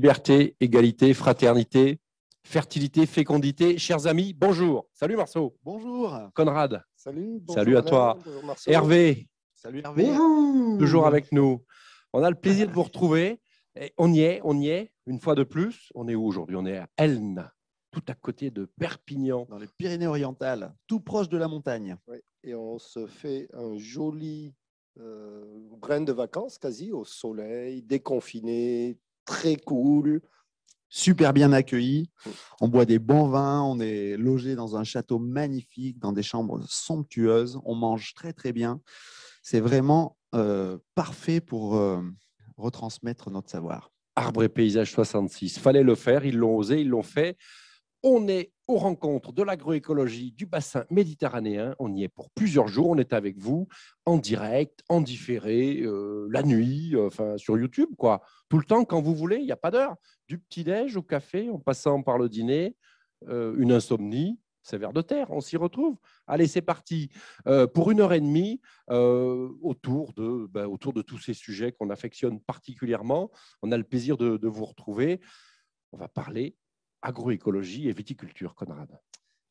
liberté, égalité, fraternité, fertilité, fécondité. Chers amis, bonjour. Salut Marceau. Bonjour. Conrad. Salut. Salut à toi. Bonjour Hervé. Salut Hervé. Toujours avec nous. On a le plaisir de vous retrouver. on y est, on y est, une fois de plus. On est où aujourd'hui On est à Elne, tout à côté de Perpignan. Dans les Pyrénées-Orientales, tout proche de la montagne. Et on se fait un joli euh, graine de vacances quasi au soleil, déconfiné, très cool, super bien accueilli. On boit des bons vins, on est logé dans un château magnifique, dans des chambres somptueuses, on mange très très bien. C'est vraiment euh, parfait pour euh, retransmettre notre savoir. Arbre et paysage 66, fallait le faire, ils l'ont osé, ils l'ont fait. On est aux rencontres de l'agroécologie du bassin méditerranéen. On y est pour plusieurs jours. On est avec vous en direct, en différé, euh, la nuit, euh, enfin sur YouTube, quoi. Tout le temps, quand vous voulez, il n'y a pas d'heure. Du petit-déj au café, en passant par le dîner, euh, une insomnie, c'est vers de terre, on s'y retrouve. Allez, c'est parti pour une heure et demie autour, de, ben, autour de tous ces sujets qu'on affectionne particulièrement. On a le plaisir de, de vous retrouver. On va parler agroécologie et viticulture, Conrad.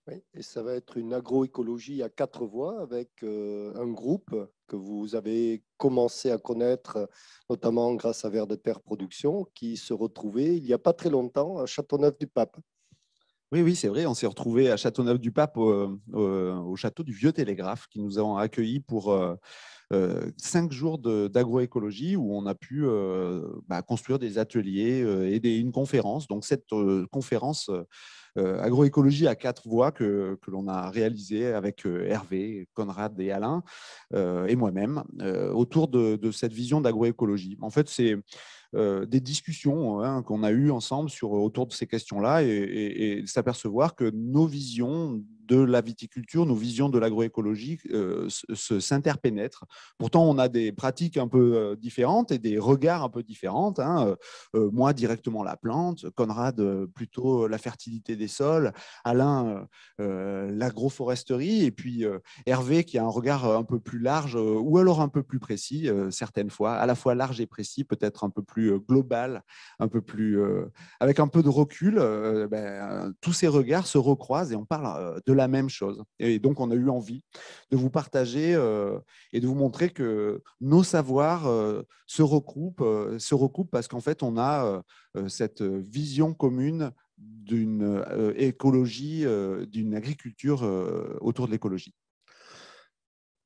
Oui, et ça va être une agroécologie à quatre voies avec euh, un groupe que vous avez commencé à connaître, notamment grâce à Vers de Terre Production, qui se retrouvait il n'y a pas très longtemps à Châteauneuf-du-Pape. Oui, oui, c'est vrai, on s'est retrouvé à Châteauneuf-du-Pape, euh, euh, au, château du Vieux Télégraphe, qui nous a accueillis pour. Euh, cinq jours d'agroécologie où on a pu euh, bah, construire des ateliers et euh, une conférence. Donc cette conférence agroécologie à quatre voies que, l'on a réalisée avec Hervé, Conrad et Alain et moi-même autour de, cette vision d'agroécologie. En fait, c'est des discussions hein, qu'on a eues ensemble sur, autour de ces questions-là et s'apercevoir que nos visions de la viticulture, nos visions de l'agroécologie euh, s'interpénètrent. Pourtant, on a des pratiques un peu euh, différentes et des regards un peu différents. Hein. Euh, moi, directement la plante, Conrad, plutôt la fertilité des sols, Alain, l'agroforesterie, et puis Hervé, qui a un regard un peu plus large ou alors un peu plus précis, certaines fois, à la fois large et précis, peut-être un peu plus global, un peu plus... avec un peu de recul, ben, tous ces regards se recroisent et on parle de la même chose. Et donc, on a eu envie de vous partager euh, et de vous montrer que nos savoirs euh, se, recoupent, euh, se recoupent parce qu'en fait, on a cette vision commune d'une écologie, d'une agriculture autour de l'écologie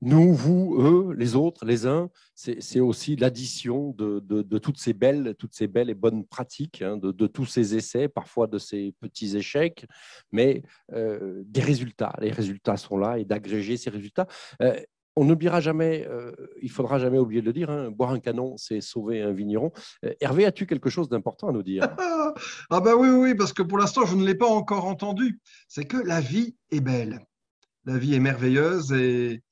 nous, vous, eux, les autres, les uns, c'est aussi l'addition de, toutes ces belles, toutes ces belles et bonnes pratiques, hein, de, tous ces essais, parfois de ces petits échecs, mais euh, des résultats. Les résultats sont là et d'agréger ces résultats. Euh, on n'oubliera jamais, euh, il faudra jamais oublier de le dire, hein, boire un canon, c'est sauver un vigneron. Hervé, as-tu quelque chose d'important à nous dire Ah ben oui, oui, parce que pour l'instant, je ne l'ai pas encore entendu. C'est que la vie est belle. La vie est merveilleuse et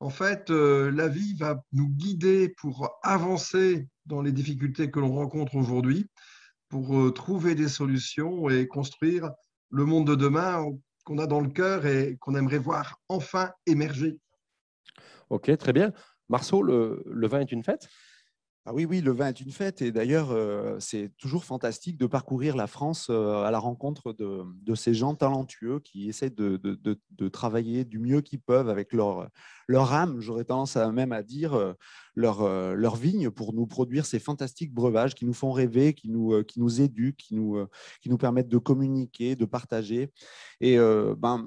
en fait, euh, la vie va nous guider pour avancer dans les difficultés que l'on rencontre aujourd'hui, pour euh, trouver des solutions et construire le monde de demain qu'on a dans le cœur et qu'on aimerait voir enfin émerger. Ok, très bien. Marceau, le vin est une fête ah oui, oui, le vin est une fête. Et d'ailleurs, euh, c'est toujours fantastique de parcourir la France euh, à la rencontre de, ces gens talentueux qui essaient de, travailler du mieux qu'ils peuvent avec leur, âme, j'aurais tendance même à dire, euh, leur, vigne pour nous produire ces fantastiques breuvages qui nous font rêver, qui nous, qui nous éduquent, qui nous, qui nous permettent de communiquer, de partager. Et ben,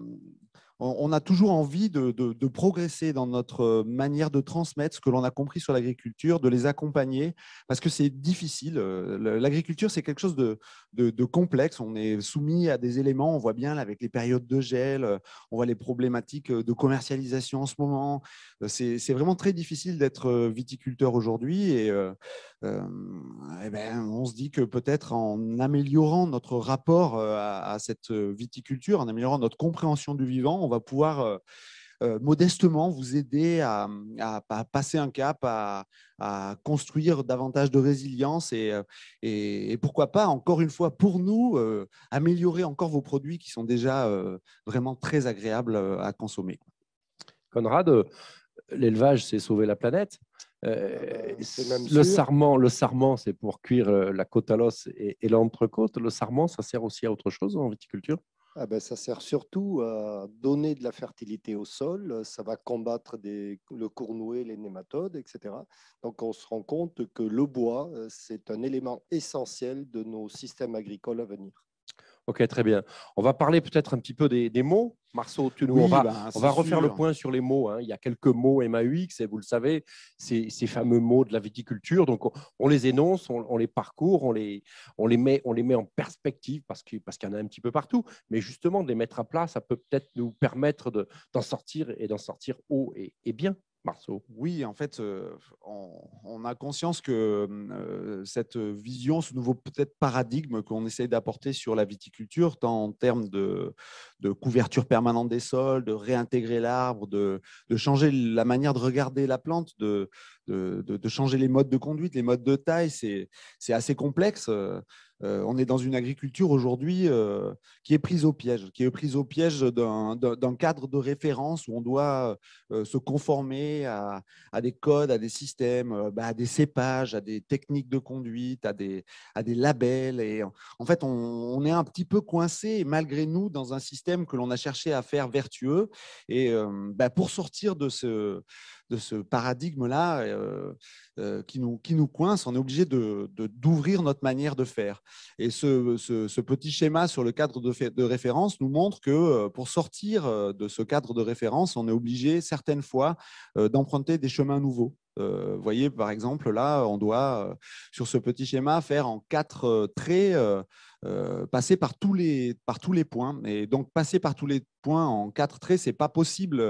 on a toujours envie de, progresser dans notre euh, manière de transmettre ce que l'on a compris sur l'agriculture, de les accompagner, parce que c'est difficile. Euh, l'agriculture, c'est quelque chose de, complexe. On est soumis à des éléments, on voit bien avec les périodes de gel, euh, on voit les problématiques de commercialisation en ce moment. C'est vraiment très difficile d'être viticulteur aujourd'hui et, eh ben, on se dit que peut-être en améliorant notre rapport à cette viticulture, en améliorant notre compréhension du vivant, on va pouvoir euh, euh, modestement vous aider à, passer un cap, à, construire davantage de résilience euh, et, et, pourquoi pas, encore une fois, pour nous, améliorer encore vos produits qui sont déjà vraiment très agréables à consommer. Conrad, l'élevage, c'est sauver la planète. Ah, le sarment, le sarment, c'est pour cuire la côte à l'os et, et l'entrecôte. Le sarment, ça sert aussi à autre chose en viticulture ah ben, Ça sert surtout à donner de la fertilité au sol, euh, ça va combattre le cournoué, les nématodes, etc. Donc on se rend compte que le bois, euh, c'est un élément essentiel de nos systèmes agricoles à venir. Ok, très bien. On va parler peut-être un petit peu des, mots. Marceau, tu nous, on bah, va, refaire le point sur les mots. Hein. Il y a quelques mots MAUX, et vous le savez, ces, fameux mots de la viticulture. Donc, on, les énonce, on, les parcourt, on les, on, les met, on les met en perspective parce qu'il parce y en a un petit peu partout. Mais justement, de les mettre à plat, ça peut peut-être nous permettre d'en sortir et d'en sortir haut et bien. Oui, en fait, euh, on, a conscience que hum, euh, cette vision, ce nouveau peut-être paradigme qu'on essaye d'apporter sur la viticulture, tant en termes de, couverture permanente des sols, de réintégrer l'arbre, de, changer la manière de regarder la plante, de, changer les modes de conduite, les modes de taille, c'est assez complexe. Euh, on est dans une agriculture aujourd'hui euh, qui est prise au piège, qui est prise au piège d'un cadre de référence où on doit euh, se conformer à, des codes, à des systèmes, bah, à des cépages, à des techniques de conduite, à des, labels. Et en fait, on, est un petit peu coincé, malgré nous, dans un système que l'on a cherché à faire vertueux. Et bah, pour sortir de ce, de ce paradigme-là euh, euh, qui, nous, coince, on est obligé d'ouvrir de, d'ouvrir notre manière de faire. Et ce, petit schéma sur le cadre de, de, référence nous montre que euh, pour sortir de ce cadre de référence, on est obligé certaines fois d'emprunter des chemins nouveaux. Vous euh, voyez, par exemple, là, on doit, euh, sur ce petit schéma, faire en quatre euh, traits, passer par tous, les, par tous les points. Et donc, passer par tous les points en quatre traits, ce n'est pas possible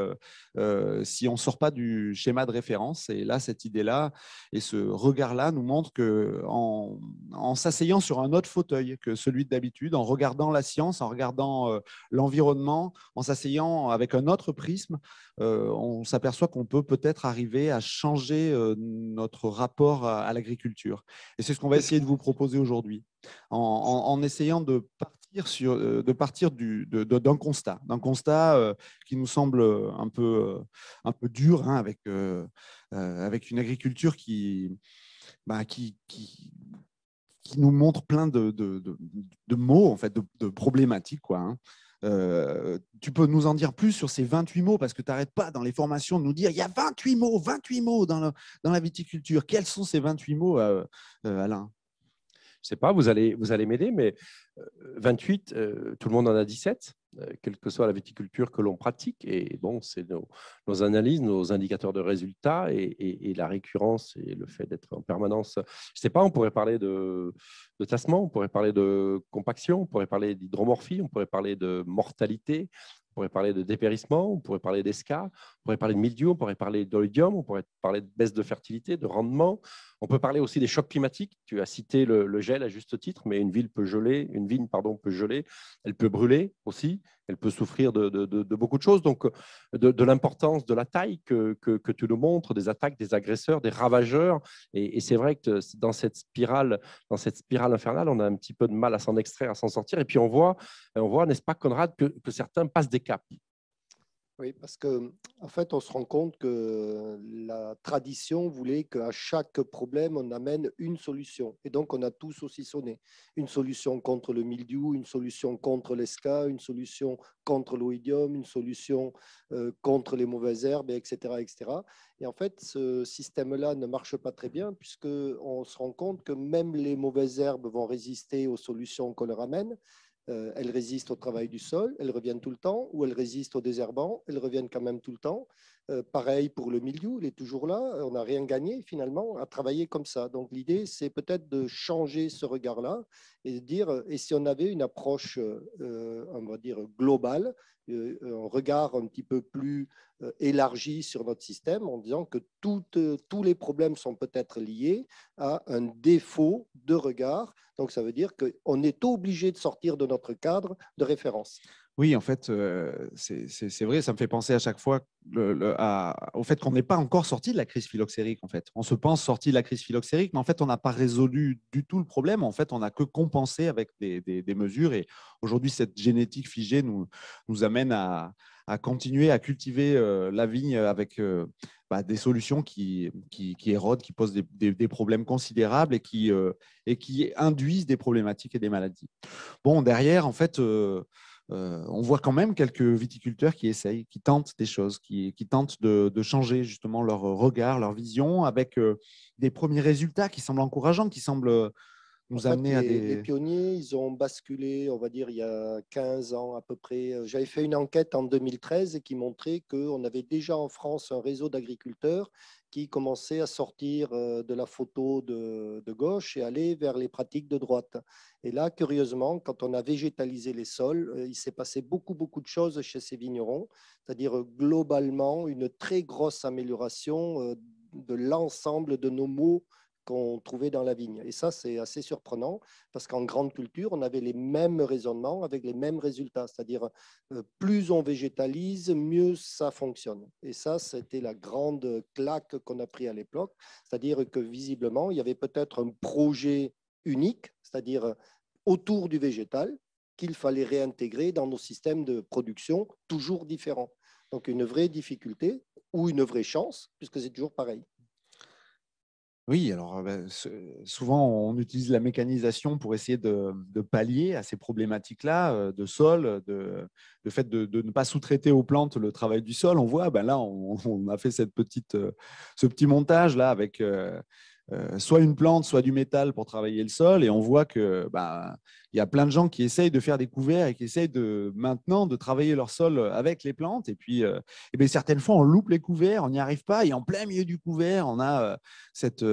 si on ne sort pas du schéma de référence. Et là, cette idée-là et ce regard-là nous montre qu'en en, s'asseyant sur un autre fauteuil que celui d'habitude, en regardant la science, en regardant l'environnement, en s'asseyant avec un autre prisme, euh, on s'aperçoit qu'on peut peut-être arriver à changer euh, notre rapport à, l'agriculture. Et c'est ce qu'on va essayer de vous proposer aujourd'hui, en, essayant de sur, euh, de partir d'un constat, d'un constat qui nous semble un peu, un dur, hein, avec, une agriculture bah, qui, nous montre plein de, de, mots, en fait, de, problématiques. Quoi, hein. Euh, tu peux nous en dire plus sur ces 28 mots, parce que tu n'arrêtes pas dans les formations de nous dire, il y a 28 mots, 28 mots dans, la viticulture. Quels sont ces 28 mots, euh, euh, Alain Je ne sais pas, vous allez, vous allez m'aider, mais 28, tout le monde en a 17. Euh, quelle que soit la viticulture que l'on pratique. Et bon, c'est nos, analyses, nos indicateurs de résultats et, la récurrence et le fait d'être en permanence. Je ne sais pas, on pourrait parler de, tassement, on pourrait parler de compaction, on pourrait parler d'hydromorphie, on pourrait parler de mortalité, on pourrait parler de dépérissement, on pourrait parler d'esca, on pourrait parler de mildiou, on pourrait parler d'oïdium, on pourrait parler de baisse de fertilité, de rendement, on peut parler aussi des chocs climatiques. Tu as cité le, gel à juste titre, mais une ville peut geler, une vigne pardon, peut geler, elle peut brûler aussi, elle peut souffrir de, beaucoup de choses. Donc, de, l'importance de la taille que, tu nous montres, des attaques, des agresseurs, des ravageurs. Et, c'est vrai que dans cette spirale, dans cette spirale infernale, on a un petit peu de mal à s'en extraire, à s'en sortir. Et puis on voit, on voit, n'est-ce pas, Conrad, que, que certains passent des caps. Oui, parce que en fait, on se rend compte que la tradition voulait qu'à chaque problème, on amène une solution. Et donc, on a tous saucissonné. Une solution contre le mildiou, une solution contre l'esca, une solution contre l'oïdium, une solution euh, contre les mauvaises herbes, etc., etc. Et en fait, ce système-là ne marche pas très bien, puisqu'on se rend compte que même les mauvaises herbes vont résister aux solutions qu'on leur amène. Elle euh, elles résistent au travail du sol, elles reviennent tout le temps, ou elles résistent aux désherbants, elles reviennent quand même tout le temps. Euh, pareil pour le milieu, il est toujours là. On n'a rien gagné finalement à travailler comme ça. Donc l'idée, c'est peut-être de changer ce regard-là et de dire, euh, et si on avait une approche, euh, on va dire, globale, un regard un petit peu plus élargi sur notre système en disant que tous les problèmes sont peut-être liés à un défaut de regard. Donc ça veut dire qu'on est obligé de sortir de notre cadre de référence. Oui, en fait, euh, c'est vrai, ça me fait penser à chaque fois au fait qu'on n'est pas encore sorti de la crise phylloxérique. En fait, on se pense sorti de la crise phylloxérique, mais en fait, on n'a pas résolu du tout le problème. En fait, on n'a que compensé avec des, mesures. Et aujourd'hui, cette génétique figée nous, nous amène à, continuer à cultiver euh, la vigne avec euh, bah, des solutions qui, qui, qui, érodent, qui posent des, problèmes considérables et qui, et qui induisent des problématiques et des maladies. Bon, derrière, en fait, euh, on voit quand même quelques viticulteurs qui essayent, qui tentent des choses, qui, tentent de, changer justement leur regard, leur vision, avec euh, des premiers résultats qui semblent encourageants, qui semblent nous les, pionniers, ils ont basculé, on va dire, il y a 15 ans à peu près. Euh, j'avais fait une enquête en 2013 qui montrait qu'on avait déjà en France un réseau d'agriculteurs qui commençait à sortir euh, de la photo de, gauche et aller vers les pratiques de droite. Et là, curieusement, quand on a végétalisé les sols, euh, il s'est passé beaucoup, beaucoup de choses chez ces vignerons, c'est-à-dire globalement une très grosse amélioration de l'ensemble de nos maux qu'on trouvait dans la vigne. Et ça, c'est assez surprenant parce qu'en grande culture, on avait les mêmes raisonnements avec les mêmes résultats, c'est-à-dire euh, plus on végétalise, mieux ça fonctionne. Et ça, c'était la grande claque qu'on a pris à l'époque, c'est-à-dire que visiblement, il y avait peut-être un projet unique, c'est-à-dire autour du végétal, qu'il fallait réintégrer dans nos systèmes de production toujours différents. Donc une vraie difficulté ou une vraie chance, puisque c'est toujours pareil. Oui, alors bah, souvent on utilise la mécanisation pour essayer de, mmh, pallier à ces problématiques-là de sol, de, fait de, ne pas sous-traiter aux plantes le travail du sol. On voit, ben là, on, a fait cette petite, ce petit montage là avec soit une plante, soit du métal pour travailler le sol, et on voit que ben, il y a plein de gens qui essayent de faire des couverts et qui essayent de, maintenant de travailler leur sol euh, avec les plantes. Et puis, et euh, eh ben, certaines fois, on loupe les couverts, on n'y arrive pas. Et en plein milieu du couvert, on a euh, cette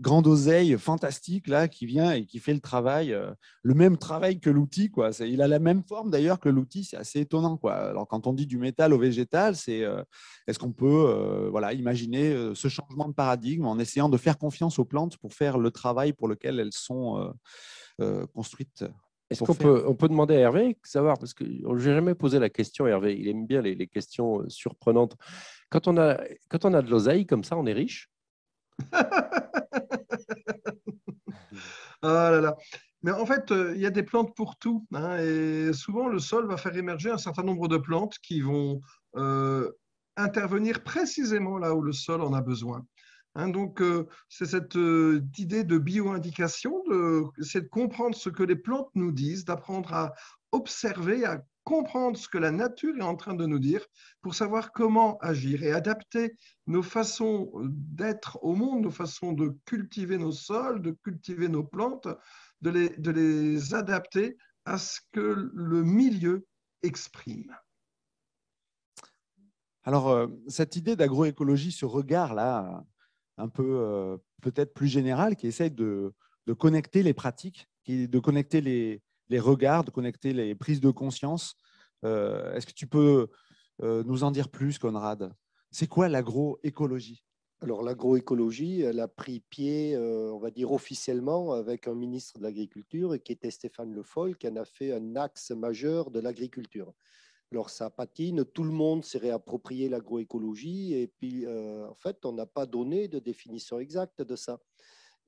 grande oseille fantastique là qui vient et qui fait le travail, le même travail que l'outil. Quoi. il a la même forme d'ailleurs que l'outil. C'est assez étonnant. Quoi. Alors, quand on dit du métal au végétal, c'est est-ce qu'on peut voilà, imaginer ce changement de paradigme en essayant de faire confiance aux plantes pour faire le travail pour lequel elles sont euh, construite est-ce qu'on peut, on peut demander à Hervé, savoir, parce que je n'ai jamais posé la question, Hervé, il aime bien les, questions euh, surprenantes. Quand on, a, de l'oseille comme ça, on est riche ah Mais en fait, euh, il y a des plantes pour tout. Hein, et souvent, le sol va faire émerger un certain nombre de plantes qui vont intervenir précisément là où le sol en a besoin. Hein, donc, euh, c'est cette euh, idée de bio-indication, c'est de comprendre ce que les plantes nous disent, d'apprendre à observer, à comprendre ce que la nature est en train de nous dire pour savoir comment agir et adapter nos façons euh, d'être au monde, nos façons de cultiver nos sols, de cultiver nos plantes, de les, de les adapter à ce que le milieu exprime. Alors, cette idée d'agroécologie, ce regard-là un peu euh, peut-être plus général, qui essaye de, connecter les pratiques, de connecter les, regards, de connecter les prises de conscience. Euh, est-ce que tu peux euh, nous en dire plus, Conrad C'est quoi l'agroécologie alors l'agroécologie, elle a pris pied, on va dire officiellement, avec un ministre de l'Agriculture qui était Stéphane Le Foll, qui en a fait un axe majeur de l'agriculture. Alors ça patine, tout le monde s'est réapproprié l'agroécologie et puis euh, en fait on n'a pas donné de définition exacte de ça.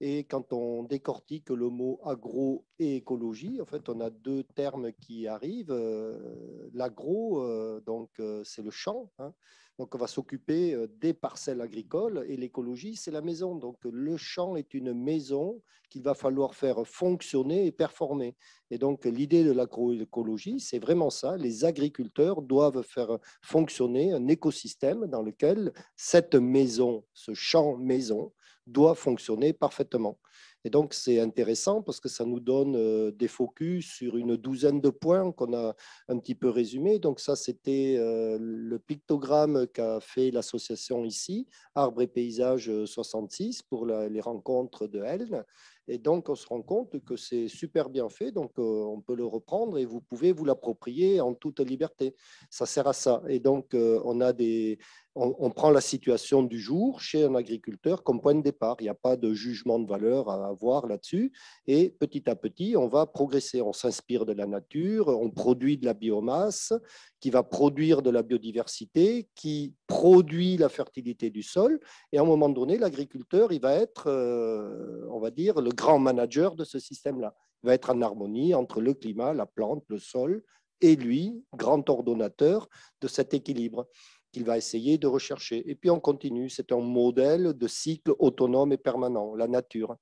Et quand on décortique le mot agro et écologie, en fait on a deux termes qui arrivent. Euh, l'agro, euh, donc c'est le champ, hein, donc, on va s'occuper euh, des parcelles agricoles et l'écologie, c'est la maison. Donc, le champ est une maison qu'il va falloir faire fonctionner et performer. Et donc, l'idée de l'agroécologie, c'est vraiment ça. Les agriculteurs doivent faire fonctionner un écosystème dans lequel cette maison, ce champ maison, doit fonctionner parfaitement. Et donc, c'est intéressant parce que ça nous donne euh, des focus sur une douzaine de points qu'on a un petit peu résumés. Donc, ça, c'était euh, le pictogramme qu'a fait l'association ici, Arbre et Paysages 66, euh, pour les rencontres de Helne. Et donc, on se rend compte que c'est super bien fait. Donc, on peut le reprendre et vous pouvez vous l'approprier en toute liberté. Ça sert à ça. Et donc, on a des, on, prend la situation du jour chez un agriculteur comme point de départ. Il n'y a pas de jugement de valeur à avoir là-dessus. Et petit à petit, on va progresser. On s'inspire de la nature, on produit de la biomasse qui va produire de la biodiversité, qui produit la fertilité du sol. Et à un moment donné, l'agriculteur, il va être, euh, on va dire, le grand manager de ce système-là. Il va être en harmonie entre le climat, la plante, le sol, et lui, grand ordonnateur de cet équilibre qu'il va essayer de rechercher. Et puis on continue, c'est un modèle de cycle autonome et permanent, la nature.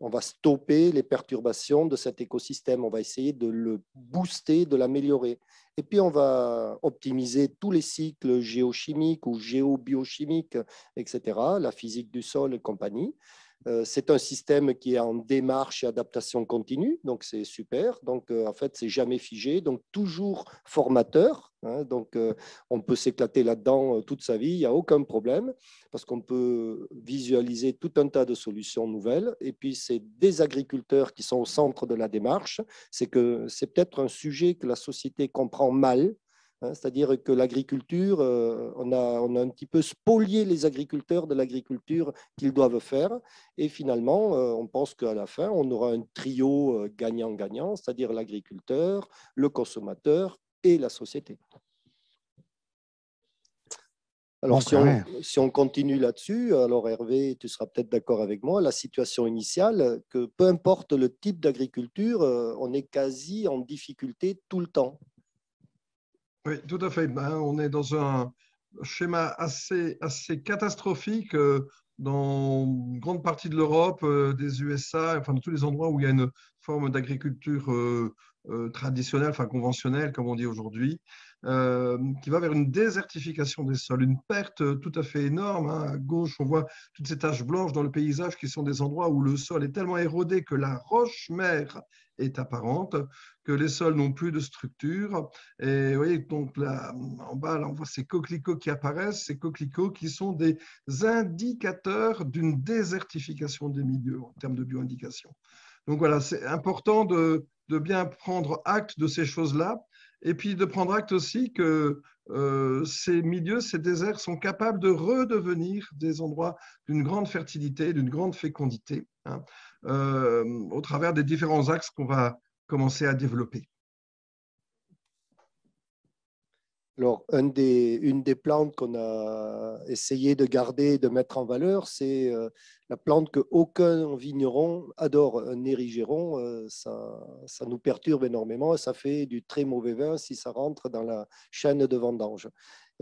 On va stopper les perturbations de cet écosystème, on va essayer de le booster, de l'améliorer. Et puis on va optimiser tous les cycles géochimiques ou géobiochimiques, etc., la physique du sol et compagnie. Euh, c'est un système qui est en démarche et adaptation continue, donc c'est super. Donc euh, en fait, c'est jamais figé, donc toujours formateur. Hein. donc euh, on peut s'éclater là-dedans toute sa vie, il n'y a aucun problème, parce qu'on peut visualiser tout un tas de solutions nouvelles. Et puis c'est des agriculteurs qui sont au centre de la démarche. C'est que c'est peut-être un sujet que la société comprend mal Hein, c'est-à-dire que l'agriculture, euh, on a, on un petit peu spolié les agriculteurs de l'agriculture qu'ils doivent faire. Et finalement, euh, on pense qu'à la fin, on aura un trio euh, gagnant-gagnant, c'est-à-dire l'agriculteur, le consommateur et la société. Alors, si bah on, si on, continue là-dessus, alors Hervé, tu seras peut-être d'accord avec moi, la situation initiale, que peu importe le type d'agriculture, on est quasi en difficulté tout le temps. Oui, tout à fait. Ben, on est dans un schéma assez, assez catastrophique euh, dans une grande partie de l'Europe, euh, des USA, enfin dans tous les endroits où il y a une forme d'agriculture euh, traditionnelle, enfin conventionnelle, comme on dit aujourd'hui. Euh, qui va vers une désertification des sols, une perte euh, tout à fait énorme. Hein. À gauche, on voit toutes ces taches blanches dans le paysage qui sont des endroits où le sol est tellement érodé que la roche-mère est apparente, que les sols n'ont plus de structure. Et vous voyez, donc là, en bas, là, on voit ces coquelicots qui apparaissent, ces coquelicots qui sont des indicateurs d'une désertification des milieux en termes de bioindication. Donc voilà, c'est important de, de bien prendre acte de ces choses-là et puis de prendre acte aussi que euh, ces milieux, ces déserts sont capables de redevenir des endroits d'une grande fertilité, d'une grande fécondité, hein, euh, au travers des différents axes qu'on va commencer à développer. Alors, une des, une des plantes qu'on a essayé de garder de mettre en valeur, c'est euh, la plante qu'aucun vigneron adore, un euh, euh, ça, nous perturbe énormément ça fait du très mauvais vin si ça rentre dans la chaîne de vendange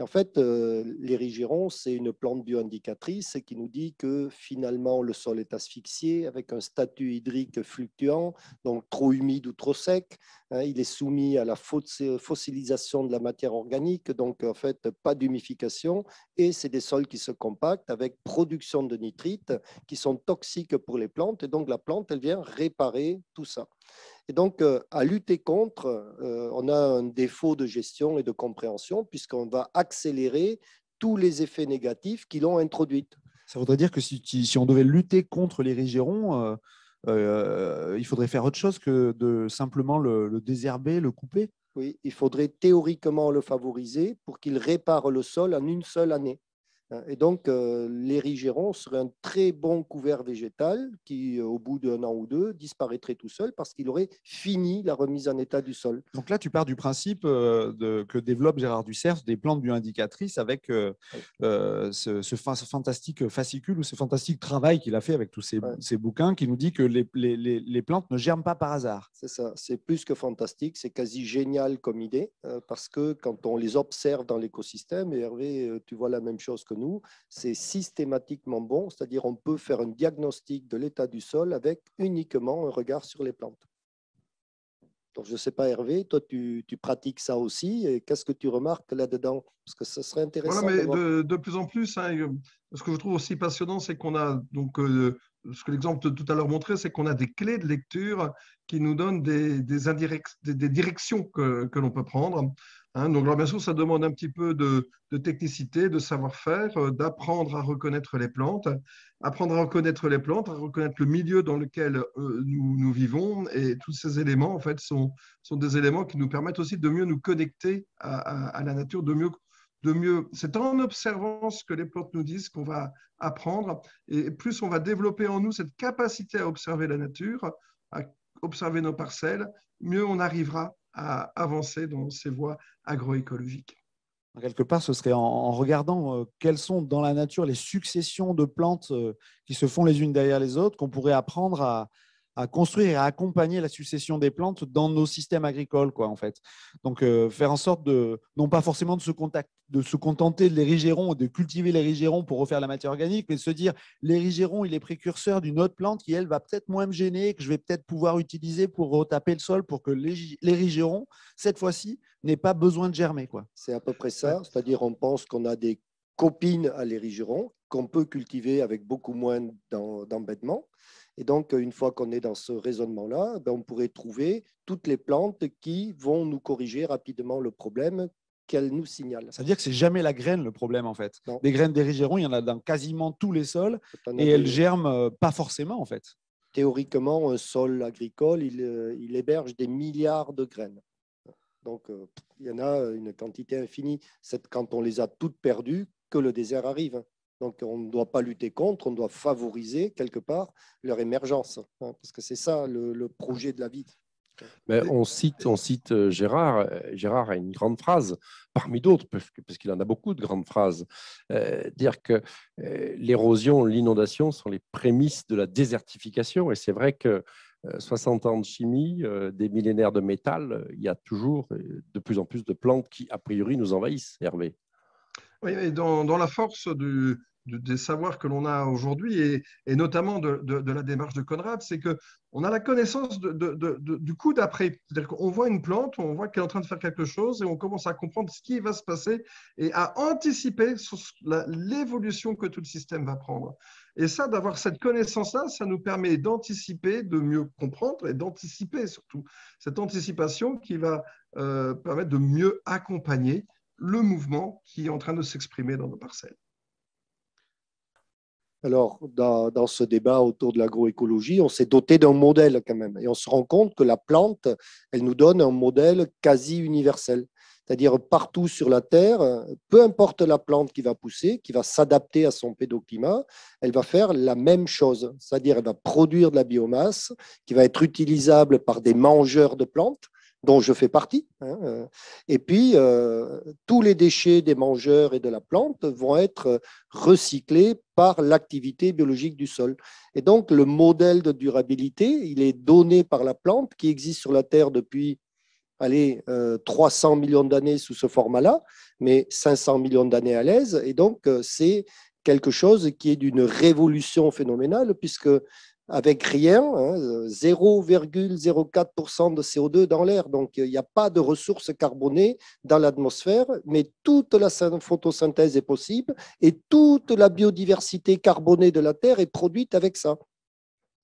en fait, euh, l'érigiron, c'est une plante bioindicatrice qui nous dit que finalement, le sol est asphyxié avec un statut hydrique fluctuant, donc trop humide ou trop sec. Hein. il est soumis à la euh, fossilisation de la matière organique, donc en fait, pas d'humification. Et c'est des sols qui se compactent avec production de nitrites qui sont toxiques pour les plantes. Et donc, la plante, elle vient réparer tout ça. Et donc, euh, à lutter contre, euh, on a un défaut de gestion et de compréhension, puisqu'on va accélérer tous les effets négatifs qui l'ont introduite. Ça voudrait dire que si, on devait lutter contre les rigérons, euh, il faudrait faire autre chose que de simplement le, le, désherber, le couper Oui, il faudrait théoriquement le favoriser pour qu'il répare le sol en une seule année. Hein, et donc, euh, l'érigéron serait un très bon couvert végétal qui, euh, au bout d'un an ou deux, disparaîtrait tout seul parce qu'il aurait fini la remise en état du sol. Donc là, tu pars du principe euh, que développe Gérard Ducerf des plantes bioindicatrices avec ce, fantastique fascicule ou ce fantastique travail qu'il a fait avec tous ces, bouquins qui nous dit que les, les, plantes ne germent pas par hasard. C'est ça, c'est plus que fantastique, c'est quasi génial comme idée parce que quand on les observe dans l'écosystème, et Hervé, tu vois la même chose que nous, c'est systématiquement bon, c'est-à-dire on peut faire un diagnostic de l'état du sol avec uniquement un regard sur les plantes. Donc, je ne sais pas, Hervé, toi, tu, pratiques ça aussi. qu'est-ce que tu remarques là-dedans Parce que ce serait intéressant. de, plus en plus, hein, euh, ce que je trouve aussi passionnant, c'est qu'on a, donc, euh, ce que l'exemple tout à l'heure montrait, c'est qu'on a des clés de lecture qui nous donnent des, directions que l'on peut prendre. Hein, bien sûr, ça demande un petit peu de, technicité, de savoir-faire, euh, d'apprendre à reconnaître les plantes, apprendre à reconnaître les plantes, à reconnaître le milieu dans lequel euh, nous, vivons. Et tous ces éléments, en fait, sont, des éléments qui nous permettent aussi de mieux nous connecter à, la nature, de mieux de mieux. C'est en observant ce que les plantes nous disent qu'on va apprendre. Et plus on va développer en nous cette capacité à observer la nature, à observer nos parcelles, mieux on arrivera à avancer dans ces voies agroécologiques. Quelque part, ce serait en, regardant euh, quelles sont dans la nature les successions de plantes euh, qui se font les unes derrière les autres qu'on pourrait apprendre à, à construire et à accompagner la succession des plantes dans nos systèmes agricoles, quoi, en fait. Donc, euh, faire en sorte de, non pas forcément de se, de contenter de l'érigéron ou de cultiver l'érigéron pour refaire la matière organique, mais de se dire, l'érigéron, il est précurseur d'une autre plante qui, elle, va peut-être moins me gêner, que je vais peut-être pouvoir utiliser pour retaper le sol pour que l'érigéron, cette fois-ci, n'ait pas besoin de germer, quoi. C'est à peu près ça, c'est-à-dire, on pense qu'on a des copines à l'érigéron qu'on peut cultiver avec beaucoup moins d'embêtements. Et donc, euh, une fois qu'on est dans ce raisonnement-là, ben, on pourrait trouver toutes les plantes qui vont nous corriger rapidement le problème qu'elles nous signalent. cest à dire que c'est jamais la graine le problème en fait. Des graines d'érigeron, il y en a dans quasiment tous les sols et elles germent euh, pas forcément en fait. Théoriquement, un sol agricole, il euh, héberge des milliards de graines. Donc, il y en a une quantité infinie. C'est quand on les a toutes perdues que le désert arrive. Donc on ne doit pas lutter contre, on doit favoriser quelque part leur émergence, hein, parce que c'est ça le, projet de la vie. Mais on cite, on cite euh, Gérard. Euh, Gérard a une grande phrase, parmi d'autres, parce qu'il en a beaucoup de grandes phrases. Euh, dire que l'érosion, l'inondation sont les prémices de la désertification. Et c'est vrai que 60 ans de chimie, des millénaires de métal, il y a toujours de plus en plus de plantes qui, a priori, nous envahissent, Hervé. Oui, dans, dans la force du, des savoirs que l'on a aujourd'hui et, notamment de, la démarche de Conrad, c'est qu'on a la connaissance du coup d'après. cest voit une plante, on voit qu'elle est en train de faire quelque chose et on commence à comprendre ce qui va se passer et à anticiper l'évolution que tout le système va prendre. Et ça, d'avoir cette connaissance-là, ça nous permet d'anticiper, de mieux comprendre et d'anticiper surtout. Cette anticipation qui va euh, permettre de mieux accompagner le mouvement qui est en train de s'exprimer dans nos parcelles. Alors, dans, ce débat autour de l'agroécologie, on s'est doté d'un modèle quand même. Et on se rend compte que la plante, elle nous donne un modèle quasi universel. C'est-à-dire partout sur la Terre, peu importe la plante qui va pousser, qui va s'adapter à son pédoclimat, elle va faire la même chose. C'est-à-dire elle va produire de la biomasse qui va être utilisable par des mangeurs de plantes dont je fais partie. Hein, euh, et puis, euh, tous les déchets des mangeurs et de la plante vont être recyclés par l'activité biologique du sol. Et donc, le modèle de durabilité, il est donné par la plante qui existe sur la Terre depuis, allez, 300 euh, millions d'années sous ce format-là, mais 500 millions d'années à l'aise. Et donc, c'est quelque chose qui est d'une révolution phénoménale, puisque avec rien, 0,04% hein, de CO2 dans l'air. Donc il n'y a pas de ressources carbonées dans l'atmosphère, mais toute la photosynthèse est possible et toute la biodiversité carbonée de la Terre est produite avec ça.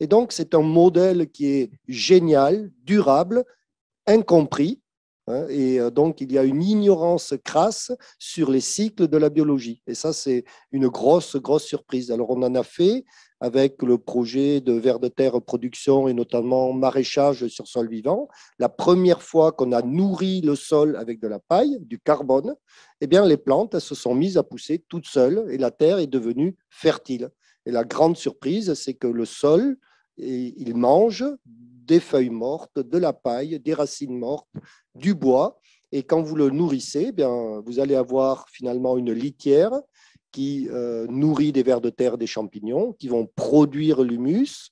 Et donc c'est un modèle qui est génial, durable, incompris. Hein, et euh, donc, il y a une ignorance crasse sur les cycles de la biologie. Et ça, c'est une grosse, grosse surprise. Alors, on en a fait avec le projet de vers de terre production et notamment maraîchage sur sol vivant. La première fois qu'on a nourri le sol avec de la paille, du carbone, eh bien, les plantes se sont mises à pousser toutes seules et la terre est devenue fertile. Et la grande surprise, c'est que le sol, il mange des feuilles mortes, de la paille, des racines mortes, du bois. Et quand vous le nourrissez, eh bien, vous allez avoir finalement une litière qui euh, nourrit des vers de terre des champignons, qui vont produire l'humus.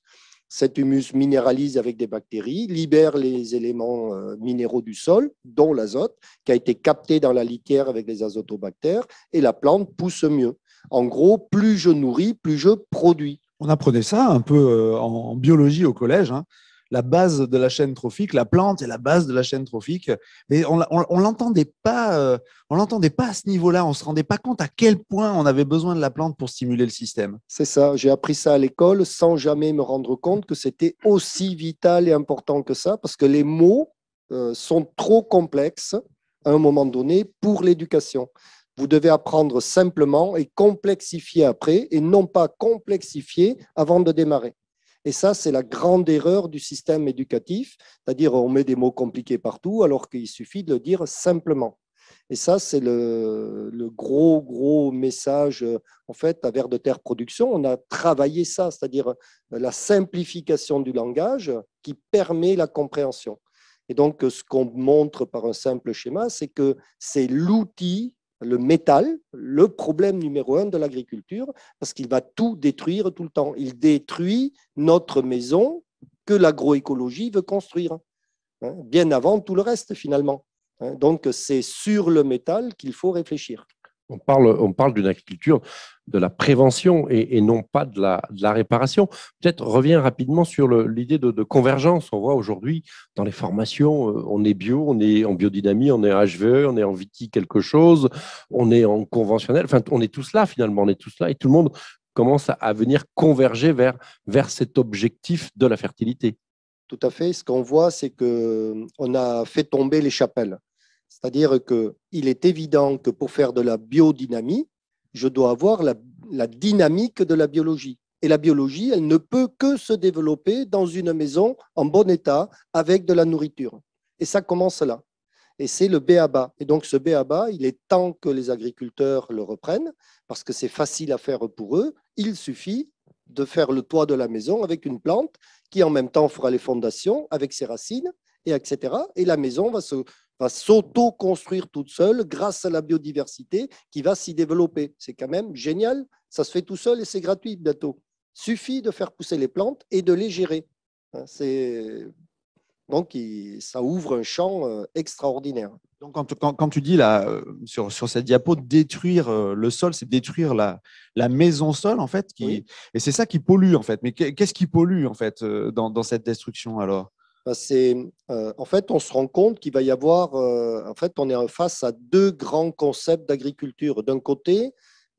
Cet humus minéralise avec des bactéries, libère les éléments euh, minéraux du sol, dont l'azote, qui a été capté dans la litière avec les azotobactères, et la plante pousse mieux. En gros, plus je nourris, plus je produis. On apprenait ça un peu euh, en biologie au collège. Hein la base de la chaîne trophique, la plante est la base de la chaîne trophique, mais on, on, l'entendait pas, euh, pas à ce niveau-là, on ne se rendait pas compte à quel point on avait besoin de la plante pour stimuler le système. C'est ça, j'ai appris ça à l'école sans jamais me rendre compte que c'était aussi vital et important que ça, parce que les mots euh, sont trop complexes à un moment donné pour l'éducation. Vous devez apprendre simplement et complexifier après, et non pas complexifier avant de démarrer. Et ça, c'est la grande erreur du système éducatif, c'est-à-dire on met des mots compliqués partout alors qu'il suffit de le dire simplement. Et ça, c'est le, le, gros, gros message. Euh, en fait, à Vers de Terre Production, on a travaillé ça, c'est-à-dire euh, la simplification du langage qui permet la compréhension. Et donc, ce qu'on montre par un simple schéma, c'est que c'est l'outil le métal, le problème numéro un de l'agriculture, parce qu'il va tout détruire tout le temps. Il détruit notre maison que l'agroécologie veut construire, hein, bien avant tout le reste finalement. Hein, donc c'est sur le métal qu'il faut réfléchir. On parle, on parle d'une agriculture de la prévention et, non pas de la, réparation. Peut-être reviens rapidement sur l'idée de, convergence. On voit aujourd'hui dans les formations, euh, on est bio, on est en biodynamie, on est HVE, on est en viti quelque chose, on est en conventionnel. Enfin, on est tous là finalement, on est tous là et tout le monde commence à, venir converger vers, vers cet objectif de la fertilité. Tout à fait. Ce qu'on voit, c'est qu'on euh, a fait tomber les chapelles. C'est-à-dire qu'il est évident que pour faire de la biodynamie, je dois avoir la, dynamique de la biologie. Et la biologie, elle ne peut que se développer dans une maison en bon état avec de la nourriture. Et ça commence là. Et c'est le BABA. Et donc ce BABA, il est temps que les agriculteurs le reprennent parce que c'est facile à faire pour eux. Il suffit de faire le toit de la maison avec une plante qui en même temps fera les fondations avec ses racines, et etc. Et la maison va se va s'auto-construire toute seule grâce à la biodiversité qui va s'y développer. C'est quand même génial, ça se fait tout seul et c'est gratuit bientôt. Suffit de faire pousser les plantes et de les gérer. Hein, donc, ça ouvre un champ euh, extraordinaire. Donc, quand, tu dis euh, sur, sur cette diapo, détruire euh, le sol, c'est détruire la, la maison sol, en fait. Et c'est ça qui pollue, en fait. Mais qu'est-ce qui pollue, en fait, dans, dans cette destruction, alors ben, euh, en fait, on se rend compte qu'il va y avoir, euh, en fait, on est face à deux grands concepts d'agriculture. D'un côté,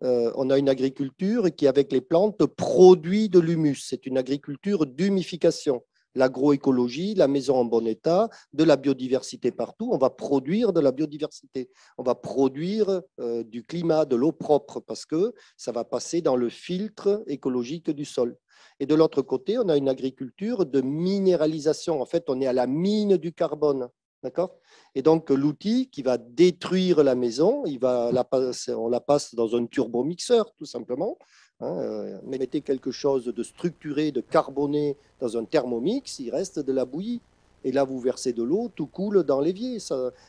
euh, on a une agriculture qui, avec les plantes, produit de l'humus. C'est une agriculture d'humification l'agroécologie, la maison en bon état, de la biodiversité partout. On va produire de la biodiversité, on va produire euh, du climat, de l'eau propre, parce que ça va passer dans le filtre écologique du sol. Et de l'autre côté, on a une agriculture de minéralisation. En fait, on est à la mine du carbone. D'accord Et donc, l'outil qui va détruire la maison, il va on la passe dans un turbomixeur, tout simplement. Hein, euh, mettez quelque chose de structuré, de carboné dans un thermomix, il reste de la bouillie. Et là, vous versez de l'eau, tout coule dans l'évier.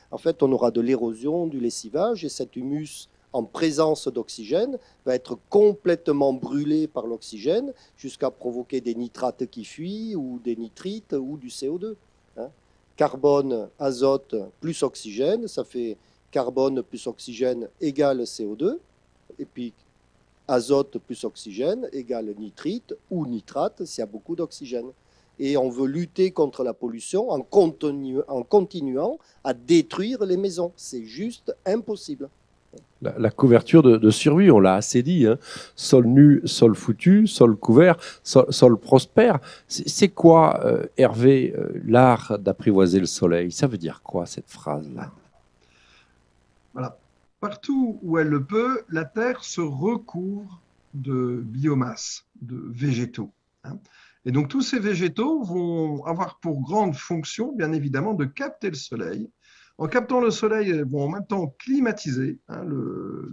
en fait, on aura de l'érosion, du lessivage, et cet humus en présence d'oxygène va être complètement brûlé par l'oxygène jusqu'à provoquer des nitrates qui fuient, ou des nitrites, ou du CO2. Hein. Carbone, azote, plus oxygène, ça fait carbone plus oxygène égal CO2. Et puis azote plus oxygène égale nitrite ou nitrate s'il y a beaucoup d'oxygène. Et on veut lutter contre la pollution en, continuant à détruire les maisons. C'est juste impossible. La, couverture de, survie, on l'a assez dit, hein. sol nu, sol foutu, sol couvert, sol, prospère. C'est quoi, euh, Hervé, euh, l'art d'apprivoiser le soleil Ça veut dire quoi cette phrase-là Partout où elle le peut, la terre se recouvre de biomasse, de végétaux. Hein. Et donc tous ces végétaux vont avoir pour grande fonction, bien évidemment, de capter le soleil. En captant le soleil, ils vont en même temps climatiser hein, le,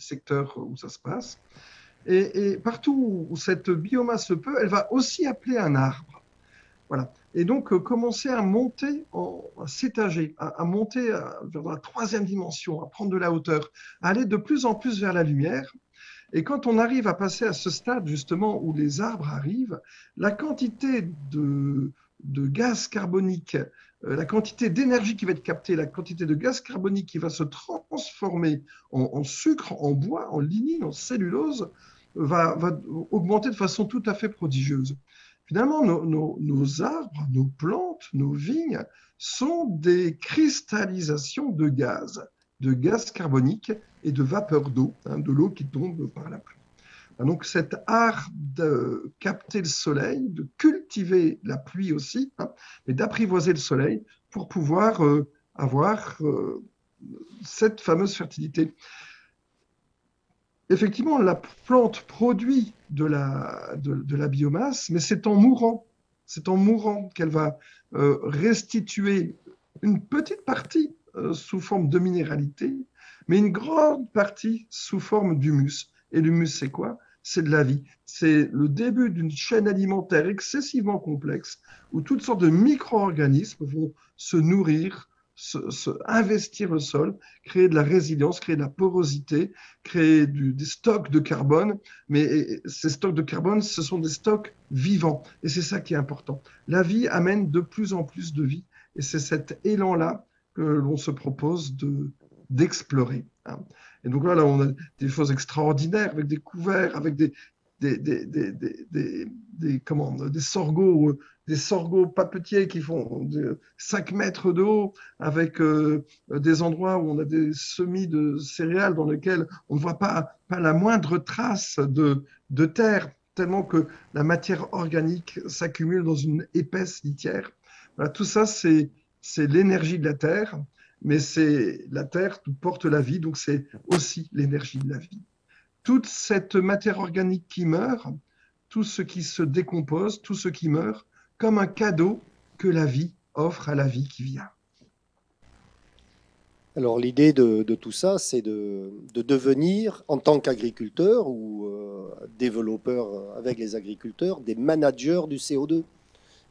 secteur où ça se passe. Et, et, partout où cette biomasse peut, elle va aussi appeler un arbre. Voilà et donc euh, commencer à monter, à s'étager, à, monter vers la troisième dimension, à prendre de la hauteur, à aller de plus en plus vers la lumière. Et quand on arrive à passer à ce stade justement où les arbres arrivent, la quantité de, gaz carbonique, euh, la quantité d'énergie qui va être captée, la quantité de gaz carbonique qui va se transformer en, sucre, en bois, en lignine, en cellulose, va augmenter de façon tout à fait prodigieuse. Finalement, nos, arbres, nos plantes, nos vignes sont des cristallisations de gaz, de gaz carbonique et de vapeur d'eau, hein, de l'eau qui tombe par la pluie. Hein, donc cet art de capter le soleil, de cultiver la pluie aussi, hein, mais d'apprivoiser le soleil pour pouvoir euh, avoir euh, cette fameuse fertilité effectivement, la plante produit de la, biomasse, mais c'est en mourant, c'est en mourant qu'elle va euh, restituer une petite partie euh, sous forme de minéralité, mais une grande partie sous forme d'humus. Et l'humus, c'est quoi C'est de la vie. C'est le début d'une chaîne alimentaire excessivement complexe où toutes sortes de micro-organismes vont se nourrir se, investir le sol, créer de la résilience, créer de la porosité, créer des stocks de carbone. Mais ces stocks de carbone, ce sont des stocks vivants. Et c'est ça qui est important. La vie amène de plus en plus de vie. Et c'est cet élan-là que l'on se propose de, d'explorer. Hein. Et donc là, on a des choses extraordinaires avec des couverts, avec des, des, des, des, des, comment, des sorgho, des papetiers qui font 5 mètres de haut, avec euh, des endroits où on a des semis de céréales dans lesquels on ne voit pas, pas la moindre trace de, de terre, tellement que la matière organique s'accumule dans une épaisse litière. tout ça, c'est l'énergie de la terre, mais c'est la terre porte la vie, donc c'est aussi l'énergie de la vie toute cette matière organique qui meurt, tout ce qui se décompose, tout ce qui meurt, comme un cadeau que la vie offre à la vie qui vient. Alors l'idée de, tout ça, c'est de, devenir, en tant qu'agriculteur ou euh, développeur avec les agriculteurs, des managers du CO2.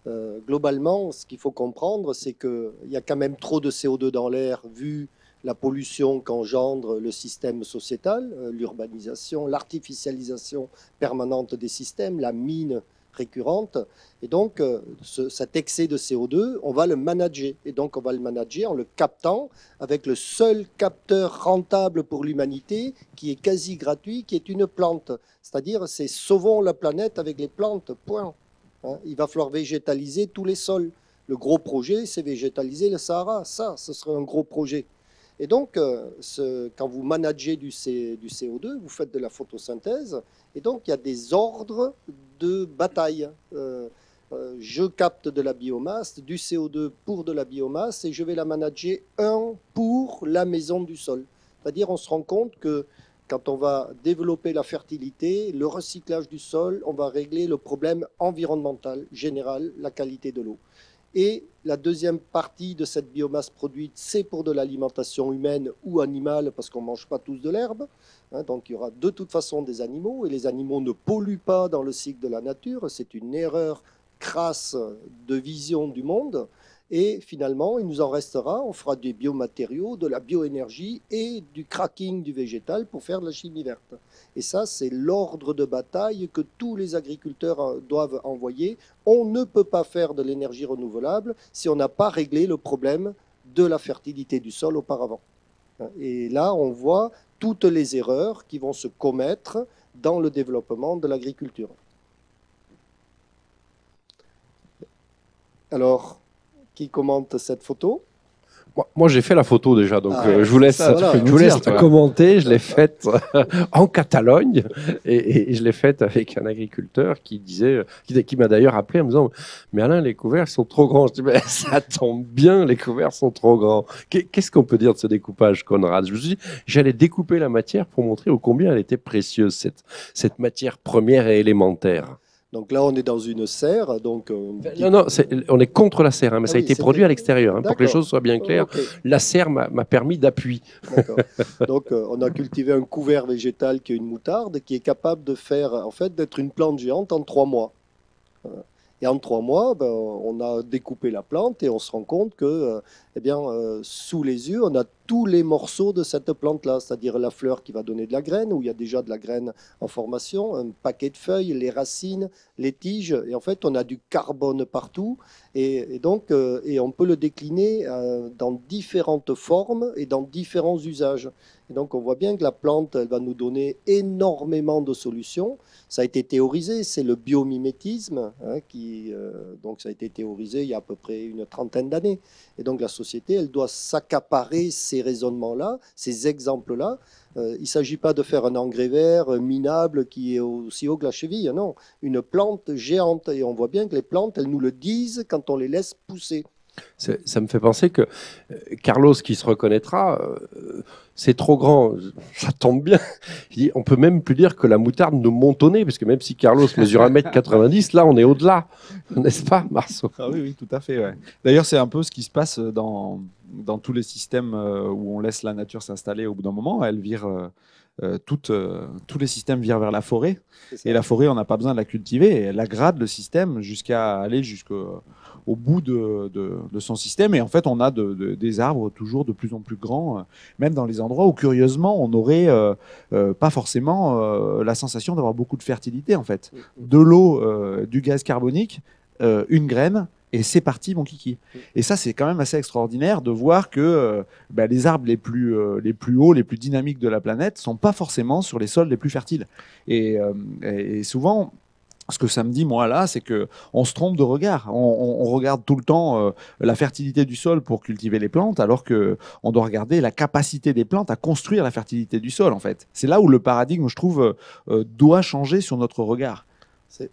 Euh, globalement, ce qu'il faut comprendre, c'est qu'il y a quand même trop de CO2 dans l'air vu la pollution qu'engendre le système sociétal, euh, l'urbanisation, l'artificialisation permanente des systèmes, la mine récurrente. Et donc, euh, cet excès de CO2, on va le manager. Et donc, on va le manager en le captant avec le seul capteur rentable pour l'humanité qui est quasi gratuit, qui est une plante. C'est-à-dire, c'est sauvons la planète avec les plantes, point. Hein, il va falloir végétaliser tous les sols. Le gros projet, c'est végétaliser le Sahara. Ça, ce serait un gros projet. Et donc, euh, quand vous managez du, CO2, vous faites de la photosynthèse, et donc il y a des ordres de bataille. Euh, euh, je capte de la biomasse, du CO2 pour de la biomasse, et je vais la manager un pour la maison du sol. C'est-à-dire, on se rend compte que quand on va développer la fertilité, le recyclage du sol, on va régler le problème environnemental général, la qualité de l'eau. Et la deuxième partie de cette biomasse produite, c'est pour de l'alimentation humaine ou animale, parce qu'on ne mange pas tous de l'herbe. Hein, donc il y aura de toute façon des animaux, et les animaux ne polluent pas dans le cycle de la nature. C'est une erreur crasse de vision du monde. Et finalement, il nous en restera, on fera des biomatériaux, de la bioénergie et du cracking du végétal pour faire de la chimie verte. Et ça, c'est l'ordre de bataille que tous les agriculteurs euh, doivent envoyer. On ne peut pas faire de l'énergie renouvelable si on n'a pas réglé le problème de la fertilité du sol auparavant. Et là, on voit toutes les erreurs qui vont se commettre dans le développement de l'agriculture. Alors, qui commente cette photo. Moi, j'ai fait la photo déjà, donc ah euh, je vous laisse, vous laisse commenter. Je l'ai faite euh, en Catalogne et, je l'ai faite avec un agriculteur qui disait, euh, qui, m'a d'ailleurs appelé en me disant Mais Alain, les couverts sont trop grands. Je dis Mais ben, ça tombe bien, les couverts sont trop grands. Qu'est-ce qu'on peut dire de ce découpage, Conrad Je me suis J'allais découper la matière pour montrer au combien elle était précieuse, cette matière première et élémentaire. Donc là, on est dans une serre. Donc euh, Non, non, on est contre la serre, hein, mais ah ça a été produit à l'extérieur. Hein, pour que les choses soient bien oh, claires, la serre m'a permis d'appui. Donc euh, on a cultivé un couvert végétal qui est une moutarde, qui est capable de faire, en fait, d'être une plante géante en trois mois. Euh, et en trois mois, ben, on a découpé la plante et on se rend compte que eh bien, euh, sous les yeux, on a tous les morceaux de cette plante-là, c'est-à-dire la fleur qui va donner de la graine, où il y a déjà de la graine en formation, un paquet de feuilles, les racines, les tiges, et en fait, on a du carbone partout, et, donc, euh, et on peut le décliner euh, dans différentes formes et dans différents usages. Et donc, on voit bien que la plante, elle va nous donner énormément de solutions. Ça a été théorisé, c'est le biomimétisme, hein, qui, donc ça a été théorisé il y a à peu près une trentaine d'années. Et donc, la elle doit s'accaparer ces raisonnements-là, ces exemples-là. Euh, il ne s'agit pas de faire un engrais vert euh, minable qui est aussi haut que la cheville, non. Une plante géante, et on voit bien que les plantes, elles nous le disent quand on les laisse pousser. Ça me fait penser que euh, Carlos, qui se reconnaîtra, euh, c'est trop grand, ça tombe bien. on peut même plus dire que la moutarde nous montonnait, parce que même si Carlos mesure 1m90, là on est au-delà, n'est-ce pas, Marceau ah Oui, oui, tout à fait. D'ailleurs, c'est un peu ce qui se passe dans, dans tous les systèmes euh, où on laisse la nature s'installer au bout d'un moment. Elle vire. toutes, tous les systèmes virent vers la forêt. Et la forêt, on n'a pas besoin de la cultiver. Elle agrade le système jusqu'à aller jusqu'au au bout de, son système. Et en fait, on a des arbres toujours de plus en plus grands, euh, même dans les endroits où, curieusement, on n'aurait euh, euh, pas forcément la sensation d'avoir beaucoup de fertilité, en fait. De l'eau, du gaz carbonique, une graine, et c'est parti mon kiki. Et ça c'est quand même assez extraordinaire de voir que bah, les arbres les plus les plus hauts, les plus dynamiques de la planète sont pas forcément sur les sols les plus fertiles. et souvent ce que ça me dit moi là, c'est que on se trompe de regard. On, regarde tout le temps euh, la fertilité du sol pour cultiver les plantes, alors que on doit regarder la capacité des plantes à construire la fertilité du sol. En fait, c'est là où le paradigme, je trouve, euh, euh, doit changer sur notre regard.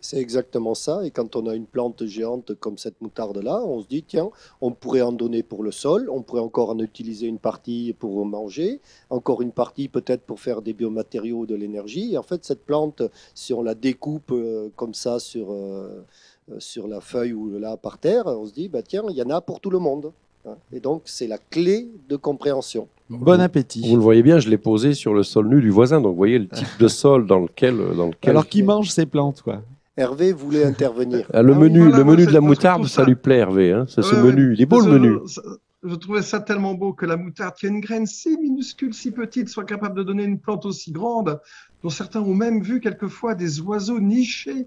C'est exactement ça. Et quand on a une plante géante comme cette moutarde-là, on se dit, tiens, on pourrait en donner pour le sol, on pourrait encore en utiliser une partie pour manger, encore une partie peut-être pour faire des biomatériaux, de l'énergie. en fait, cette plante, si on la découpe euh, comme ça sur, euh, euh, sur la feuille ou là par terre, on se dit, bah, tiens, il y en a pour tout le monde. Et donc, c'est la clé de compréhension. Bon appétit. Vous le voyez bien, je l'ai posé sur le sol nu du voisin. Donc, vous voyez le type de sol dans lequel. Euh, dans lequel... Alors, qui mange ces plantes, quoi Hervé voulait intervenir. Ah, ah le menu, le menu de la moutarde, ça... lui plaît, Hervé. c'est hein. ce menu. Il est beau, le menu. je trouvais ça tellement beau que la moutarde, qui a une graine si minuscule, si petite, soit capable de donner une plante aussi grande, dont certains ont même vu quelquefois des oiseaux nichés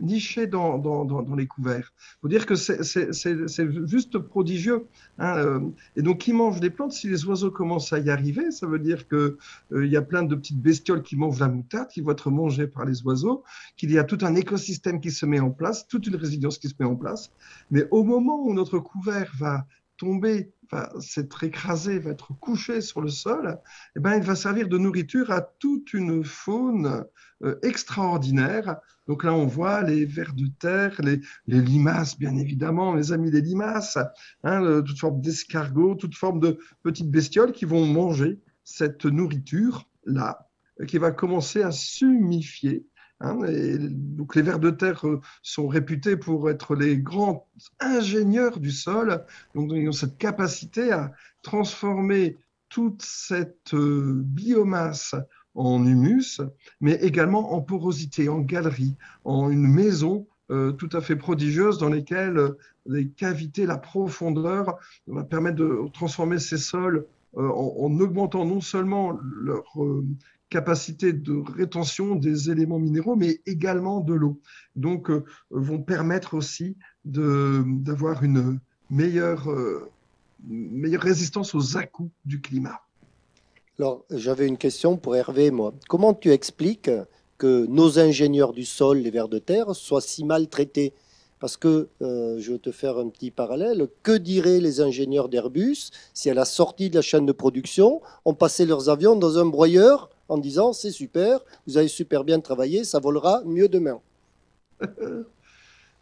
Niché dans, dans, les couverts. Il faut dire que c'est juste prodigieux. Hein, euh. Et donc, qui mange des plantes Si les oiseaux commencent à y arriver, ça veut dire qu'il euh, y a plein de petites bestioles qui mangent la moutarde, qui vont être mangées par les oiseaux, qu'il y a tout un écosystème qui se met en place, toute une résilience qui se met en place. Mais au moment où notre couvert va tomber s'être écrasé, va être couché sur le sol, eh ben, il va servir de nourriture à toute une faune euh, extraordinaire. Donc là, on voit les vers de terre, les, limaces, bien évidemment, les amis des limaces, toutes hein, formes toute forme d'escargots, toutes formes de petites bestioles qui vont manger cette nourriture-là, euh, qui va commencer à s'humifier Hein, et donc les vers de terre euh, sont réputés pour être les grands ingénieurs du sol, donc ils ont cette capacité à transformer toute cette euh, biomasse en humus, mais également en porosité, en galerie, en une maison euh, tout à fait prodigieuse dans laquelle les cavités, la profondeur va permettre de transformer ces sols en, en, augmentant non seulement leur capacité de rétention des éléments minéraux, mais également de l'eau. Donc, euh, vont permettre aussi d'avoir une meilleure, euh, meilleure résistance aux à du climat. Alors, j'avais une question pour Hervé, moi. Comment tu expliques que nos ingénieurs du sol, les vers de terre, soient si mal traités parce que, euh, je vais te faire un petit parallèle, que diraient les ingénieurs d'Airbus si à la sortie de la chaîne de production, on passait leurs avions dans un broyeur en disant c'est super, vous avez super bien travaillé, ça volera mieux demain.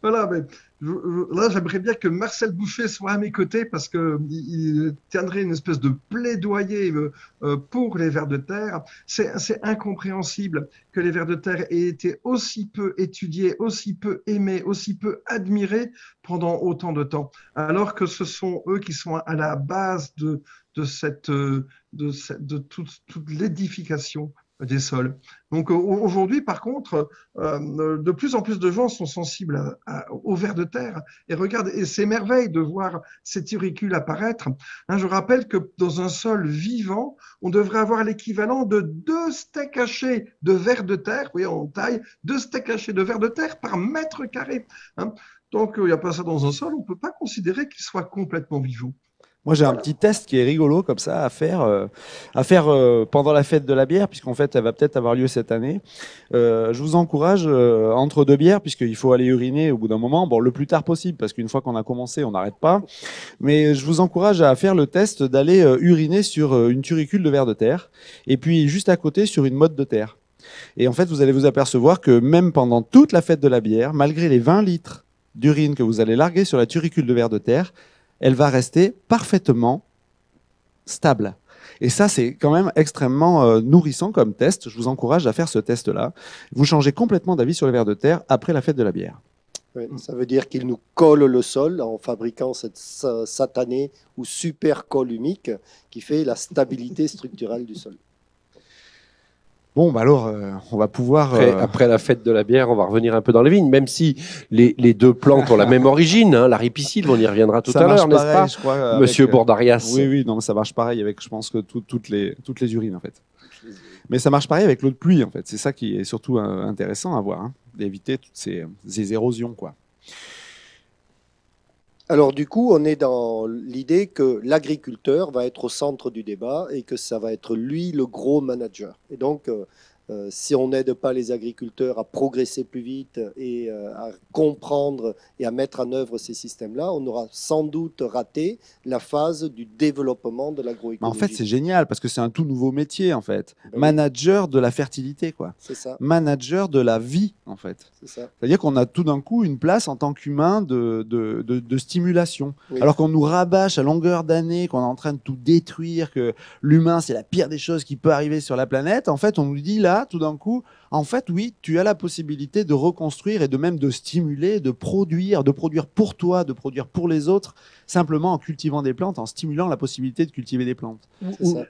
voilà, mais là j'aimerais bien que Marcel Boucher soit à mes côtés parce qu'il il tiendrait une espèce de plaidoyer euh, euh, pour les vers de terre. C'est incompréhensible que les vers de terre aient été aussi peu étudiés, aussi peu aimés, aussi peu admirés pendant autant de temps, alors que ce sont eux qui sont à la base de euh, de, cette, de, toute, toute l'édification des sols. Donc aujourd'hui, par contre, euh, de plus en plus de gens sont sensibles à, au vers de terre et regardent, et c'est merveille de voir ces turicules apparaître. Hein, je rappelle que dans un sol vivant, on devrait avoir l'équivalent de deux steaks hachés de vers de terre, oui, en taille deux steaks hachés de vers de terre par mètre carré. Tant qu'il n'y a pas ça dans un sol, on ne peut pas considérer qu'il soit complètement vivant. Moi, j'ai un petit test qui est rigolo comme ça à faire, euh, à faire euh, pendant la fête de la bière, puisqu'en fait, elle va peut-être avoir lieu cette année. Euh, je vous encourage euh, entre deux bières, puisqu'il faut aller uriner au bout d'un moment, bon, le plus tard possible, parce qu'une fois qu'on a commencé, on n'arrête pas. Mais je vous encourage à faire le test d'aller uriner sur une turricule de verre de terre, et puis juste à côté sur une motte de terre. Et en fait, vous allez vous apercevoir que même pendant toute la fête de la bière, malgré les 20 litres d'urine que vous allez larguer sur la turricule de verre de terre, elle va rester parfaitement stable. Et ça, c'est quand même extrêmement euh, nourrissant comme test. Je vous encourage à faire ce test-là. Vous changez complètement d'avis sur les vers de terre après la fête de la bière. ça veut dire qu'il nous colle le sol en fabriquant cette satanée ou super colle qui fait la stabilité structurelle du sol. Bon, bah alors, euh, on va pouvoir. Euh, après, la fête de la bière, on va revenir un peu dans les vignes, même si les, deux plantes ont la même origine. Hein, la ripicide on y reviendra tout à l'heure, n'est-ce pas, Monsieur euh, Bordarias Oui, oui, non, ça marche pareil avec, je pense que toutes les toutes les urines en fait. Mais ça marche pareil avec l'eau de pluie en fait. C'est ça qui est surtout intéressant à voir, hein, d'éviter toutes ces, érosions quoi. Alors du coup, on est dans l'idée que l'agriculteur va être au centre du débat et que ça va être lui le gros manager. Et donc, euh, euh, si on n'aide pas les agriculteurs à progresser plus vite et euh, à comprendre et à mettre en œuvre ces systèmes-là, on aura sans doute raté la phase du développement de l'agroécologie. En fait, c'est génial parce que c'est un tout nouveau métier en fait. Ben Manager de la fertilité, quoi. C'est ça. Manager de la vie, en fait. C'est ça. à dire qu'on a tout d'un coup une place en tant qu'humain de, stimulation. Alors qu'on nous rabâche à longueur d'année qu'on est en train de tout détruire, que l'humain c'est la pire des choses qui peut arriver sur la planète, en fait, on nous dit là, tout d'un coup, en fait, oui, tu as la possibilité de reconstruire et de même de stimuler, de produire, de produire pour toi, de produire pour les autres, simplement en cultivant des plantes, en stimulant la possibilité de cultiver des plantes.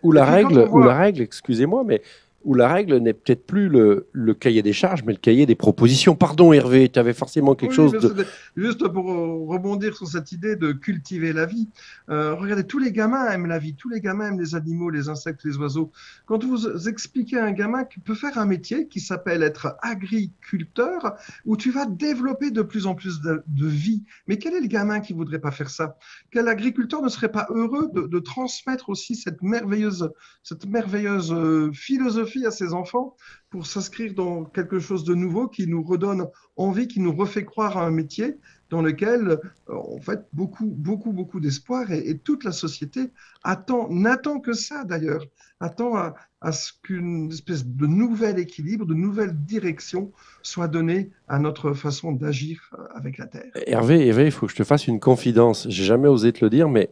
ou la règle, ou la règle, excusez-moi, mais où la règle n'est peut-être plus le, cahier des charges, mais le cahier des propositions. Pardon Hervé, tu avais forcément quelque chose de... Juste pour euh, rebondir sur cette idée de cultiver la vie. Euh, regardez, tous les gamins aiment la vie, tous les gamins aiment les animaux, les insectes, les oiseaux. Quand vous expliquez à un gamin qu'il peut faire un métier qui s'appelle être agriculteur, où tu vas développer de plus en plus de, vie, mais quel est le gamin qui voudrait pas faire ça Quel agriculteur ne serait pas heureux de, de transmettre aussi cette merveilleuse, cette merveilleuse euh, philosophie à ses enfants pour s'inscrire dans quelque chose de nouveau qui nous redonne envie, qui nous refait croire à un métier dans lequel, euh, en fait, beaucoup, beaucoup, beaucoup d'espoir et, toute la société attend, n'attend que ça d'ailleurs, attend à, ce qu'une espèce de nouvel équilibre, de nouvelle direction soit donnée à notre façon d'agir euh, avec la Terre. Hervé, Hervé, il faut que je te fasse une confidence. J'ai jamais osé te le dire, mais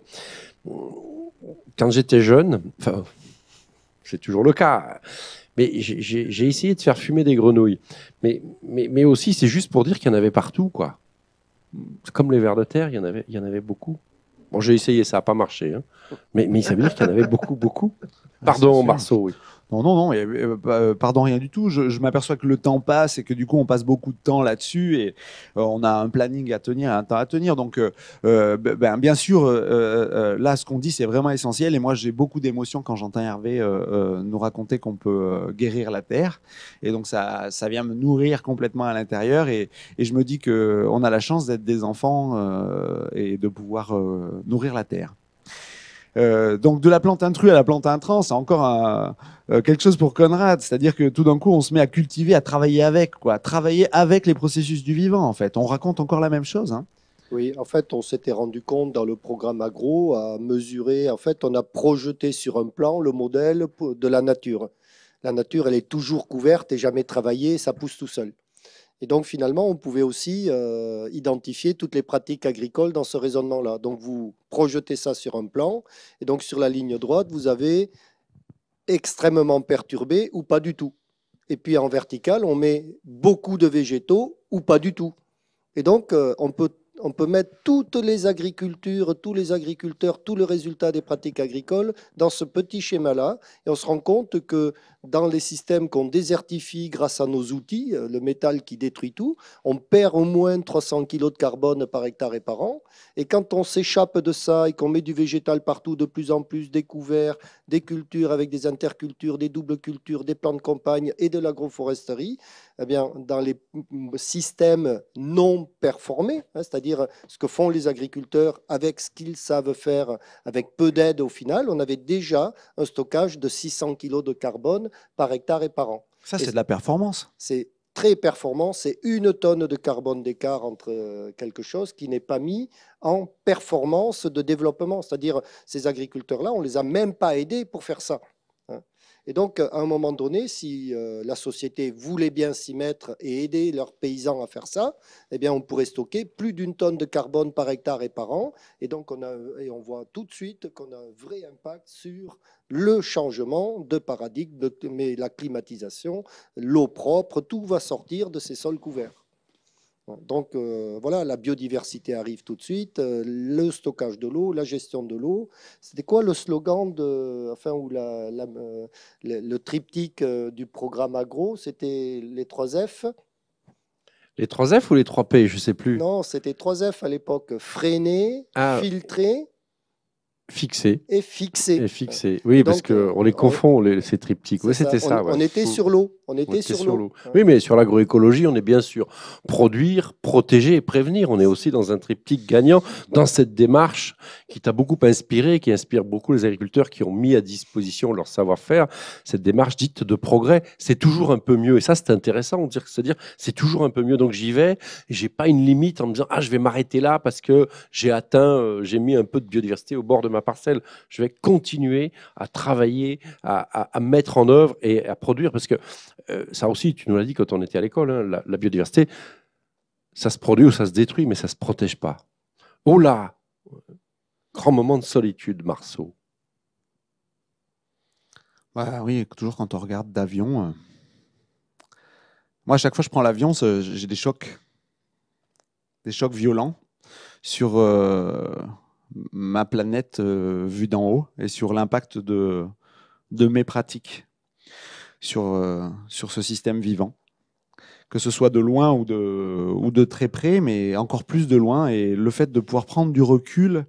quand j'étais jeune, enfin, c'est toujours le cas. Mais j'ai essayé de faire fumer des grenouilles. Mais, mais, aussi, c'est juste pour dire qu'il y en avait partout, quoi. Comme les vers de terre, il y en avait, il y en avait beaucoup. Bon, j'ai essayé, ça n'a pas marché. Hein. Mais, mais ça veut dire qu'il y en avait beaucoup, beaucoup. Ah, Pardon, Marceau, oui. Non, non, non, euh, bah, euh, pardon, rien du tout. Je, je m'aperçois que le temps passe et que du coup, on passe beaucoup de temps là-dessus et euh, on a un planning à tenir, un temps à tenir. Donc, euh, ben, bien sûr, là, ce qu'on dit, c'est vraiment essentiel. Et moi, j'ai beaucoup d'émotions quand j'entends Hervé nous raconter qu'on peut guérir la Terre. Et donc, ça, ça vient me nourrir complètement à l'intérieur. Et, et, je me dis qu'on a la chance d'être des enfants et de pouvoir nourrir la Terre. Euh, donc de la plante intrue à la plante intrans, c'est encore euh, quelque chose pour Conrad. C'est-à-dire que tout d'un coup, on se met à cultiver, à travailler avec, à travailler avec les processus du vivant, en fait. On raconte encore la même chose. Hein. Oui, en fait, on s'était rendu compte dans le programme agro à mesurer. En fait, on a projeté sur un plan le modèle de la nature. La nature, elle est toujours couverte et jamais travaillée, ça pousse tout seul. Et donc finalement, on pouvait aussi euh, identifier toutes les pratiques agricoles dans ce raisonnement-là. Donc vous projetez ça sur un plan, et donc sur la ligne droite, vous avez extrêmement perturbé ou pas du tout. Et puis en vertical, on met beaucoup de végétaux ou pas du tout. Et donc euh, on, peut, on peut mettre toutes les agricultures, tous les agriculteurs, tout le résultat des pratiques agricoles dans ce petit schéma-là, et on se rend compte que dans les systèmes qu'on désertifie grâce à nos outils, euh, le métal qui détruit tout, on perd au moins 300 kg de carbone par hectare et par an. Et quand on s'échappe de ça et qu'on met du végétal partout, de plus en plus découvert, des cultures avec des intercultures, des doubles cultures, des plantes de campagne et de l'agroforesterie, eh bien, dans les systèmes non performés, hein, c'est-à-dire ce que font les agriculteurs avec ce qu'ils savent faire, avec peu d'aide au final, on avait déjà un stockage de 600 kg de carbone par hectare et par an. Ça, c'est de la performance. C'est très performant, c'est une tonne de carbone d'écart entre euh, quelque chose qui n'est pas mis en performance de développement. C'est-à-dire, ces agriculteurs-là, on ne les a même pas aidés pour faire ça. Et donc, à un moment donné, si euh, la société voulait bien s'y mettre et aider leurs paysans à faire ça, eh bien, on pourrait stocker plus d'une tonne de carbone par hectare et par an. Et donc, on, a, et on voit tout de suite qu'on a un vrai impact sur le changement de paradigme, mais la climatisation, l'eau propre, tout va sortir de ces sols couverts. Donc euh, voilà, la biodiversité arrive tout de suite, euh, le stockage de l'eau, la gestion de l'eau. C'était quoi le slogan de, enfin, ou euh, le, triptyque du programme agro C'était les 3 F Les 3 F ou les 3 P Je ne sais plus. Non, c'était 3 F à l'époque. Freiner, ah. filtrer, Fixé. Et fixé. Et fixé. Oui, parce qu'on les confond, les, ces triptyques. c'était ça. on, était sur l'eau. On était, sur, l'eau. Oui, mais sur l'agroécologie, on est bien sûr produire, protéger et prévenir. On est aussi dans un triptyque gagnant dans cette démarche qui t'a beaucoup inspiré, qui inspire beaucoup les agriculteurs qui ont mis à disposition leur savoir-faire. Cette démarche dite de progrès, c'est toujours un peu mieux. Et ça, c'est intéressant. C'est-à-dire, c'est toujours un peu mieux. Donc j'y vais. J'ai pas une limite en me disant ah je vais m'arrêter là parce que j'ai atteint, euh, j'ai mis un peu de biodiversité au bord de ma parcelle. Je vais continuer à travailler, à, mettre en œuvre et à produire, parce que euh, ça aussi, tu nous l'as dit quand on était à l'école, hein, la, biodiversité, ça se produit ou ça se détruit, mais ça ne se protège pas. Oh là Grand moment de solitude, Marceau. Bah oui, toujours quand on regarde d'avion. Euh, moi, à chaque fois que je prends l'avion, j'ai des chocs. Des chocs violents sur euh, ma planète euh, vue d'en haut et sur l'impact de, mes pratiques euh, sur, ce système vivant. Que ce soit de loin ou de, très près, mais encore plus de loin. Et le fait de pouvoir prendre du recul,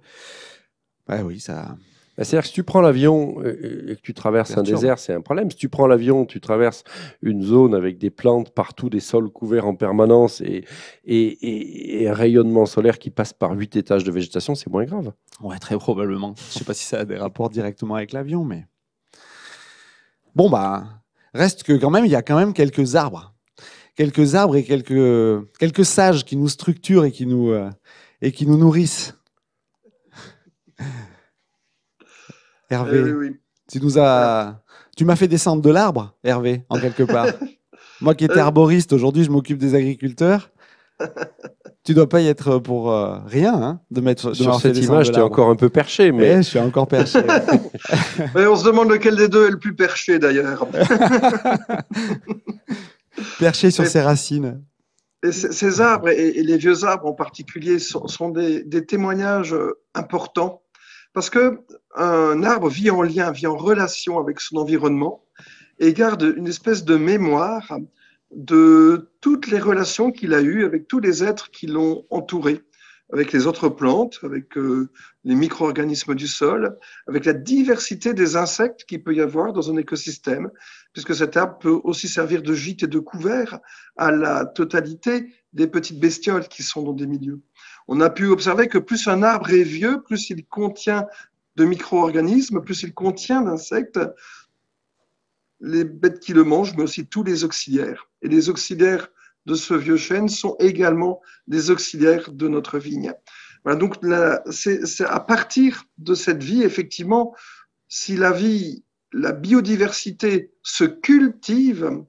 bah oui, ça, bah, c'est-à-dire que si tu prends l'avion euh, euh, et que tu traverses un désert, c'est un problème. Si tu prends l'avion, tu traverses une zone avec des plantes partout, des sols couverts en permanence et, un rayonnement solaire qui passe par huit étages de végétation, c'est moins grave. Oui, très probablement. Je ne sais pas si ça a des rapports directement avec l'avion, mais... Bon, bah, reste que quand même, il y a quand même quelques arbres. Quelques arbres et quelques, quelques sages qui nous structurent et qui nous, euh, et qui nous nourrissent. Hervé. Eh tu nous as, tu m'as fait descendre de l'arbre, Hervé, en quelque part. Moi qui étais euh. arboriste, aujourd'hui je m'occupe des agriculteurs. tu dois pas y être pour euh, rien, hein, de mettre sur cette image. Tu es encore un peu perché, mais eh, je suis encore perché. mais on se demande lequel des deux est le plus perché d'ailleurs. perché sur ses racines. ces arbres et, les vieux arbres en particulier sont, des témoignages euh, importants parce que un arbre vit en lien, vit en relation avec son environnement et garde une espèce de mémoire de toutes les relations qu'il a eues avec tous les êtres qui l'ont entouré, avec les autres plantes, avec euh, les micro-organismes du sol, avec la diversité des insectes qu'il peut y avoir dans un écosystème, puisque cet arbre peut aussi servir de gîte et de couvert à la totalité des petites bestioles qui sont dans des milieux. On a pu observer que plus un arbre est vieux, plus il contient de micro-organismes, plus il contient d'insectes, les bêtes qui le mangent, mais aussi tous les auxiliaires. Et les auxiliaires de ce vieux chêne sont également des auxiliaires de notre vigne. Voilà, donc c'est à partir de cette vie, effectivement, si la vie, la biodiversité se cultive,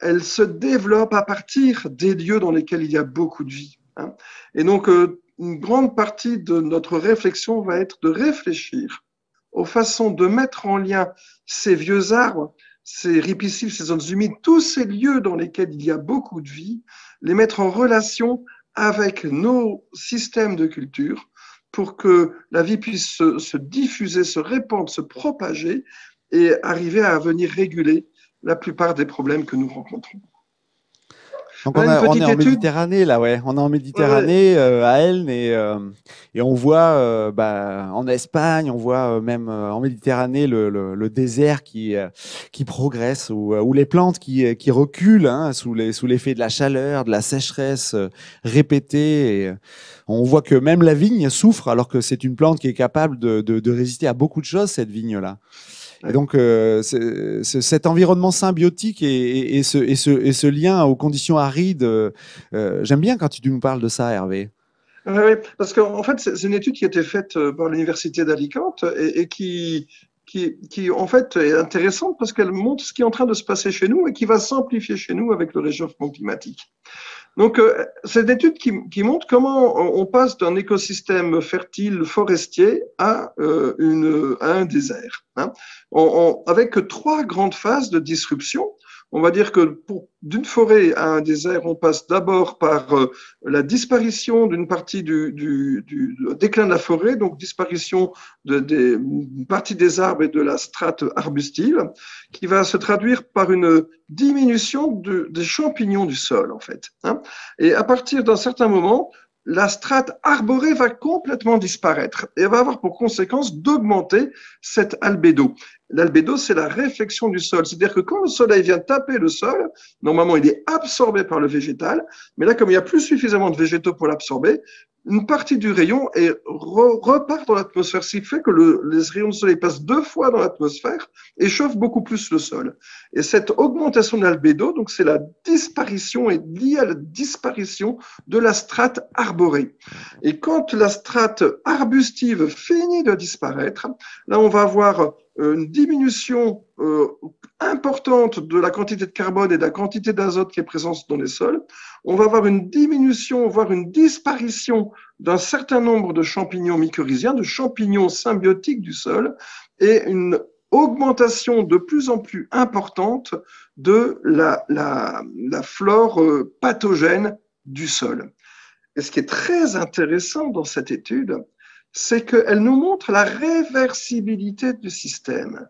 elle se développe à partir des lieux dans lesquels il y a beaucoup de vie. Hein. Et donc, euh, une grande partie de notre réflexion va être de réfléchir aux façons de mettre en lien ces vieux arbres, ces ripisylves, ces zones humides, tous ces lieux dans lesquels il y a beaucoup de vie, les mettre en relation avec nos systèmes de culture pour que la vie puisse se diffuser, se répandre, se propager et arriver à venir réguler la plupart des problèmes que nous rencontrons. Donc on, est en Méditerranée là, ouais. On est en Méditerranée euh, à Elne et, euh, et on voit euh, bah, en Espagne, on voit même en Méditerranée le, le, désert qui qui progresse ou, ou, les plantes qui qui reculent hein, sous les sous l'effet de la chaleur, de la sécheresse répétée. Et on voit que même la vigne souffre alors que c'est une plante qui est capable de, de, de résister à beaucoup de choses cette vigne là donc, euh, cet environnement symbiotique et, ce, lien aux conditions arides, euh, euh, j'aime bien quand tu nous parles de ça, Hervé. Oui, parce qu'en fait, c'est une étude qui a été faite par l'Université d'Alicante et, qui, en fait, est intéressante parce qu'elle montre ce qui est en train de se passer chez nous et qui va s'amplifier chez nous avec le réchauffement climatique. Donc, euh, cette étude qui, montre comment on passe d'un écosystème fertile forestier à, euh, un désert, hein. avec trois grandes phases de disruption on va dire que d'une forêt à un désert, on passe d'abord par euh, la disparition d'une partie du, déclin de la forêt, donc disparition de, des partie des arbres et de la strate arbustive, qui va se traduire par une diminution des champignons du sol, en fait. Hein. Et à partir d'un certain moment, la strate arborée va complètement disparaître et va avoir pour conséquence d'augmenter cet albédo. L'albédo, c'est la réflexion du sol. C'est-à-dire que quand le soleil vient taper le sol, normalement, il est absorbé par le végétal, mais là, comme il n'y a plus suffisamment de végétaux pour l'absorber, une partie du rayon est, repart dans l'atmosphère, ce qui fait que les rayons de soleil passent deux fois dans l'atmosphère et chauffent beaucoup plus le sol. Et cette augmentation de l'albédo, donc c'est la disparition est liée à la disparition de la strate arborée. Et quand la strate arbustive finit de disparaître, là on va avoir une diminution euh, importante de la quantité de carbone et de la quantité d'azote qui est présente dans les sols, on va avoir une diminution, voire une disparition d'un certain nombre de champignons mycorhiziens, de champignons symbiotiques du sol, et une augmentation de plus en plus importante de la, la flore euh, pathogène du sol. Et ce qui est très intéressant dans cette étude, c'est qu'elle nous montre la réversibilité du système.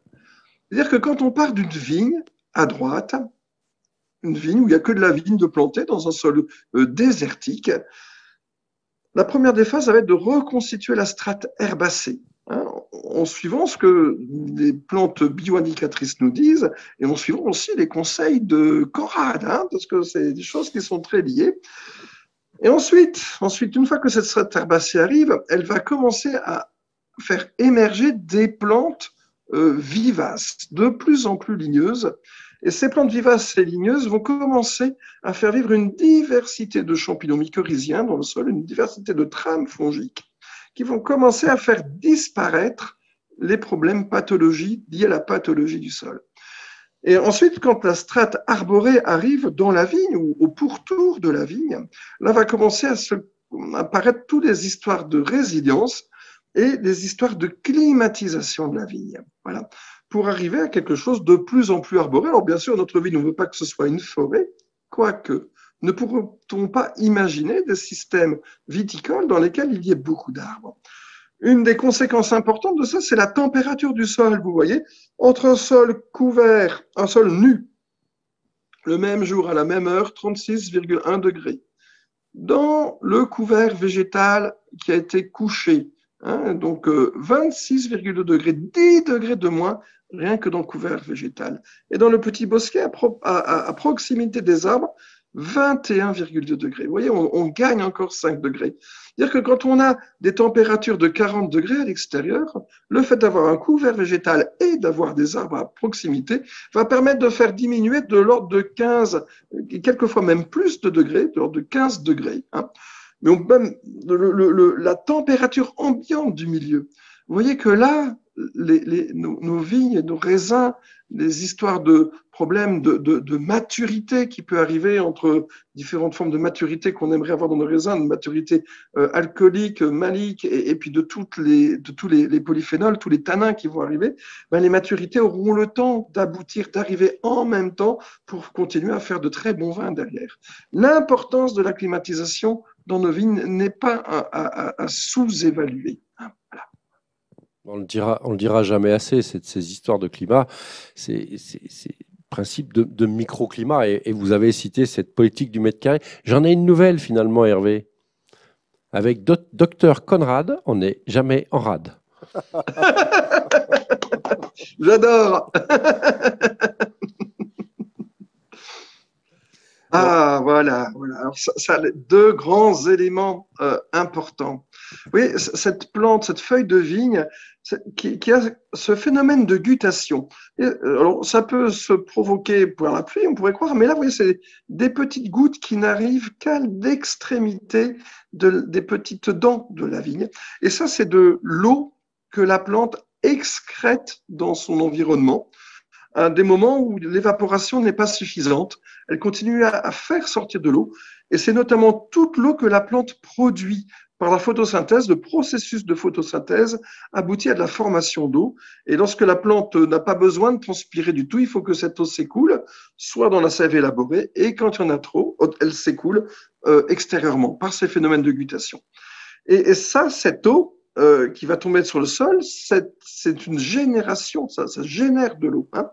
C'est-à-dire que quand on part d'une vigne à droite, une vigne où il n'y a que de la vigne de planter dans un sol euh, désertique, la première des phases, ça va être de reconstituer la strate herbacée, hein, en suivant ce que les plantes bioindicatrices nous disent, et en suivant aussi les conseils de Corade, hein, parce que c'est des choses qui sont très liées. Et ensuite, ensuite, une fois que cette terre herbacée arrive, elle va commencer à faire émerger des plantes euh, vivaces, de plus en plus ligneuses. Et ces plantes vivaces et ligneuses vont commencer à faire vivre une diversité de champignons mycorhiziens dans le sol, une diversité de trames fongiques qui vont commencer à faire disparaître les problèmes pathologiques liés à la pathologie du sol. Et ensuite, quand la strate arborée arrive dans la vigne ou au pourtour de la vigne, là va commencer à apparaître toutes les histoires de résilience et des histoires de climatisation de la vigne. Voilà. Pour arriver à quelque chose de plus en plus arboré. Alors, bien sûr, notre vie ne veut pas que ce soit une forêt, quoique. Ne pourrait on pas imaginer des systèmes viticoles dans lesquels il y ait beaucoup d'arbres une des conséquences importantes de ça, c'est la température du sol. Vous voyez, entre un sol couvert, un sol nu, le même jour, à la même heure, 36,1 degrés. Dans le couvert végétal qui a été couché, hein, donc 26,2 euh, degrés, 10 degrés de moins, rien que dans le couvert végétal. Et dans le petit bosquet à proximité des arbres, 21,2 degrés. Vous voyez, on, on, gagne encore 5 degrés. C'est-à-dire que quand on a des températures de 40 degrés à l'extérieur, le fait d'avoir un couvert végétal et d'avoir des arbres à proximité va permettre de faire diminuer de l'ordre de 15, quelquefois même plus de degrés, de l'ordre de 15 degrés. Hein. Mais même le, la température ambiante du milieu. Vous voyez que là, les, nos, vignes, nos raisins, les histoires de problèmes de, maturité qui peut arriver entre différentes formes de maturité qu'on aimerait avoir dans nos raisins, de maturité euh, alcoolique, malique, et, puis de, toutes les, de tous les, polyphénols, tous les tanins qui vont arriver, ben, les maturités auront le temps d'aboutir, d'arriver en même temps pour continuer à faire de très bons vins derrière. L'importance de la climatisation dans nos vignes n'est pas à, à sous-évaluer. Hein, voilà. On le dira, on le dira jamais assez. ces histoires de climat, c'est principe de, de microclimat. Et, et, vous avez cité cette politique du mètre carré. J'en ai une nouvelle finalement, Hervé. Avec Dr docteur Conrad, on n'est jamais en rade. J'adore. ah voilà, voilà. Alors ça, deux grands éléments euh, importants. Oui, cette plante, cette feuille de vigne, qui, a ce phénomène de gutation. Euh, ça peut se provoquer par la pluie, on pourrait croire, mais là, vous voyez, c'est des petites gouttes qui n'arrivent qu'à l'extrémité des petites dents de la vigne. Et ça, c'est de l'eau que la plante excrète dans son environnement à des moments où l'évaporation n'est pas suffisante. Elle continue à faire sortir de l'eau. Et c'est notamment toute l'eau que la plante produit par la photosynthèse, le processus de photosynthèse aboutit à de la formation d'eau. Et lorsque la plante n'a pas besoin de transpirer du tout, il faut que cette eau s'écoule, soit dans la sève élaborée, et quand il y en a trop, elle s'écoule euh, extérieurement par ces phénomènes de gutation. Et, ça, cette eau, euh, qui va tomber sur le sol, c'est une génération, ça, génère de l'eau, hein.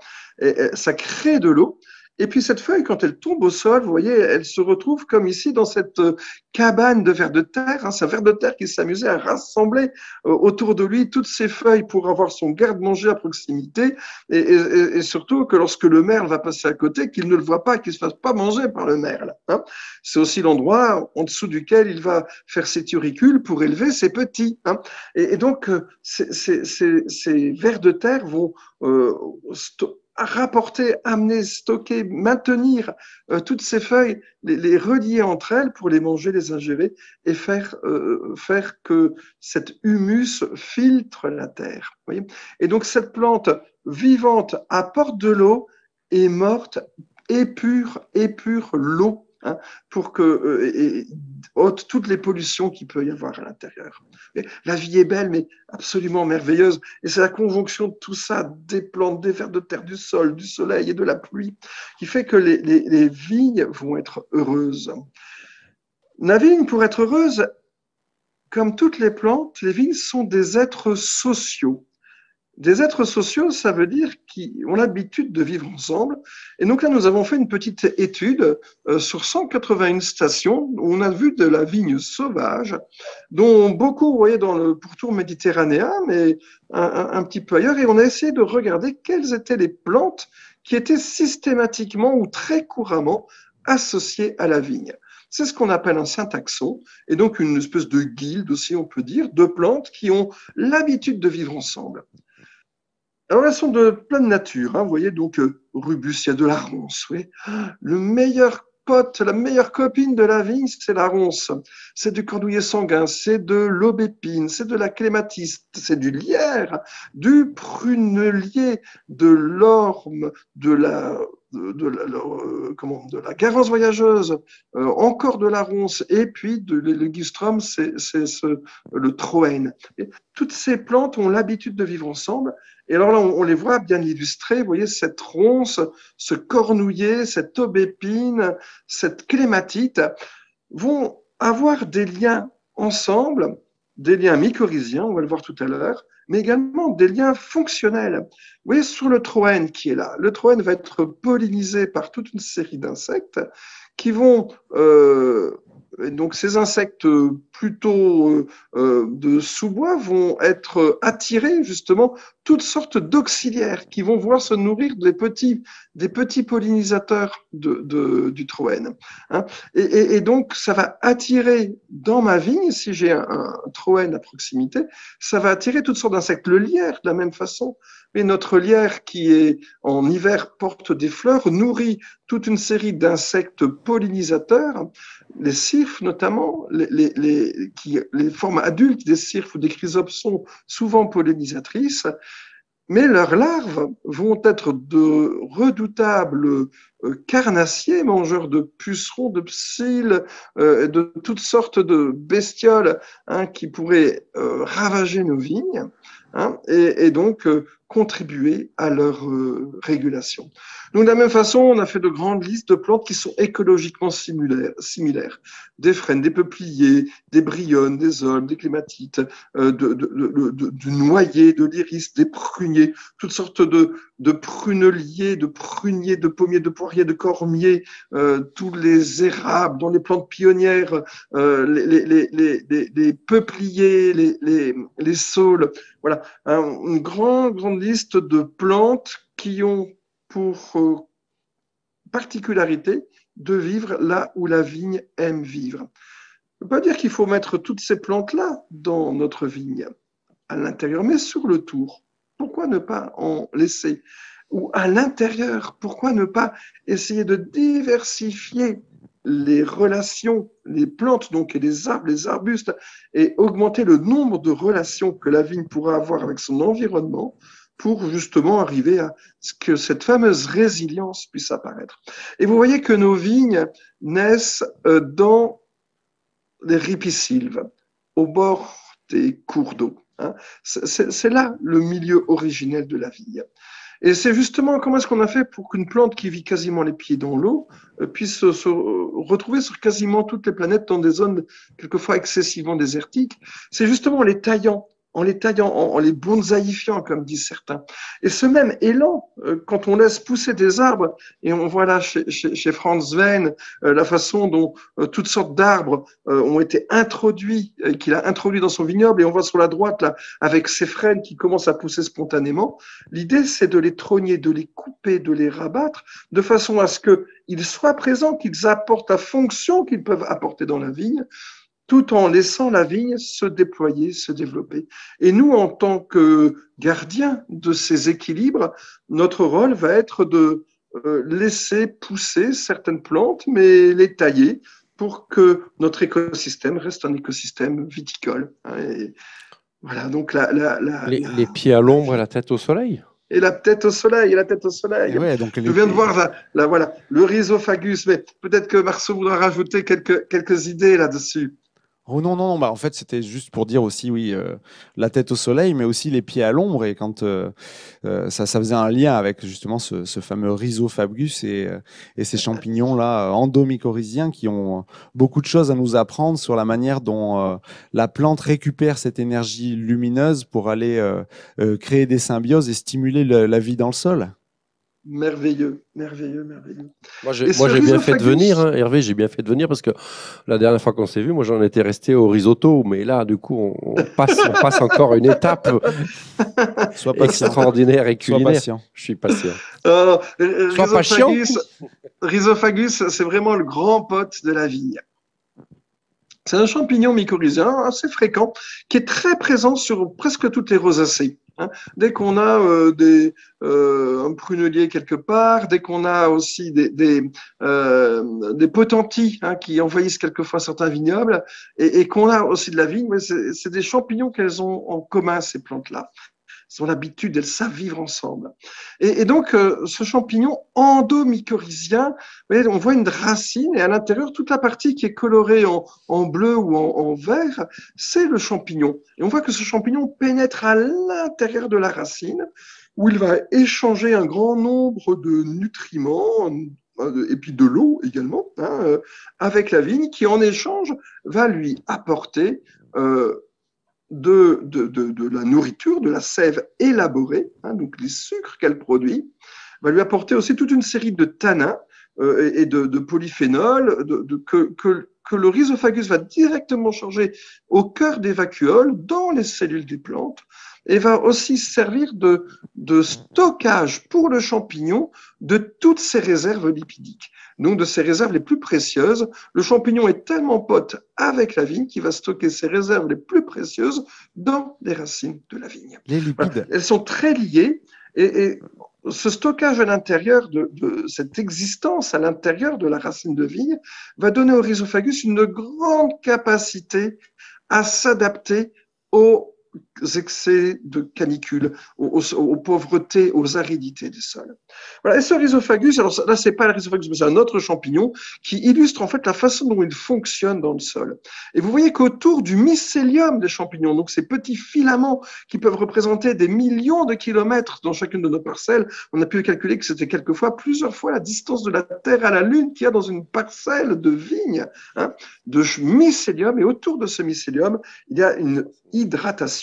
ça crée de l'eau. Et puis cette feuille, quand elle tombe au sol, vous voyez, elle se retrouve comme ici dans cette euh, cabane de vers de terre. Hein, c'est un de terre qui s'amusait à rassembler euh, autour de lui toutes ses feuilles pour avoir son garde-manger à proximité. Et, surtout que lorsque le merle va passer à côté, qu'il ne le voit pas, qu'il ne se fasse pas manger par le merle. Hein. C'est aussi l'endroit en dessous duquel il va faire ses turicules pour élever ses petits. Hein. Et, donc, euh, ces vers de terre vont euh, rapporter, amener, stocker, maintenir euh, toutes ces feuilles, les, relier entre elles pour les manger, les ingérer et faire, euh, faire que cet humus filtre la terre. et donc cette plante vivante apporte de l'eau et morte épure, épure l'eau. Hein, pour que euh, ôte toutes les pollutions qu'il peut y avoir à l'intérieur. La vie est belle, mais absolument merveilleuse. Et c'est la conjonction de tout ça, des plantes, des vers de terre, du sol, du soleil et de la pluie, qui fait que les, les, les vignes vont être heureuses. La vigne, pour être heureuse, comme toutes les plantes, les vignes sont des êtres sociaux. Des êtres sociaux, ça veut dire qu'ils ont l'habitude de vivre ensemble. Et donc là, nous avons fait une petite étude euh, sur 181 stations où on a vu de la vigne sauvage, dont beaucoup, vous voyez, dans le pourtour méditerranéen, mais un, petit peu ailleurs. Et on a essayé de regarder quelles étaient les plantes qui étaient systématiquement ou très couramment associées à la vigne. C'est ce qu'on appelle un syntaxon, et donc une espèce de guilde aussi, on peut dire, de plantes qui ont l'habitude de vivre ensemble. Alors, elles sont de pleine nature. Hein, vous voyez donc euh, Rubus, il y a de la ronce. Oui. Le meilleur pote, la meilleure copine de la vigne, c'est la ronce. C'est du cordouiller sanguin, c'est de l'aubépine, c'est de la clématiste, c'est du lierre, du prunelier, de l'orme, de la de, la, Garance euh, voyageuse, euh, encore de la Ronce, et puis de, le, c'est le Troène. toutes ces plantes ont l'habitude de vivre ensemble. Et alors là, on, les voit bien illustrées. Vous voyez cette ronce, ce cornouiller, cette aubépine, cette clématite vont avoir des liens ensemble, des liens mycorhiziens, on va le voir tout à l'heure, mais également des liens fonctionnels. Vous voyez, sur le troène qui est là, le troène va être pollinisé par toute une série d'insectes qui vont euh, donc ces insectes euh, plutôt euh, euh, de sous-bois vont être attirés justement toutes sortes d'auxiliaires qui vont voir se nourrir des petits, des petits pollinisateurs du troène. Hein. et, donc ça va attirer dans ma vigne, si j'ai un, un, troène à proximité, ça va attirer toutes sortes d'insectes. Le lierre, de la même façon, mais notre lierre qui est en hiver porte des fleurs, nourrit toute une série d'insectes pollinisateurs les cirfs notamment, les, les, formes adultes des cirfs ou des chrysops sont souvent pollinisatrices, mais leurs larves vont être de redoutables euh, carnassiers, mangeurs de pucerons, de psylles, euh, de toutes sortes de bestioles hein, qui pourraient euh, ravager nos vignes hein, et, donc contribuer à leur régulation. Donc, de la même façon, on a fait de grandes listes de plantes qui sont écologiquement similaires, des frênes, des peupliers, des brionnes, des olmes, des clématites, du noyer, de l'iris, des pruniers, toutes sortes de, de pruneliers, de pruniers, de pommiers, de de cormiers, euh, tous les érables, dans les plantes pionnières, euh, les, peupliers, les, saules. Voilà, une grande, grande liste de plantes qui ont pour euh, particularité de vivre là où la vigne aime vivre. Je ne pas dire qu'il faut mettre toutes ces plantes-là dans notre vigne, à l'intérieur, mais sur le tour. Pourquoi ne pas en laisser ou à l'intérieur. Pourquoi ne pas essayer de diversifier les relations, les plantes donc et les arbres, les arbustes, et augmenter le nombre de relations que la vigne pourra avoir avec son environnement pour justement arriver à ce que cette fameuse résilience puisse apparaître. Et vous voyez que nos vignes naissent euh, dans les ripisylves, au bord des cours d'eau. Hein. C'est là le milieu originel de la vigne. Et c'est justement comment est-ce qu'on a fait pour qu'une plante qui vit quasiment les pieds dans l'eau euh, puisse euh, se euh, retrouver sur quasiment toutes les planètes dans des zones quelquefois excessivement désertiques. C'est justement les taillants en les taillant, en, les bonsaïfiant, comme disent certains. Et ce même élan, euh, quand on laisse pousser des arbres, et on voit là chez, chez, Franz Wein euh, la façon dont euh, toutes sortes d'arbres ont été introduits, qu'il a introduit dans son vignoble, et on voit sur la droite, là, avec ses frênes qui commencent à pousser spontanément, l'idée c'est de les trogner, de les couper, de les rabattre, de façon à ce qu'ils soient présents, qu'ils apportent la fonction qu'ils peuvent apporter dans la vigne, tout en laissant la vigne se déployer, se développer. Et nous, en tant que gardiens de ces équilibres, notre rôle va être de euh, laisser pousser certaines plantes, mais les tailler pour que notre écosystème reste un écosystème viticole. Hein, voilà, donc la, les, pieds à l'ombre et la tête au soleil et la tête au soleil, et la tête au soleil. donc Je viens de voir la voilà, le rhizophagus, mais peut-être que Marceau voudra rajouter quelques, quelques idées là-dessus. Oh non, non, non, bah, en fait c'était juste pour dire aussi, oui, euh, la tête au soleil, mais aussi les pieds à l'ombre. Et quand euh, euh, ça, ça faisait un lien avec justement ce, fameux rhizophagus et, et ces champignons-là endomycorhiziens qui ont beaucoup de choses à nous apprendre sur la manière dont la plante récupère cette énergie lumineuse pour aller créer des symbioses et stimuler la vie dans le sol merveilleux, merveilleux, merveilleux. Moi, j'ai bien fait de venir, hein. Hervé, j'ai bien fait de venir parce que la dernière fois qu'on s'est vu, moi, j'en étais resté au risotto, mais là, du coup, on, passe, on passe encore une étape Sois extraordinaire et culinaire. Sois patient. Je suis patient. Oh, euh, Sois Rhizophagus, Rhizophagus c'est vraiment le grand pote de la vigne. C'est un champignon mycorhizien assez fréquent qui est très présent sur presque toutes les rosacées. Hein. Dès qu'on a euh, des, euh, un prunelier quelque part, dès qu'on a aussi des, des, euh, potentis hein, qui envahissent quelquefois certains vignobles, et, et qu'on a aussi de la vigne, c'est des champignons qu'elles ont en commun, ces plantes-là. Ils ont l'habitude, elles savent vivre ensemble. Et, donc, euh, ce champignon endomycorhizien, on voit une racine et à l'intérieur, toute la partie qui est colorée en, bleu ou en, vert, c'est le champignon. Et on voit que ce champignon pénètre à l'intérieur de la racine où il va échanger un grand nombre de nutriments, euh, et puis de l'eau également, hein, euh, avec la vigne, qui en échange va lui apporter de, de, de, de, la nourriture, de la sève élaborée, hein, donc les sucres qu'elle produit, va lui apporter aussi toute une série de tanins euh, et de, polyphénols que, que, que, le rhizophagus va directement charger au cœur des vacuoles, dans les cellules des plantes, et va aussi servir de, de stockage pour le champignon de toutes ses réserves lipidiques, donc de ses réserves les plus précieuses. Le champignon est tellement pote avec la vigne qu'il va stocker ses réserves les plus précieuses dans les racines de la vigne. Les lipides. Elles sont très liées et, ce stockage à l'intérieur de, cette existence à l'intérieur de la racine de vigne va donner au rhizophagus une grande capacité à s'adapter aux excès de canicule, aux, pauvretés, aux aridités des sols. Voilà. Et ce rhizophagus, alors là, c'est pas le rhizophagus, mais c'est un autre champignon qui illustre en fait la façon dont il fonctionne dans le sol. Et vous voyez qu'autour du mycélium des champignons, donc ces petits filaments qui peuvent représenter des millions de kilomètres dans chacune de nos parcelles, on a pu calculer que c'était quelquefois plusieurs fois la distance de la Terre à la Lune qu'il y a dans une parcelle de vigne, hein, de mycélium. Et autour de ce mycélium, il y a une hydratation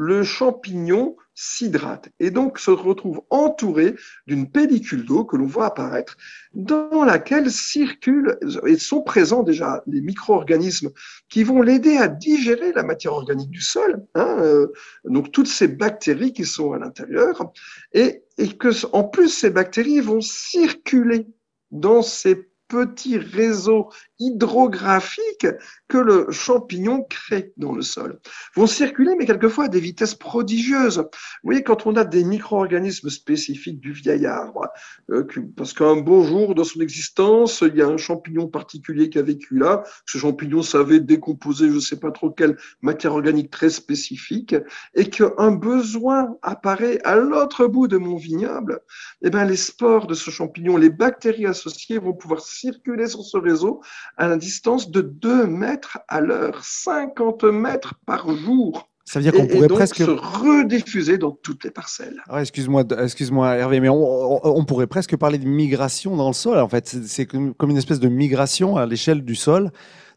le champignon s'hydrate et donc se retrouve entouré d'une pellicule d'eau que l'on voit apparaître, dans laquelle circulent et sont présents déjà les micro-organismes qui vont l'aider à digérer la matière organique du sol, hein, euh, donc toutes ces bactéries qui sont à l'intérieur, et, et que en plus ces bactéries vont circuler dans ces petits réseaux hydrographiques que le champignon crée dans le sol. Vont circuler, mais quelquefois à des vitesses prodigieuses. Vous voyez, quand on a des micro-organismes spécifiques du vieil arbre, euh, parce qu'un beau jour dans son existence, il y a un champignon particulier qui a vécu là, ce champignon savait décomposer je ne sais pas trop quelle matière organique très spécifique, et qu'un besoin apparaît à l'autre bout de mon vignoble, eh ben, les spores de ce champignon, les bactéries associées vont pouvoir circuler sur ce réseau à la distance de 2 mètres à l'heure, 50 mètres par jour. Ça veut dire qu'on pourrait presque se rediffuser dans toutes les parcelles. Ah excuse-moi, excuse-moi, Hervé, mais on, pourrait presque parler de migration dans le sol. En fait, c'est comme une espèce de migration à l'échelle du sol.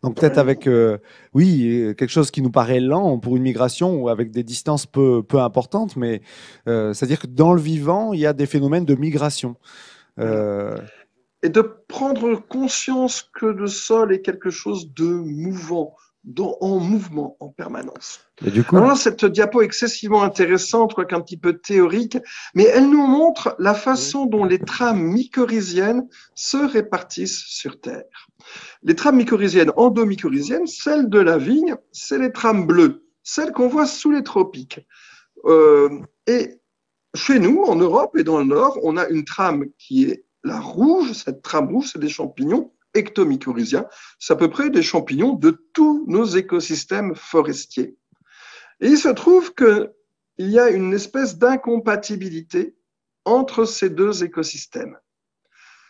Donc peut-être avec, euh, oui, euh, quelque chose qui nous paraît lent pour une migration ou avec des distances peu, importantes, mais euh, c'est-à-dire que dans le vivant, il y a des phénomènes de migration et de prendre conscience que le sol est quelque chose de mouvant, en mouvement en permanence. Et du coup, cette diapo est excessivement intéressante, quoiqu'un petit peu théorique, mais elle nous montre la façon dont les trames mycorhiziennes se répartissent sur Terre. Les trames mycorhiziennes, endomycorhiziennes, celles de la vigne, c'est les trames bleues, celles qu'on voit sous les tropiques. Euh, et chez nous, en Europe et dans le Nord, on a une trame qui est la rouge, cette trame rouge, c'est des champignons ectomycorhiziens. C'est à peu près des champignons de tous nos écosystèmes forestiers. Et il se trouve qu'il y a une espèce d'incompatibilité entre ces deux écosystèmes.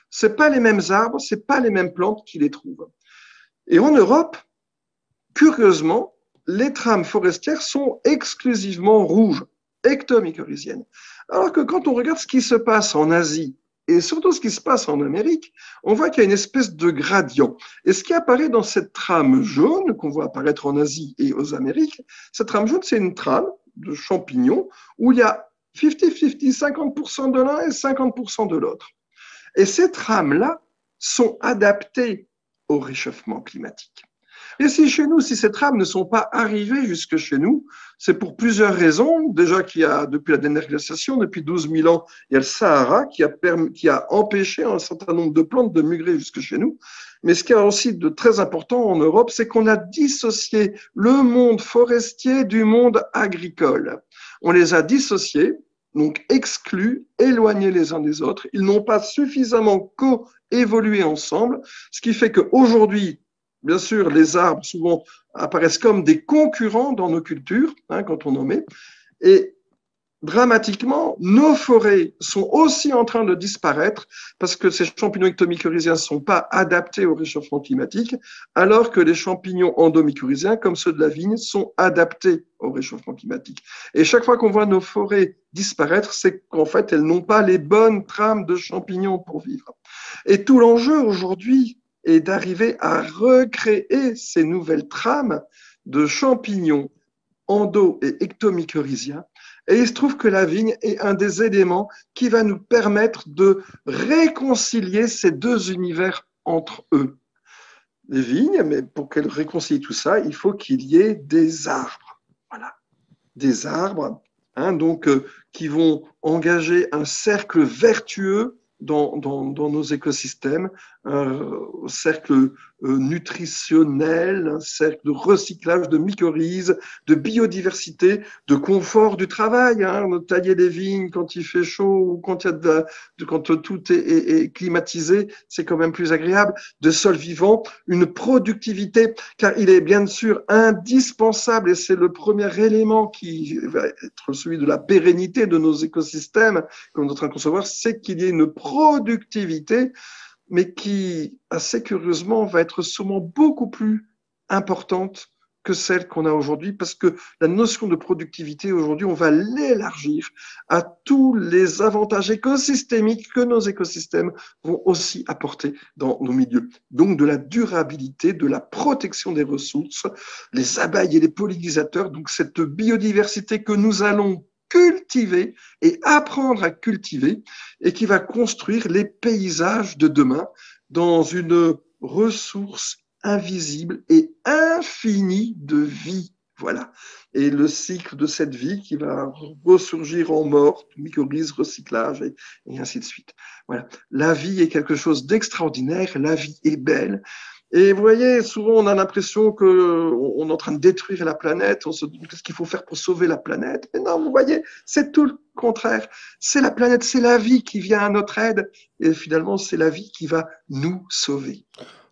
Ce pas les mêmes arbres, ce pas les mêmes plantes qui les trouvent. Et en Europe, curieusement, les trames forestières sont exclusivement rouges, ectomycorhiziennes. Alors que quand on regarde ce qui se passe en Asie, et surtout ce qui se passe en Amérique, on voit qu'il y a une espèce de gradient. Et ce qui apparaît dans cette trame jaune qu'on voit apparaître en Asie et aux Amériques, cette trame jaune, c'est une trame de champignons où il y a 50-50, 50% de l'un et 50% de l'autre. Et ces trames-là sont adaptées au réchauffement climatique. Et si chez nous, si ces trames ne sont pas arrivées jusque chez nous, c'est pour plusieurs raisons. Déjà qu'il y a, depuis la dernière glaciation, depuis 12 000 ans, il y a le Sahara qui a, permis, qui a empêché un certain nombre de plantes de migrer jusque chez nous. Mais ce qui est aussi de très important en Europe, c'est qu'on a dissocié le monde forestier du monde agricole. On les a dissociés, donc exclus, éloignés les uns des autres. Ils n'ont pas suffisamment co-évolué ensemble, ce qui fait qu'aujourd'hui, Bien sûr, les arbres souvent apparaissent comme des concurrents dans nos cultures, hein, quand on en met. Et dramatiquement, nos forêts sont aussi en train de disparaître parce que ces champignons ectomycorhiziens ne sont pas adaptés au réchauffement climatique, alors que les champignons endomycorhiziens, comme ceux de la vigne, sont adaptés au réchauffement climatique. Et chaque fois qu'on voit nos forêts disparaître, c'est qu'en fait, elles n'ont pas les bonnes trames de champignons pour vivre. Et tout l'enjeu aujourd'hui et d'arriver à recréer ces nouvelles trames de champignons endo- et ectomycorhiziens. Et il se trouve que la vigne est un des éléments qui va nous permettre de réconcilier ces deux univers entre eux. Les vignes, mais pour qu'elles réconcilient tout ça, il faut qu'il y ait des arbres. Voilà, des arbres hein, donc, euh, qui vont engager un cercle vertueux dans, dans, nos écosystèmes, un cercle euh, nutritionnel, un cercle de recyclage de mycorhizes, de biodiversité, de confort du travail. Hein, tailler des vignes quand il fait chaud ou quand, il quand tout est, climatisé, c'est quand même plus agréable. De sol vivant, une productivité, car il est bien sûr indispensable, et c'est le premier élément qui va être celui de la pérennité de nos écosystèmes, comme notre en train de concevoir, c'est qu'il y ait une productivité mais qui, assez curieusement, va être sûrement beaucoup plus importante que celle qu'on a aujourd'hui, parce que la notion de productivité aujourd'hui, on va l'élargir à tous les avantages écosystémiques que nos écosystèmes vont aussi apporter dans nos milieux. Donc de la durabilité, de la protection des ressources, les abeilles et les pollinisateurs, donc cette biodiversité que nous allons cultiver et apprendre à cultiver et qui va construire les paysages de demain dans une ressource invisible et infinie de vie. Voilà. Et le cycle de cette vie qui va ressurgir en mort, mycorhize, recyclage et, ainsi de suite. Voilà. La vie est quelque chose d'extraordinaire, la vie est belle, et vous voyez, souvent on a l'impression que on est en train de détruire la planète. On se dit qu'est-ce qu'il faut faire pour sauver la planète Mais non, vous voyez, c'est tout le contraire. C'est la planète, c'est la vie qui vient à notre aide, et finalement c'est la vie qui va nous sauver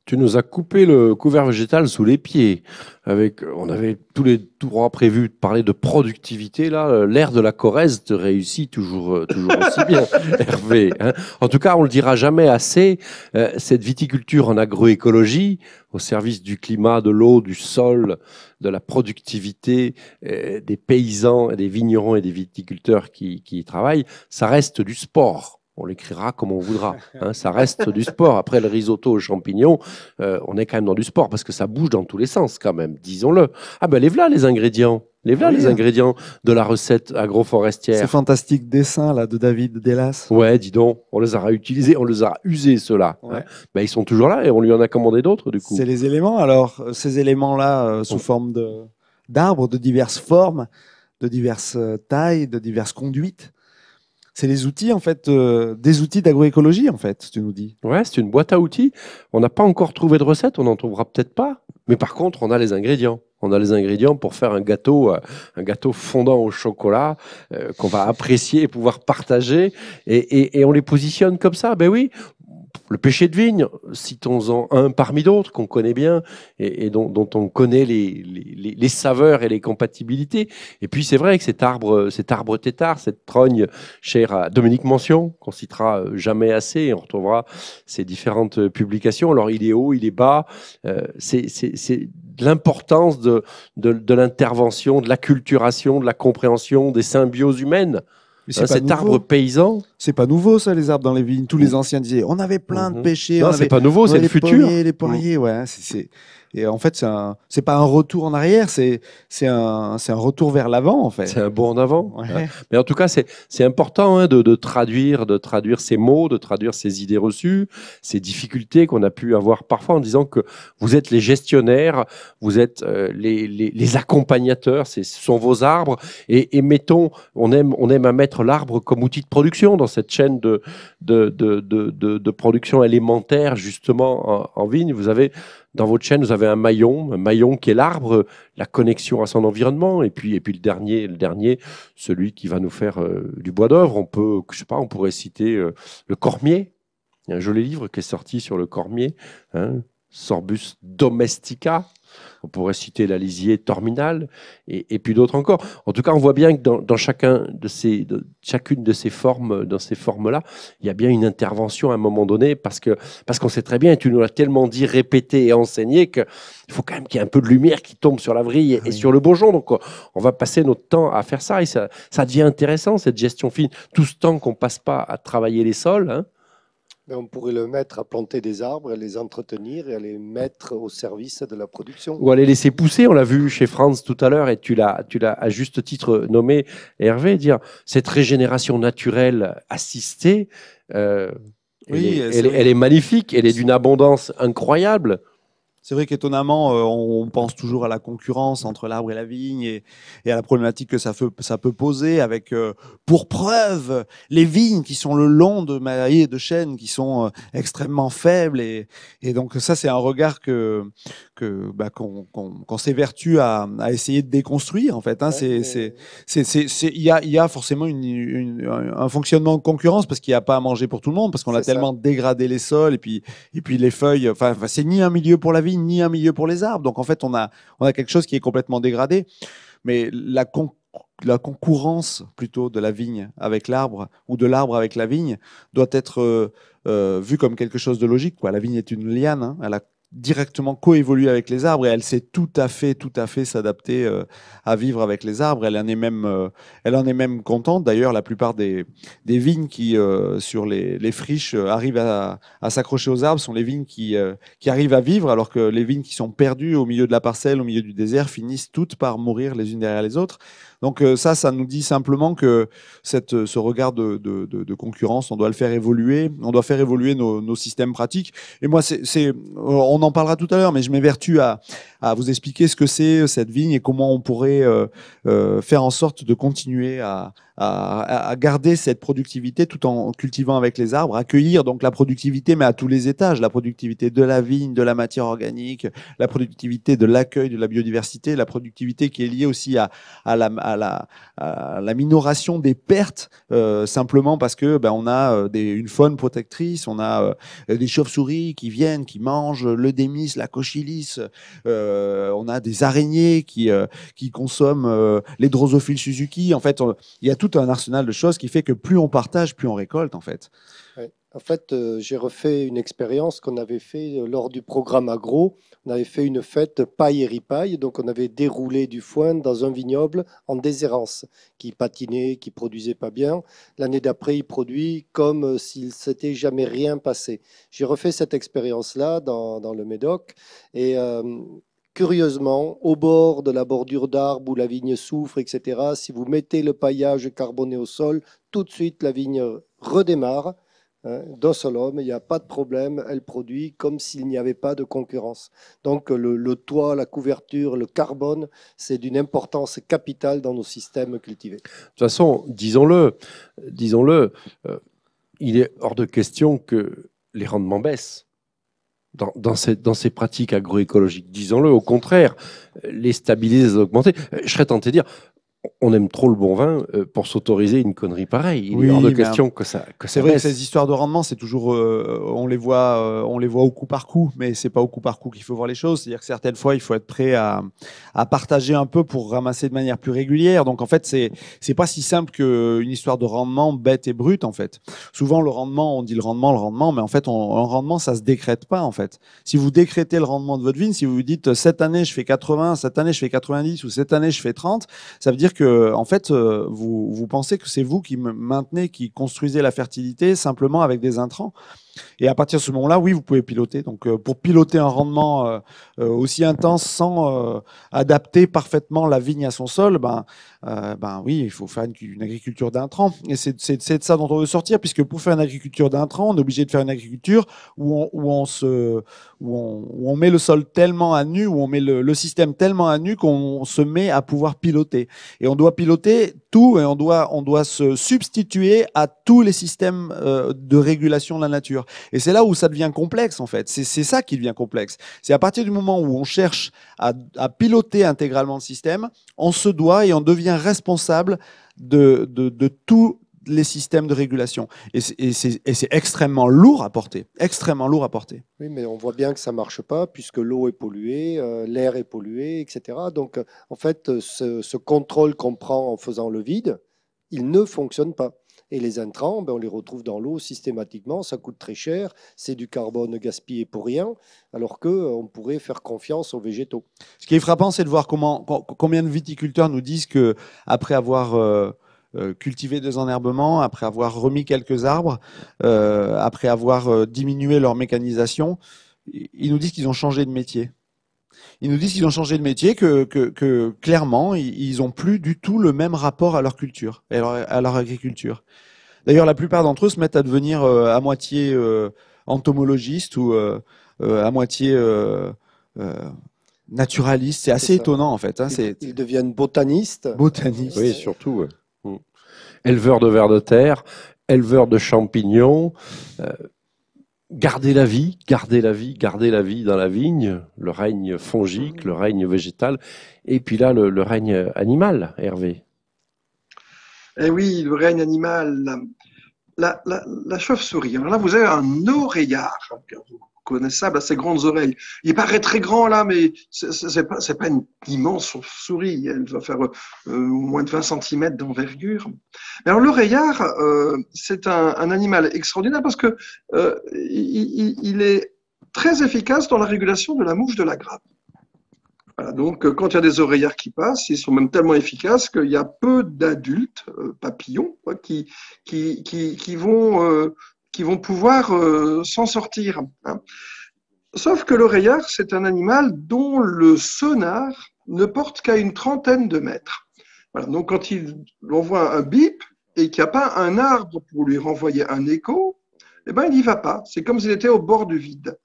tu nous as coupé le couvert végétal sous les pieds. Avec, on avait tous les trois prévus de parler de productivité. Là, L'air de la Corrèze te réussit toujours, euh, toujours aussi bien, Hervé. Hein. en tout cas, on le dira jamais assez. Euh, cette viticulture en agroécologie, au service du climat, de l'eau, du sol, de la productivité euh, des paysans, des vignerons et des viticulteurs qui, qui y travaillent, ça reste du sport on l'écrira comme on voudra. Hein. ça reste du sport. Après le risotto aux champignons, euh, on est quand même dans du sport parce que ça bouge dans tous les sens quand même, disons-le. Ah ben les voilà les ingrédients. Les voilà ah les hein. ingrédients de la recette agroforestière. C'est fantastique dessin là de David Delas. Ouais, dis donc, on les aura utilisés, on les a usés ceux-là. Hein. Ben, ils sont toujours là et on lui en a commandé d'autres du coup. C'est les éléments alors, euh, ces éléments là euh, sous forme de d'arbres de diverses formes, de diverses tailles, de diverses conduites c'est des outils en fait, euh, des outils d'agroécologie en fait, tu nous dis. Ouais, c'est une boîte à outils. On n'a pas encore trouvé de recette, on n'en trouvera peut-être pas, mais par contre, on a les ingrédients. On a les ingrédients pour faire un gâteau, euh, un gâteau fondant au chocolat euh, qu'on va apprécier et pouvoir partager. Et, et, on les positionne comme ça. Ben oui, le péché de vigne, citons-en un parmi d'autres qu'on connaît bien et, dont, on connaît les, saveurs et les compatibilités. Et puis c'est vrai que cet arbre, cet arbre tétard, cette trogne chère à Dominique Mention, qu'on citera euh, jamais assez, et on retrouvera ses différentes euh, publications. Alors il est haut, il est bas, euh, c'est l'importance de, de, de l'intervention, de l'acculturation, de la compréhension des symbioses humaines c'est euh, cet arbre paysan. C'est pas nouveau, ça, les arbres dans les vignes. Tous les mmh. anciens disaient on avait plein de mmh. pêchers. Non, c'est pas nouveau, c'est le futur. les mmh. poiriers, ouais. C'est et en fait, c'est pas un retour en arrière, c'est un, un retour vers l'avant, en fait. C'est un bond en avant. Mais en tout cas, c'est important hein, de, traduire, de traduire ces mots, de traduire ces idées reçues, ces difficultés qu'on a pu avoir parfois en disant que vous êtes les gestionnaires, vous êtes euh, les, les, accompagnateurs, ce sont vos arbres. Et, mettons, on aime, on aime à mettre l'arbre comme outil de production dans cette chaîne de, de, de, de production élémentaire, justement, en, en vigne. Vous avez dans votre chaîne, vous avez un maillon, un maillon qui est l'arbre, la connexion à son environnement, et puis, et puis le dernier, le dernier, celui qui va nous faire euh, du bois d'œuvre. On peut, je sais pas, on pourrait citer euh, le Cormier, un joli livre qui est sorti sur le Cormier, hein, Sorbus domestica, on pourrait citer la lisière terminale et, puis d'autres encore. En tout cas, on voit bien que dans, chacune de ces formes, dans ces formes-là, il y a bien une intervention à un moment donné, parce parce qu'on sait très bien, et tu nous l'as tellement dit, répété et enseigné, qu'il faut quand même qu'il y ait un peu de lumière qui tombe sur la vrille et, sur le bourgeon. Donc, on va passer notre temps à faire ça, et ça, devient intéressant, cette gestion fine. Tout ce temps qu'on ne passe pas à travailler les sols, hein. Ben, on pourrait le mettre à planter des arbres, les entretenir et à les mettre au service de la production. Ou à les laisser pousser. On l'a vu chez Franz tout à l'heure et tu l'as, à juste titre nommé, Hervé, dire cette régénération naturelle assistée, euh, elle, est, magnifique, elle est d'une abondance incroyable. C'est vrai qu'étonnamment, euh, on pense toujours à la concurrence entre l'arbre et la vigne et, à la problématique que ça, peut, poser avec, euh, pour preuve, les vignes qui sont le long de mailles et de chênes qui sont euh, extrêmement faibles. Et, donc ça, c'est un regard que bah, qu'on bah, s'évertue à, essayer de déconstruire. En fait, il y a, forcément un fonctionnement de concurrence parce qu'il n'y a pas à manger pour tout le monde parce qu'on a tellement dégradé les sols et puis et puis les feuilles. Enfin, c'est ni un milieu pour la vigne, ni un milieu pour les arbres. Donc en fait, on a, on a quelque chose qui est complètement dégradé. Mais la, la concurrence plutôt de la vigne avec l'arbre ou de l'arbre avec la vigne doit être euh, euh, vue comme quelque chose de logique. Quoi. La vigne est une liane, hein. elle a directement coévoluer avec les arbres et elle sait tout à fait, tout à fait s'adapter euh, à vivre avec les arbres. Elle en est même, euh, elle en est même contente. D'ailleurs, la plupart des, des vignes qui, euh, sur les, les friches, arrivent à, à s'accrocher aux arbres sont les vignes qui, qui arrivent à vivre, alors que les vignes qui sont perdues au milieu de la parcelle, au milieu du désert, finissent toutes par mourir les unes derrière les autres. Donc euh, ça, ça nous dit simplement que euh, ce regard de, concurrence, on doit le faire évoluer, on doit faire évoluer nos, systèmes pratiques. Et moi, c'est, euh, on en parlera tout à l'heure, mais je m'évertue à, à vous expliquer ce que c'est cette vigne et comment on pourrait faire en sorte de continuer à, à, à, garder cette productivité tout en cultivant avec les arbres, accueillir donc la productivité, mais à tous les étages, la productivité de la vigne, de la matière organique, la productivité de l'accueil de la biodiversité, la productivité qui est liée aussi à, à, la, à la, la, minoration des pertes, euh, simplement parce que ben, on a euh, des, une faune protectrice, on a euh, des chauves-souris qui viennent, qui mangent le démis, la cochilis, euh, on a des araignées qui, euh, qui consomment les drosophiles Suzuki. En fait, il y a tout un arsenal de choses qui fait que plus on partage, plus on récolte, en fait. En fait, euh, j'ai refait une expérience qu'on avait fait euh, lors du programme agro. On avait fait une fête paille et ripaille. Donc, on avait déroulé du foin dans un vignoble en déshérence qui patinait, qui produisait pas bien. L'année d'après, il produit comme euh, s'il s'était jamais rien passé. J'ai refait cette expérience-là dans, le Médoc. Et Curieusement, au bord de la bordure d'arbres où la vigne souffre, etc., si vous mettez le paillage carboné au sol, tout de suite la vigne redémarre. Hein, d'un seul homme, il n'y a pas de problème, elle produit comme s'il n'y avait pas de concurrence. Donc le, toit, la couverture, le carbone, c'est d'une importance capitale dans nos systèmes cultivés. De toute façon, disons-le, disons-le, euh, il est hors de question que les rendements baissent dans, dans, ces, dans ces pratiques agroécologiques. Disons-le, au contraire, les stabiliser, les augmenter. Euh, je serais tenté de dire, on aime trop le bon vin euh, pour s'autoriser une connerie pareille. Il est hors de question que ça. Que c'est vrai que ces histoires de rendement, c'est toujours, euh, on les voit, euh, on les voit au coup par coup, mais c'est pas au coup par coup qu'il faut voir les choses. C'est-à-dire que certaines fois, il faut être prêt à, partager un peu pour ramasser de manière plus régulière. Donc en fait, c'est c'est pas si simple qu'une histoire de rendement bête et brute en fait. Souvent, le rendement, on dit le rendement, le rendement, mais en fait, on, un rendement, ça se décrète pas en fait. Si vous décrétez le rendement de votre vigne, si vous vous dites cette année je fais 80, cette année je fais 90 ou cette année je fais 30, ça veut dire que, en fait, euh, vous, vous pensez que c'est vous qui maintenez, qui construisez la fertilité simplement avec des intrants. Et à partir de ce moment-là, oui, vous pouvez piloter. Donc, euh, pour piloter un rendement euh, euh, aussi intense sans adapter parfaitement la vigne à son sol, ben, ben oui, il faut faire une, agriculture d'intrant. Et c'est de ça dont on veut sortir, puisque pour faire une agriculture d'intrant, on est obligé de faire une agriculture où on, où on se, où on, on, met le sol tellement à nu, où on met le système tellement à nu qu'on se met à pouvoir piloter. Et on doit piloter tout et on doit, on doit se substituer à tous les systèmes euh, de régulation de la nature. Et c'est là où ça devient complexe, en fait. C'est ça qui devient complexe. C'est à partir du moment où on cherche à, piloter intégralement le système, on se doit et on devient responsable de, de, de tout les systèmes de régulation. Et c'est extrêmement lourd à porter, extrêmement lourd à porter. Oui, mais on voit bien que ça marche pas puisque l'eau est polluée, euh, l'air est pollué, etc. Donc, euh, en fait, euh, ce, contrôle qu'on prend en faisant le vide, il ne fonctionne pas. Et les intrants, ben, on les retrouve dans l'eau systématiquement, ça coûte très cher, c'est du carbone gaspillé pour rien, alors qu'on on pourrait faire confiance aux végétaux. Ce qui est frappant, c'est de voir comment, combien de viticulteurs nous disent que après avoir euh, cultiver des enherbements, après avoir remis quelques arbres, euh, après avoir euh, diminué leur mécanisation, ils nous disent qu'ils ont changé de métier. Ils nous disent qu'ils ont changé de métier, que, clairement, ils n'ont plus du tout le même rapport à leur culture, à leur, agriculture. D'ailleurs, la plupart d'entre eux se mettent à devenir à moitié entomologistes ou à moitié naturalistes. C'est assez étonnant, en fait. Hein, ils, ils, deviennent botanistes. Botanistes. Oui, surtout éleveur de vers de terre, éleveur de champignons. Gardez euh, garder la vie, garder la vie, garder la vie dans la vigne, le règne fongique, le règne végétal, et puis là, le, règne animal, Hervé. Eh oui, le règne animal, la, chauve-souris. Alors là, vous avez un oreillard reconnaissable à ses grandes oreilles. Il paraît très grand là, mais c'est pas, pas une immense souris. Elle va faire euh, au moins de 20 cm d'envergure. Mais alors l'oreillard, euh, c'est un, animal extraordinaire parce que euh, il, est très efficace dans la régulation de la mouche de la grappe. Voilà, donc quand il y a des oreillards qui passent, ils sont même tellement efficaces qu'il y a peu d'adultes papillons qui, qui, vont qui vont pouvoir euh, s'en sortir. Hein. Sauf que l'oreillard, c'est un animal dont le sonar ne porte qu'à une trentaine de mètres. donc quand il envoie un bip et qu'il n'y a pas un arbre pour lui renvoyer un écho, eh ben, il n'y va pas. C'est comme s'il était au bord du vide.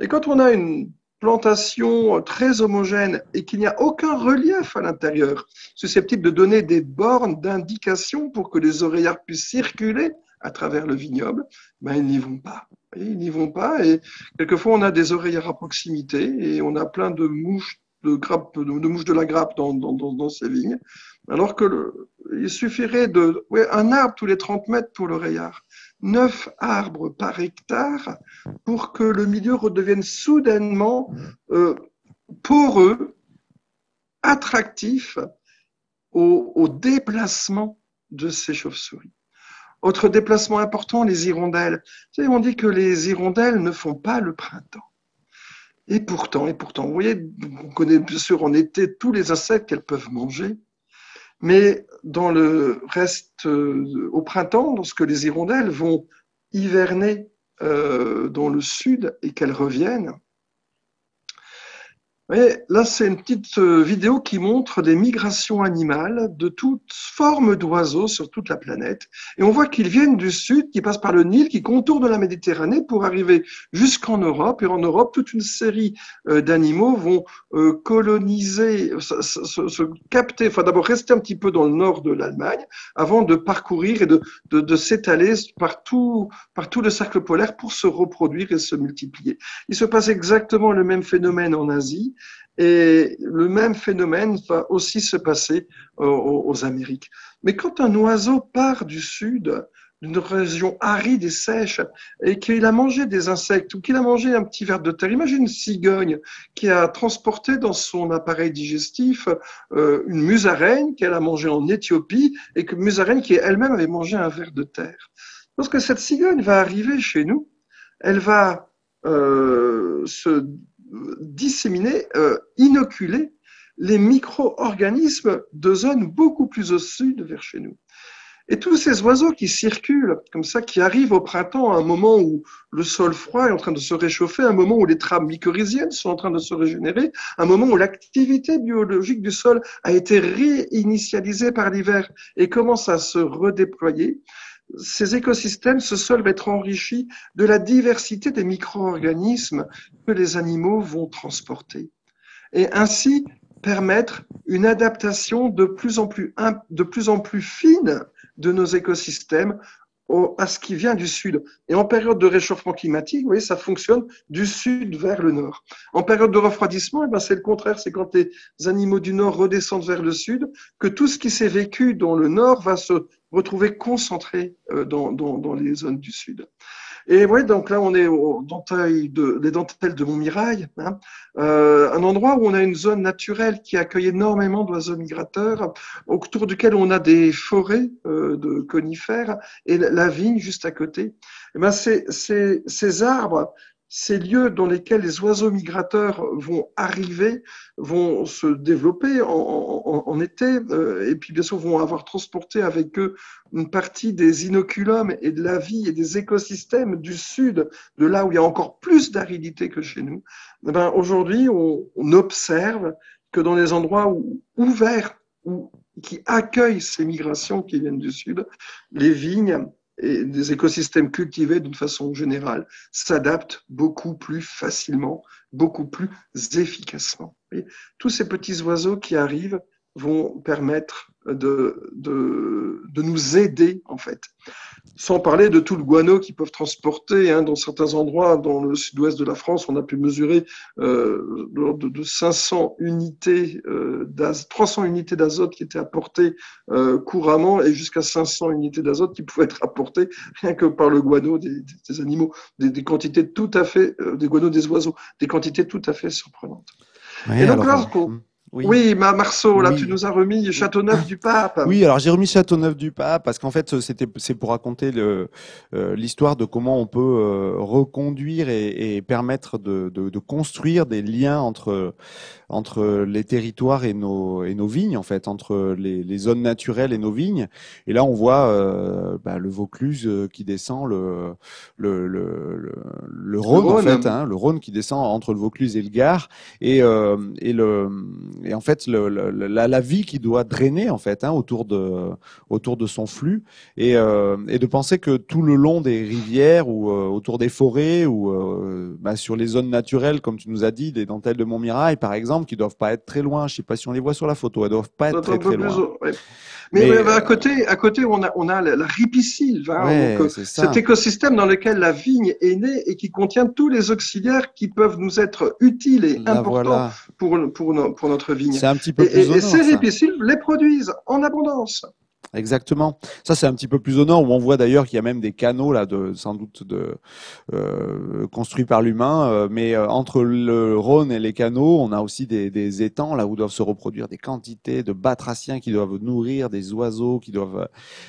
Et quand on a une plantation très homogène et qu'il n'y a aucun relief à l'intérieur, susceptible de donner des bornes d'indication pour que les oreillards puissent circuler à travers le vignoble, ben, ils n'y vont pas. Ils n'y vont pas et quelquefois on a des oreillards à proximité et on a plein de mouches de, grappe, de, mouches de la grappe dans, ces vignes. Alors que il suffirait de un arbre tous les 30 mètres pour l'oreillard. neuf arbres par hectare pour que le milieu redevienne soudainement euh, poreux, attractif au déplacement de ces chauves-souris. Autre déplacement important, les hirondelles. Vous savez, on dit que les hirondelles ne font pas le printemps. Et pourtant, et pourtant, vous voyez, on connaît bien sûr en été tous les insectes qu'elles peuvent manger, mais dans le reste, euh, au printemps, lorsque les hirondelles vont hiverner euh, dans le sud et qu'elles reviennent, là, c'est une petite euh, vidéo qui montre des migrations animales de toutes formes d'oiseaux sur toute la planète. Et on voit qu'ils viennent du sud, qui passent par le Nil, qui contournent la Méditerranée pour arriver jusqu'en Europe. Et en Europe, toute une série euh, d'animaux vont euh, coloniser, se, capter, enfin d'abord rester un petit peu dans le nord de l'Allemagne avant de parcourir et de, s'étaler partout, par tout le cercle polaire pour se reproduire et se multiplier. Il se passe exactement le même phénomène en Asie et le même phénomène va aussi se passer euh, aux, Amériques. Mais quand un oiseau part du sud, d'une région aride et sèche et qu'il a mangé des insectes ou qu'il a mangé un petit verre de terre. Imagine une cigogne qui a transporté dans son appareil digestif euh, une musaraigne qu'elle a mangée en Éthiopie et que musaraigne qui elle-même avait mangé un verre de terre. Lorsque cette cigogne va arriver chez nous, elle va euh, se disséminer, euh, inoculer les micro-organismes de zones beaucoup plus au sud vers chez nous. Et tous ces oiseaux qui circulent comme ça, qui arrivent au printemps à un moment où le sol froid est en train de se réchauffer, à un moment où les trames mycorhiziennes sont en train de se régénérer, à un moment où l'activité biologique du sol a été réinitialisée par l'hiver et commence à se redéployer, ces écosystèmes se solvent être enrichis de la diversité des micro-organismes que les animaux vont transporter. Et ainsi permettre une adaptation de plus en plus, de plus, en plus fine de nos écosystèmes à ce qui vient du sud. Et en période de réchauffement climatique, vous ça fonctionne du sud vers le nord. En période de refroidissement, eh ben, c'est le contraire, c'est quand les animaux du nord redescendent vers le sud que tout ce qui s'est vécu dans le nord va se retrouver concentrés euh, dans, les zones du sud. Et voyez, donc là, on est aux dentelles de, les dentelles de Montmirail, hein. euh, un endroit où on a une zone naturelle qui accueille énormément d'oiseaux migrateurs, autour duquel on a des forêts euh, de conifères et la, vigne juste à côté. Et eh ben, ces arbres ces lieux dans lesquels les oiseaux migrateurs vont arriver, vont se développer en, été, euh, et puis bien sûr vont avoir transporté avec eux une partie des inoculums et de la vie et des écosystèmes du sud, de là où il y a encore plus d'aridité que chez nous. Eh ben, Aujourd'hui, on, observe que dans les endroits ouverts, qui accueillent ces migrations qui viennent du sud, les vignes et des écosystèmes cultivés d'une façon générale s'adaptent beaucoup plus facilement, beaucoup plus efficacement. tous ces petits oiseaux qui arrivent vont permettre de, de, de, nous aider, en fait. Sans parler de tout le guano qu'ils peuvent transporter. Hein. dans certains endroits, dans le sud-ouest de la France, on a pu mesurer euh, de, 500 unités, euh, 300 unités d'azote qui étaient apportées euh, couramment et jusqu'à 500 unités d'azote qui pouvaient être apportées rien que par le guano des, animaux, des, quantités tout à fait, euh, des guano des oiseaux, des quantités tout à fait surprenantes. et donc là, oui, ma Marceau, là, tu nous as remis Châteauneuf du Pape. Oui, alors j'ai remis Châteauneuf du Pape parce qu'en fait, c'était c'est pour raconter euh, l'histoire de comment on peut euh, reconduire et, permettre de, construire des liens entre entre les territoires et nos et nos vignes, en fait, entre les, zones naturelles et nos vignes. Et là, on voit euh, bah, le Vaucluse qui descend, le le le, le, Rhône, en fait, hein, le Rhône qui descend entre le Vaucluse et le Gard, et et le et en fait la, vie qui doit drainer en fait hein, autour de autour de son flux euh, et, de penser que tout le long des rivières ou euh, autour des forêts ou euh, bah, sur les zones naturelles comme tu nous as dit des dentelles de Montmirail par exemple qui doivent pas être très loin je sais pas si on les voit sur la photo elles doivent pas être très, loin mais, bah, à côté à côté on a la, ripisylve hein. cet écosystème dans lequel la vigne est née et qui contient tous les auxiliaires qui peuvent nous être utiles et importants pour pour, pour notre c'est un petit peu plus Et, et, et ces épicides les produisent en abondance. Exactement. Ça, c'est un petit peu plus au nord, où on voit d'ailleurs qu'il y a même des canaux, là, de, sans doute de, euh, construits par l'humain. Euh, mais euh, entre le Rhône et les canaux, on a aussi des, des, étangs, là, où doivent se reproduire des quantités de batraciens qui doivent nourrir des oiseaux, qui doivent euh,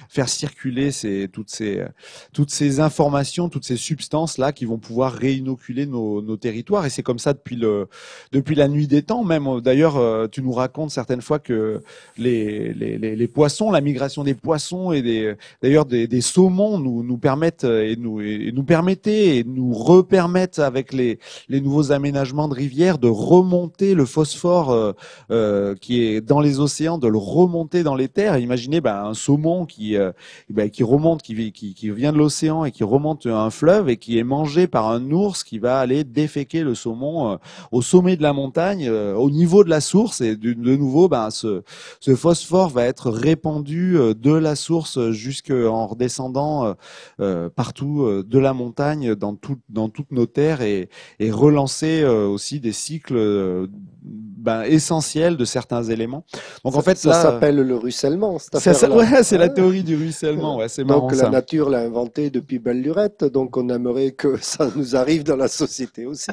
faire circuler ces, toutes, ces, toutes ces informations, toutes ces substances-là qui vont pouvoir réinoculer nos, territoires. Et c'est comme ça depuis, le, depuis la nuit des temps. Même, d'ailleurs, tu nous racontes certaines fois que les poissons, la migration des poissons et des d'ailleurs des, des, saumons nous nous permettent euh, et nous nous permettaient et nous repermettent avec les les nouveaux aménagements de rivières de remonter le phosphore euh, euh, qui est dans les océans de le remonter dans les terres. Imaginez bah, un saumon qui euh, bah, qui remonte qui, qui qui vient de l'océan et qui remonte un fleuve et qui est mangé par un ours qui va aller déféquer le saumon au sommet de la montagne au niveau de la source et de, nouveau ben ce ce phosphore va être répandu de la source jusqu'en redescendant euh, euh, partout euh, de la montagne dans, toutes nos terres et, relancer aussi des cycles ben, essentiels de certains éléments. Donc en fait, ça s'appelle le ruissellement. c'est la théorie du ruissellement. c'est marrant. Donc la nature l'a inventé depuis belle lurette, donc on aimerait que ça nous arrive dans la société aussi.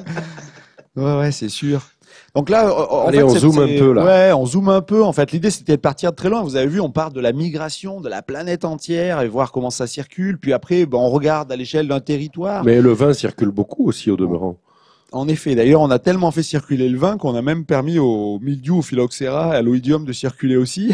ouais, c'est sûr. Donc là, en on zoome un peu là. Ouais, on zoome un peu. En fait, l'idée c'était de partir de très loin. Vous avez vu, on part de la migration de la planète entière et voir comment ça circule. Puis après, ben, on regarde à l'échelle d'un territoire. Mais le vin circule beaucoup aussi au demeurant. En effet, d'ailleurs, on a tellement fait circuler le vin qu'on a même permis au mildiou, au phylloxéra, à l'oïdium de circuler aussi.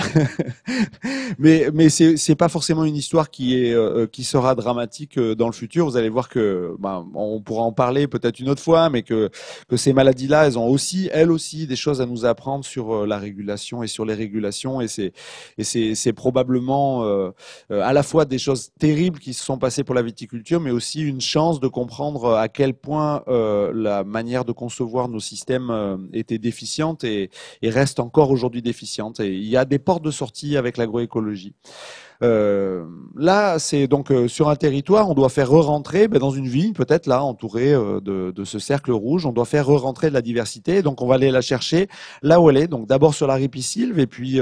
mais mais c'est c'est pas forcément une histoire qui est euh, euh, qui sera dramatique euh, dans le futur. Vous allez voir que ben, on pourra en parler peut-être une autre fois, mais que que ces maladies-là, elles ont aussi elles aussi des choses à nous apprendre sur la régulation et sur les régulations. Et c'est et c'est c'est probablement à la fois des choses terribles qui se sont passées pour la viticulture, mais aussi une chance de comprendre à quel point la manière de concevoir nos systèmes euh, était déficiente et, et reste encore aujourd'hui déficiente. Et il y a des portes de sortie avec l'agroécologie. Euh, là, c'est donc euh, sur un territoire, on doit faire re-rentrer ben, dans une ville, peut-être là, entourée euh, de, ce cercle rouge, on doit faire re-rentrer de la diversité. Donc, on va aller la chercher là où elle est. Donc, d'abord sur la ripisylve, et puis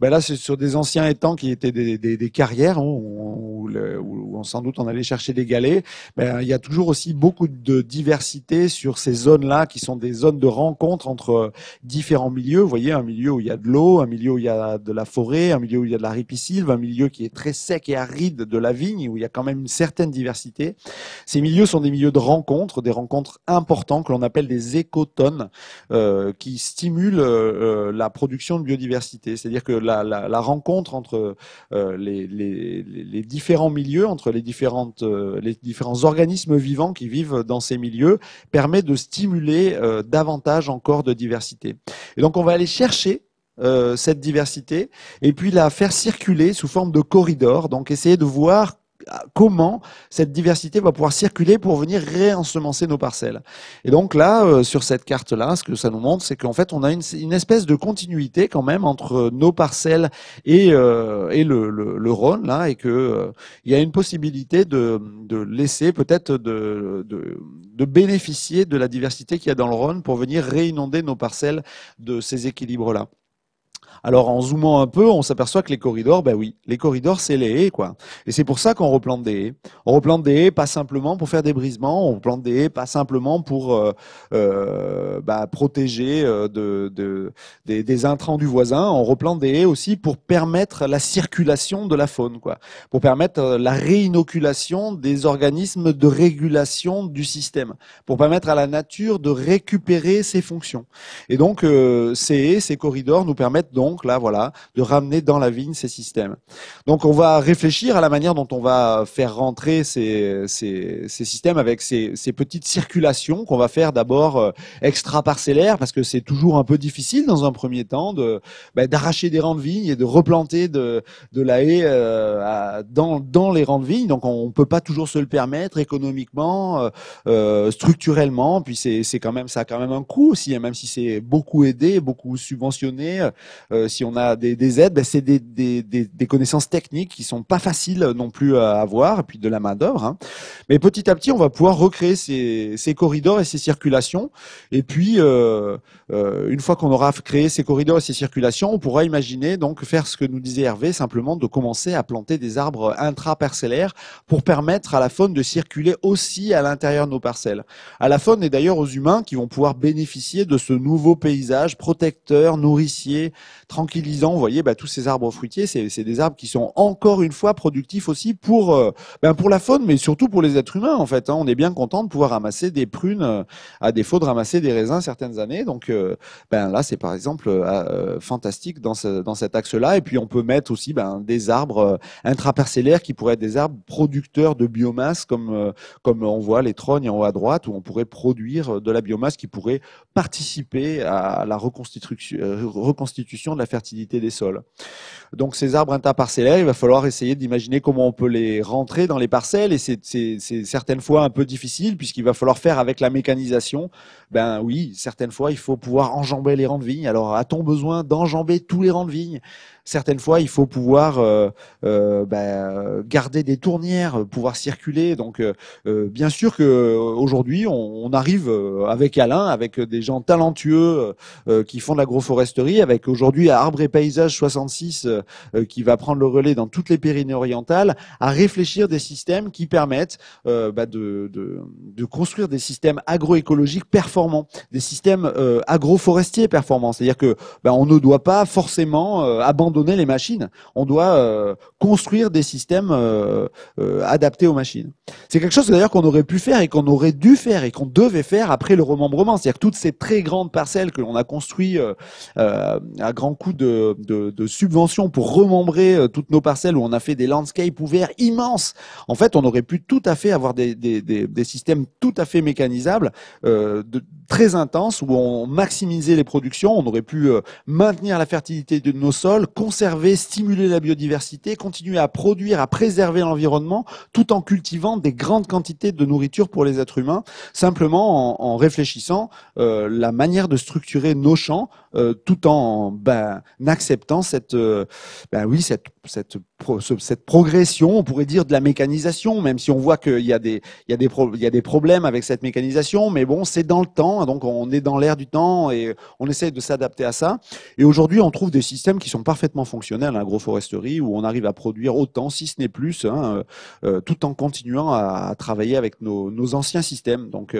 ben, là, c'est sur des anciens étangs qui étaient des, carrières hein, où, où, sans doute on allait chercher des galets. Ben, il y a toujours aussi beaucoup de diversité sur ces zones-là qui sont des zones de rencontre entre différents milieux. Vous voyez, un milieu où il y a de l'eau, un milieu où il y a de la forêt, un milieu où il y a de la ripisylve, un milieu qui est très sec et aride de la vigne, où il y a quand même une certaine diversité. Ces milieux sont des milieux de rencontres, des rencontres importantes que l'on appelle des écotones, euh, qui stimulent euh, la production de biodiversité. C'est-à-dire que la, rencontre entre euh, les, différents milieux, entre les, les différents organismes vivants qui vivent dans ces milieux, permet de stimuler davantage encore de diversité. Et donc on va aller chercher euh, cette diversité et puis la faire circuler sous forme de corridor. Donc essayer de voir comment cette diversité va pouvoir circuler pour venir réensemencer nos parcelles. Et donc là, euh, sur cette carte-là, ce que ça nous montre, c'est qu'en fait, on a une, espèce de continuité quand même entre nos parcelles et, euh, le, le, Rhône, là, et que y a une possibilité de, laisser peut-être de, de, bénéficier de la diversité qu'il y a dans le Rhône pour venir réinonder nos parcelles de ces équilibres-là. Alors en zoomant un peu, on s'aperçoit que les corridors, ben oui, les corridors, c'est les haies, quoi. Et c'est pour ça qu'on replante des haies. On replante des haies pas simplement pour faire des brisements, on replante des haies pas simplement pour euh, euh, bah, protéger euh, de, de, des, des, intrants du voisin, on replante des haies aussi pour permettre la circulation de la faune, quoi. Pour permettre la réinoculation des organismes de régulation du système, pour permettre à la nature de récupérer ses fonctions. Et donc euh, ces haies, ces corridors nous permettent donc donc là, voilà, de ramener dans la vigne ces systèmes. Donc on va réfléchir à la manière dont on va faire rentrer ces, ces, ces systèmes avec ces, ces petites circulations qu'on va faire d'abord euh, extra-parcellaires, parce que c'est toujours un peu difficile dans un premier temps de bah, d'arracher des rangs de vigne et de replanter de, de la haie euh, dans, dans les rangs de vigne. Donc on ne peut pas toujours se le permettre économiquement, euh, euh structurellement, puis c'est quand même ça a quand même un coût aussi, hein, même si c'est beaucoup aidé, beaucoup subventionné. Euh, euh, si on a des, des aides, ben c'est des, des, des, connaissances techniques qui sont pas faciles non plus à avoir, et puis de la main d'œuvre. Hein. Mais petit à petit, on va pouvoir recréer ces, ces corridors et ces circulations. Et puis, euh, euh, une fois qu'on aura créé ces corridors et ces circulations, on pourra imaginer donc faire ce que nous disait Hervé, simplement de commencer à planter des arbres intra-parcellaires pour permettre à la faune de circuler aussi à l'intérieur de nos parcelles. À la faune et d'ailleurs aux humains qui vont pouvoir bénéficier de ce nouveau paysage protecteur, nourricier, tranquillisant. Vous voyez, bah, tous ces arbres fruitiers, c'est des arbres qui sont encore une fois productifs aussi pour, euh, ben, pour la faune, mais surtout pour les êtres humains. En fait, hein. on est bien content de pouvoir ramasser des prunes euh, à défaut de ramasser des raisins certaines années. Donc, euh, ben là, c'est par exemple fantastique dans, ce, dans cet axe-là. Et puis, on peut mettre aussi ben, des arbres intraparcellaires qui pourraient être des arbres producteurs de biomasse, comme comme on voit les trognes en haut à droite, où on pourrait produire de la biomasse qui pourrait participer à la reconstitution, reconstitution de la fertilité des sols. Donc ces arbres interparcellaires, il va falloir essayer d'imaginer comment on peut les rentrer dans les parcelles et c'est certaines fois un peu difficile puisqu'il va falloir faire avec la mécanisation. Ben oui, certaines fois il faut pouvoir enjamber les rangs de vignes. Alors a-t-on besoin d'enjamber tous les rangs de vignes certaines fois, il faut pouvoir euh, euh, bah, garder des tournières, euh, pouvoir circuler. Donc, bien sûr que aujourd'hui, on, arrive avec Alain, avec des gens talentueux qui font de l'agroforesterie, avec aujourd'hui Arbre et Paysage 66 qui va prendre le relais dans toutes les Pyrénées-Orientales, à réfléchir des systèmes qui permettent bah, de, construire des systèmes agroécologiques performants, des systèmes agroforestiers performants. C'est-à-dire que bah, on ne doit pas forcément abandonner les machines. On doit euh, construire des systèmes euh, euh, adaptés aux machines. C'est quelque chose d'ailleurs qu'on aurait pu faire et qu'on aurait dû faire et qu'on devait faire après le remembrement. C'est-à-dire toutes ces très grandes parcelles que l'on a construites à grands coups de, de, subventions pour remembrer toutes nos parcelles où on a fait des landscapes ouverts immenses. En fait, on aurait pu tout à fait avoir des, des systèmes tout à fait mécanisables de, très intense où on maximisait les productions, on aurait pu euh, maintenir la fertilité de nos sols, conserver, stimuler la biodiversité, continuer à produire, à préserver l'environnement tout en cultivant des grandes quantités de nourriture pour les êtres humains, simplement en, réfléchissant euh, la manière de structurer nos champs euh, tout en ben, acceptant cette, ben oui, cette cette, cette progression, on pourrait dire, de la mécanisation, même si on voit qu'il y, a des, il y, a des y a des problèmes avec cette mécanisation, mais bon, c'est dans le temps, donc on est dans l'air du temps et on essaie de s'adapter à ça. Et aujourd'hui, on trouve des systèmes qui sont parfaitement fonctionnels, agroforesterie, où on arrive à produire autant, si ce n'est plus, hein, euh, euh, tout en continuant à, travailler avec nos, anciens systèmes. Donc,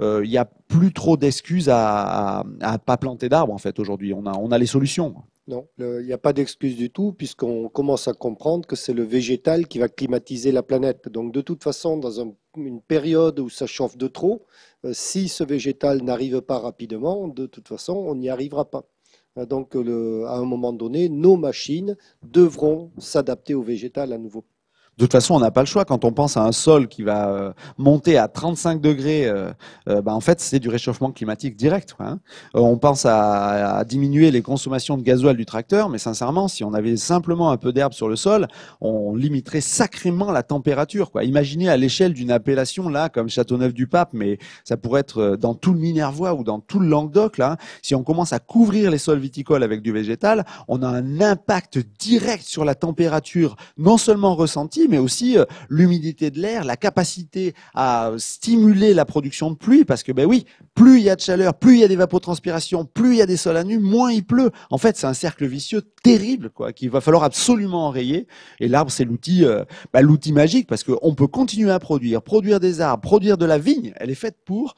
euh, il n'y a plus trop d'excuses à ne pas planter d'arbres, en fait, aujourd'hui. On a, on a les solutions. Non, il n'y a pas d'excuse du tout, puisqu'on commence à comprendre que c'est le végétal qui va climatiser la planète. Donc de toute façon, dans une période où ça chauffe de trop, euh, si ce végétal n'arrive pas rapidement, de toute façon, on n'y arrivera pas. Euh, donc à un moment donné, nos machines devront s'adapter au végétal à nouveau de toute façon, on n'a pas le choix. Quand on pense à un sol qui va euh, monter à 35 degrés, euh, ben en fait, c'est du réchauffement climatique direct. Hein. Euh, on pense à, diminuer les consommations de gasoil du tracteur, mais sincèrement, si on avait simplement un peu d'herbe sur le sol, on limiterait sacrément la température. Quoi. Imaginez à l'échelle d'une appellation là, comme Châteauneuf-du-Pape, mais ça pourrait être dans tout le Minervois ou dans tout le Languedoc. Là, hein. si on commence à couvrir les sols viticoles avec du végétal, on a un impact direct sur la température, non seulement ressentie, mais aussi euh, l'humidité de l'air, la capacité à stimuler la production de pluie, parce que ben oui, plus il y a de chaleur, plus il y a des de transpiration plus il y a des sols à nu, moins il pleut. En fait, c'est un cercle vicieux terrible, quoi, qu'il va falloir absolument enrayer. Et l'arbre, c'est l'outil, euh, bah, l'outil magique, parce qu'on peut continuer à produire, produire des arbres, produire de la vigne. Elle est faite pour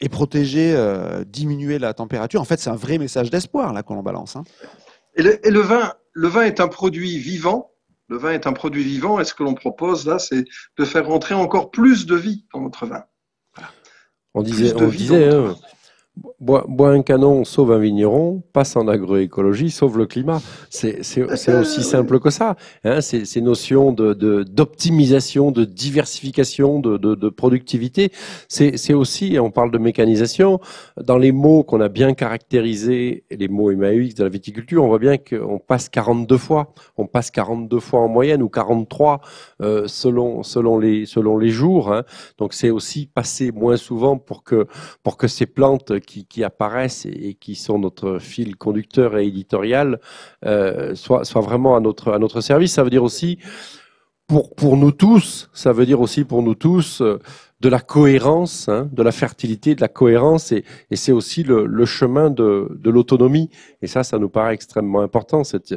et protéger, euh, diminuer la température. En fait, c'est un vrai message d'espoir là qu'on en balance. Hein. Et, et le, vin, le vin est un produit vivant le vin est un produit vivant et ce que l'on propose là, c'est de faire rentrer encore plus de vie dans notre vin. On disait, on disait hein, Bois, un canon, sauve un vigneron, passe en agroécologie, sauve le climat. C'est euh, aussi simple que ça. Hein, ces, notions d'optimisation, de, de, diversification, de, productivité, c'est aussi, on parle de mécanisation, dans les mots qu'on a bien caractérisés, les mots MAX de la viticulture, on voit bien qu'on passe 42 fois, on passe 42 fois en moyenne ou 43 euh, selon, selon, les, selon les jours. Hein. Donc c'est aussi passer moins souvent pour que, pour que ces plantes qui, apparaissent et, qui sont notre fil conducteur et éditorial euh, soit vraiment à notre, service. Ça veut dire aussi pour, nous tous, ça veut dire aussi pour nous tous euh, de la cohérence, hein, de la fertilité, de la cohérence, et, c'est aussi le, chemin de, l'autonomie. Et ça, ça nous paraît extrêmement important, cette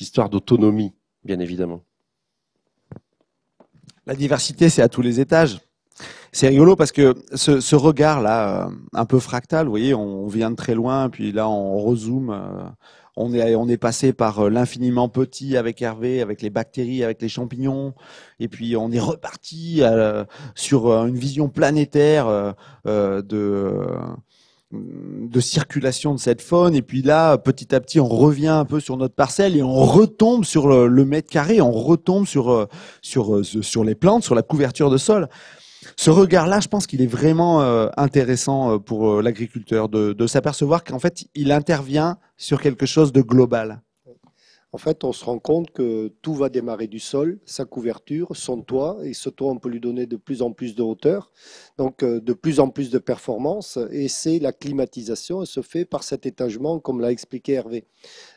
histoire d'autonomie, bien évidemment. La diversité, c'est à tous les étages c'est rigolo parce que ce, ce regard-là, euh, un peu fractal, vous voyez, on, vient de très loin, puis là on rezoome. Euh, on est, on est passé par euh, l'infiniment petit avec Hervé, avec les bactéries, avec les champignons, et puis on est reparti sur une vision planétaire de de circulation de cette faune et puis là petit à petit on revient un peu sur notre parcelle et on retombe sur le, mètre carré on retombe sur sur sur les plantes sur la couverture de sol ce regard-là, je pense qu'il est vraiment euh, intéressant euh, pour euh, l'agriculteur de s'apercevoir qu'en fait, il intervient sur quelque chose de global en fait, on se rend compte que tout va démarrer du sol, sa couverture, son toit, et ce toit, on peut lui donner de plus en plus de hauteur, donc euh, de plus en plus de performance, et c'est la climatisation, elle se fait par cet étagement, comme l'a expliqué Hervé.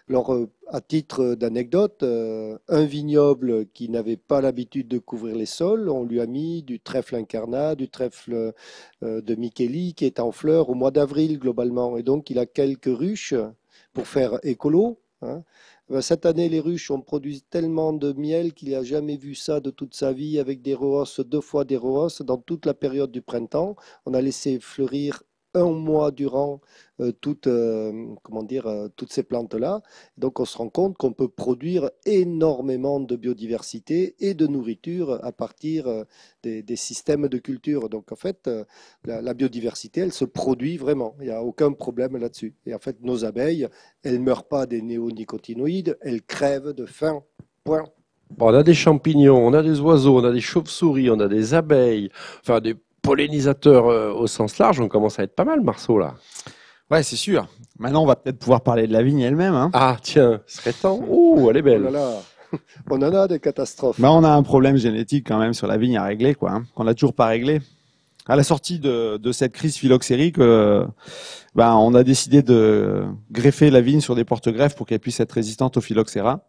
Alors, euh, à titre d'anecdote, euh, un vignoble qui n'avait pas l'habitude de couvrir les sols, on lui a mis du trèfle incarnat, du trèfle de Micheli, qui est en fleur au mois d'avril globalement, et donc il a quelques ruches pour faire écolo. Hein, euh, cette année, les ruches ont produit tellement de miel qu'il n'a jamais vu ça de toute sa vie, avec des roosses, deux fois des roosses, dans toute la période du printemps. On a laissé fleurir un mois durant euh, toutes, euh, comment dire, euh, toutes ces plantes-là. Donc on se rend compte qu'on peut produire énormément de biodiversité et de nourriture à partir des, systèmes de culture. Donc en fait, la, biodiversité, elle se produit vraiment. Il n'y a aucun problème là-dessus. Et en fait, nos abeilles, elles ne meurent pas des néonicotinoïdes, elles crèvent de faim. Point. on a des champignons, on a des oiseaux, on a des chauves-souris, on a des abeilles, enfin des pollinisateur euh, au sens large, on commence à être pas mal, Marceau, là. Ouais, c'est sûr. Maintenant, on va peut-être pouvoir parler de la vigne elle-même. Hein. Ah, tiens, serait temps. Oh, elle est belle. Oh on en a des catastrophes. Bah, on a un problème génétique quand même sur la vigne à régler, quoi. Hein, qu'on n'a toujours pas réglé. À la sortie de, cette crise phylloxérique, euh, bah, on a décidé de greffer la vigne sur des porte-greffes pour qu'elle puisse être résistante au phylloxéra.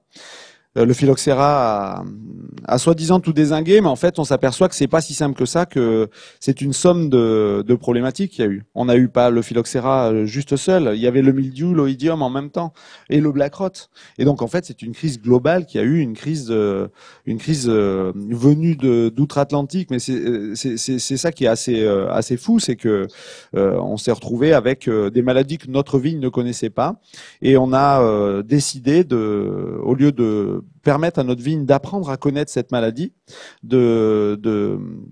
Euh, le phylloxéra a, soi-disant tout désingué, mais en fait, on s'aperçoit que c'est pas si simple que ça, que c'est une somme de, problématiques qu'il y a eu. On n'a eu pas le phylloxéra euh, juste seul, il y avait le mildiou, l'oïdium en même temps, et le black rot. Et donc, en fait, c'est une crise globale qui a eu une crise, euh, une crise venue d'outre-Atlantique, mais c'est ça qui est assez, assez fou, c'est que on s'est retrouvé avec des maladies que notre vigne ne connaissait pas, et on a décidé de, au lieu de permettre à notre vigne d'apprendre à connaître cette maladie, de,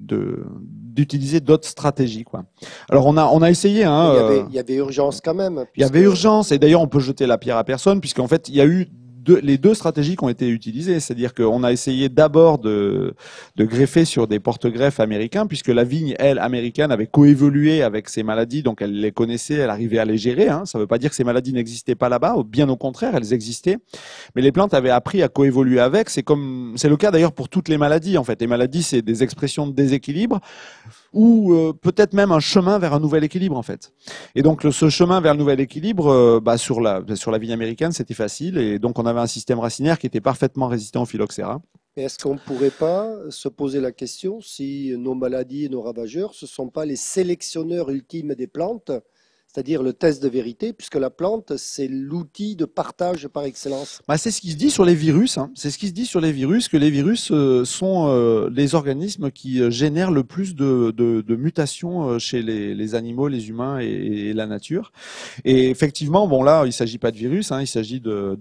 d'utiliser d'autres stratégies. Quoi. Alors on a, on a essayé. Hein, il, y avait, euh, urgence quand même. Il y avait urgence et d'ailleurs on peut jeter la pierre à personne puisqu'en fait il y a eu les deux stratégies qui ont été utilisées. C'est-à-dire qu'on a essayé d'abord de, greffer sur des porte-greffes américains, puisque la vigne, elle, américaine, avait coévolué avec ces maladies, donc elle les connaissait, elle arrivait à les gérer. Hein. Ça ne veut pas dire que ces maladies n'existaient pas là-bas, bien au contraire, elles existaient. Mais les plantes avaient appris à coévoluer avec. C'est comme, c'est le cas d'ailleurs pour toutes les maladies, en fait. Les maladies, c'est des expressions de déséquilibre ou euh, peut-être même un chemin vers un nouvel équilibre en fait. Et donc ce chemin vers le nouvel équilibre, euh, bah, sur la sur vigne américaine, c'était facile et donc on avait un système racinaire qui était parfaitement résistant au phylloxéra. Est-ce qu'on ne pourrait pas se poser la question si nos maladies et nos ravageurs, ne sont pas les sélectionneurs ultimes des plantes c'est-à-dire le test de vérité, puisque la plante, c'est l'outil de partage par excellence. Bah, c'est ce qui se dit sur les virus. Hein. C'est ce qui se dit sur les virus, que les virus euh, sont euh, les organismes qui euh, génèrent le plus de, mutations chez les, animaux, les humains et, la nature. Et effectivement, bon là, il ne s'agit pas de virus, hein. il s'agit de,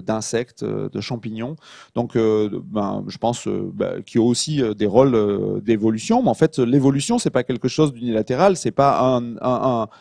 d'insectes, de champignons. Donc, ben, je pense qu'ils ben, qu'il y aussi des rôles d'évolution. Mais en fait, l'évolution, c'est pas quelque chose d'unilatéral, c'est pas un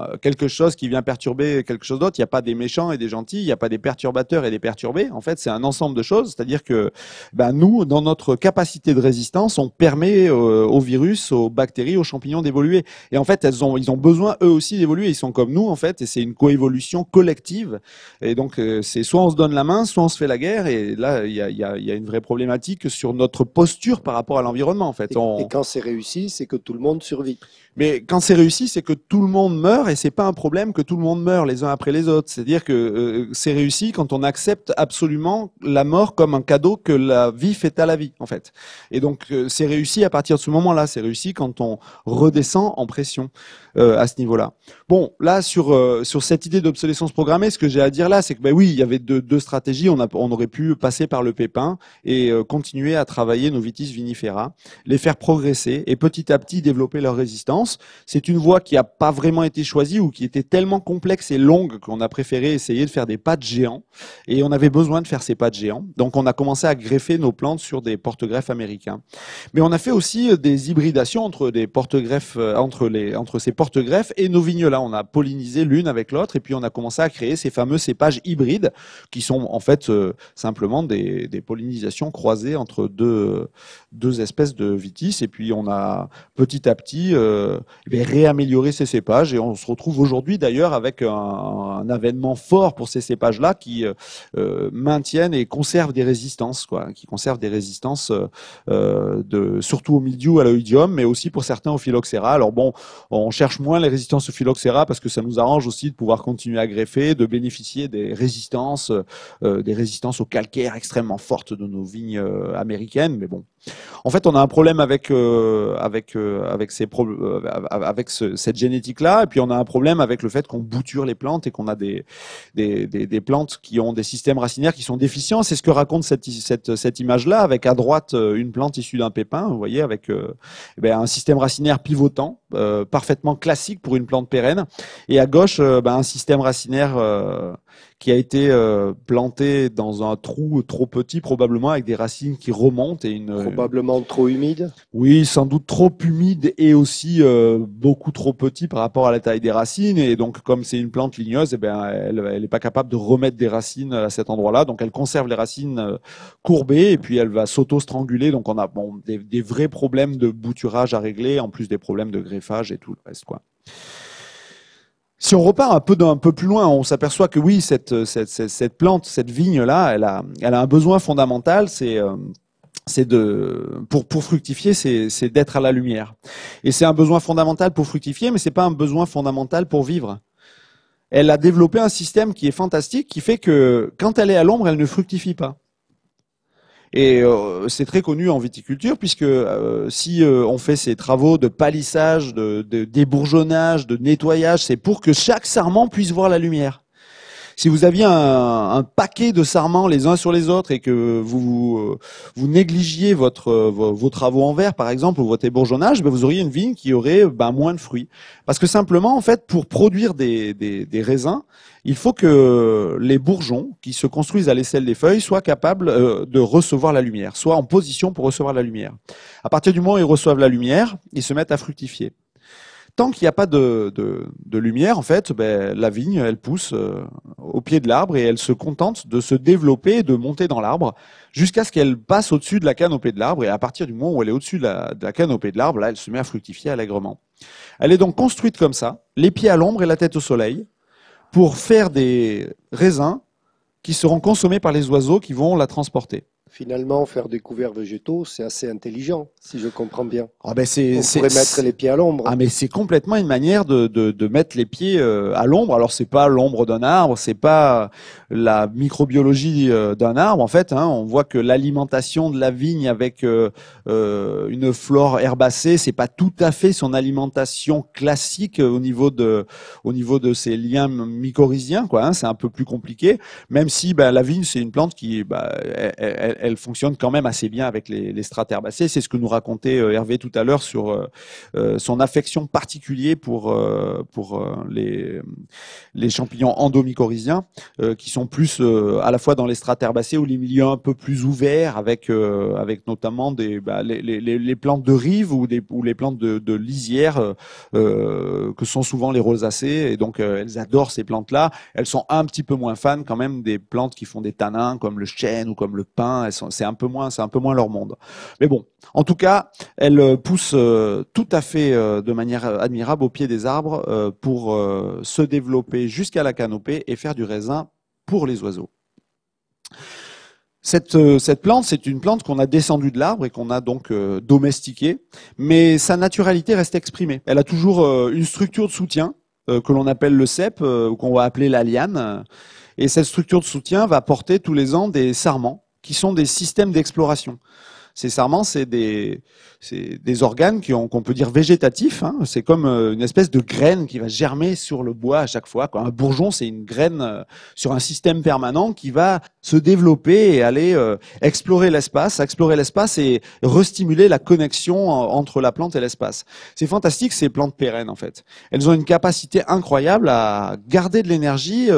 Euh, quelque chose qui vient perturber quelque chose d'autre. Il n'y a pas des méchants et des gentils, il n'y a pas des perturbateurs et des perturbés. En fait, c'est un ensemble de choses. C'est-à-dire que ben, nous, dans notre capacité de résistance, on permet euh, aux virus, aux bactéries, aux champignons d'évoluer. Et en fait, elles ont, ils ont besoin eux aussi d'évoluer. Ils sont comme nous, en fait, et c'est une coévolution collective. Et donc, euh, c'est soit on se donne la main, soit on se fait la guerre. Et là, il y a, y, a, y a, une vraie problématique sur notre posture par rapport à l'environnement, en fait. et quand c'est réussi, c'est que tout le monde survit. Mais quand c'est réussi, c'est que tout le monde meurt et et c'est pas un problème que tout le monde meurt les uns après les autres. C'est-à-dire que euh, c'est réussi quand on accepte absolument la mort comme un cadeau que la vie fait à la vie, en fait. Et donc euh, c'est réussi à partir de ce moment-là. C'est réussi quand on redescend en pression euh, à ce niveau-là. Bon, là sur sur cette idée d'obsolescence programmée, ce que j'ai à dire là, c'est que ben oui, il y avait deux, deux stratégies. On, aurait pu passer par le pépin et continuer à travailler nos vitis vinifera, les faire progresser et petit à petit développer leur résistance. C'est une voie qui a pas vraiment été choisie ou qui était tellement complexe et longue qu'on a préféré essayer de faire des pâtes géants. Et on avait besoin de faire ces pâtes géants. Donc on a commencé à greffer nos plantes sur des porte-greffes américains. Mais on a fait aussi des hybridations entre des porte-greffes, euh, entre les, entre ces porte-greffes et nos vignes là. On a pollinisé l'une avec l'autre et puis on a commencé à créer ces fameux cépages hybrides qui sont en fait euh, simplement des, des, pollinisations croisées entre deux, deux espèces de vitis. Et puis on a petit à petit euh, eh réamélioré ces cépages et on se se retrouve aujourd'hui d'ailleurs avec un, avènement fort pour ces cépages-là qui euh, euh, maintiennent et conservent des résistances, quoi, hein, qui conservent des résistances euh, de, surtout au mildiou, à l'oïdium, mais aussi pour certains au phylloxéra. Alors bon, on cherche moins les résistances au phylloxéra parce que ça nous arrange aussi de pouvoir continuer à greffer, de bénéficier des résistances, des résistances aux calcaires extrêmement fortes de nos vignes américaines, mais bon, en fait, on a un problème avec euh, avec euh, avec ces euh, avec ce, cette génétique là, et puis on a un problème avec le fait qu'on bouture les plantes et qu'on a des, des, des des plantes qui ont des systèmes racinaires qui sont déficients. C'est ce que raconte cette cette image là, avec à droite une plante issue d'un pépin, vous voyez, avec eh ben, un système racinaire pivotant, parfaitement classique pour une plante pérenne, et à gauche ben, un système racinaire qui a été euh, planté dans un trou trop petit, probablement avec des racines qui remontent et une euh, probablement trop humide. Oui, sans doute trop humide et aussi euh, beaucoup trop petit par rapport à la taille des racines. Et donc, comme c'est une plante ligneuse, eh ben elle n'est pas capable de remettre des racines à cet endroit-là. Donc, elle conserve les racines euh, courbées et puis elle va s'auto-stranguler. Donc, on a des, des vrais problèmes de bouturage à régler, en plus des problèmes de greffage et tout le reste, quoi. Si on repart un peu, peu plus loin, on s'aperçoit que oui, cette, cette, cette, plante, cette vigne-là, elle a, elle a un besoin fondamental, c'est euh, c'est de pour pour fructifier c'est d'être à la lumière et c'est un besoin fondamental pour fructifier mais ce n'est pas un besoin fondamental pour vivre elle a développé un système qui est fantastique qui fait que quand elle est à l'ombre elle ne fructifie pas et euh, c'est très connu en viticulture puisque euh, si euh, on fait ces travaux de palissage, de, de débourgeonnage, de nettoyage, c'est pour que chaque sarment puisse voir la lumière si vous aviez un, paquet de sarments les uns sur les autres et que vous vous euh, négligiez votre euh, vos, travaux en verre par exemple ou votre ébourgeonnage, ben, vous auriez une vigne qui aurait ben, moins de fruits. Parce que simplement en fait pour produire des, des, raisins, il faut que les bourgeons qui se construisent à l'aisselle des feuilles soient capables euh, de recevoir la lumière, soient en position pour recevoir la lumière. À partir du moment où ils reçoivent la lumière, ils se mettent à fructifier tant qu'il n'y a pas de, lumière, en fait, ben, la vigne, elle pousse euh, au pied de l'arbre et elle se contente de se développer et de monter dans l'arbre jusqu'à ce qu'elle passe au-dessus de la canopée de l'arbre. Et à partir du moment où elle est au-dessus de la, de la canopée de l'arbre, là, elle se met à fructifier allègrement. Elle est donc construite comme ça, les pieds à l'ombre et la tête au soleil, pour faire des raisins qui seront consommés par les oiseaux qui vont la transporter. Finalement, faire des couverts végétaux, c'est assez intelligent, si je comprends bien. Ah ben c'est, On pourrait mettre les pieds à l'ombre. Ah mais c'est complètement une manière de, de, de mettre les pieds euh, à l'ombre. Alors c'est pas l'ombre d'un arbre, c'est pas la microbiologie euh, d'un arbre en fait. Hein. On voit que l'alimentation de la vigne avec euh, une flore herbacée, c'est pas tout à fait son alimentation classique au niveau de au niveau de ses liens mycorhiziens quoi. Hein. C'est un peu plus compliqué. Même si ben, la vigne c'est une plante qui ben, elle, elle fonctionne quand même assez bien avec les, strates herbacées. C'est ce que nous racontait euh, Hervé tout à l'heure sur euh, euh, son affection particulière pour, pour les, les champignons endomycorhiziens, qui sont plus à la fois dans les strates herbacées ou les milieux un peu plus ouverts, avec, avec notamment des, bah, les, plantes de rive ou, des, les plantes de, lisière, que sont souvent les rosacées. Et donc, elles adorent ces plantes-là. Elles sont un petit peu moins fans quand même des plantes qui font des tanins, comme le chêne ou comme le pin, c'est un peu moins, c'est un peu moins leur monde. Mais bon, en tout cas, elle euh, pousse euh, tout à fait euh, de manière admirable au pied des arbres pour se développer jusqu'à la canopée et faire du raisin pour les oiseaux. Cette, plante, c'est une plante qu'on a descendue de l'arbre et qu'on a donc domestiquée, mais sa naturalité reste exprimée. Elle a toujours une structure de soutien que l'on appelle le cep ou qu'on va appeler la liane, et cette structure de soutien va porter tous les ans des sarments qui sont des systèmes d'exploration. Sincèrement, c'est des, des organes qu'on peut dire végétatifs. Hein. C'est comme euh, une espèce de graine qui va germer sur le bois à chaque fois. Quoi. Un bourgeon, c'est une graine euh, sur un système permanent qui va se développer et aller euh, explorer l'espace, explorer l'espace et restimuler la connexion entre la plante et l'espace. C'est fantastique ces plantes pérennes en fait. Elles ont une capacité incroyable à garder de l'énergie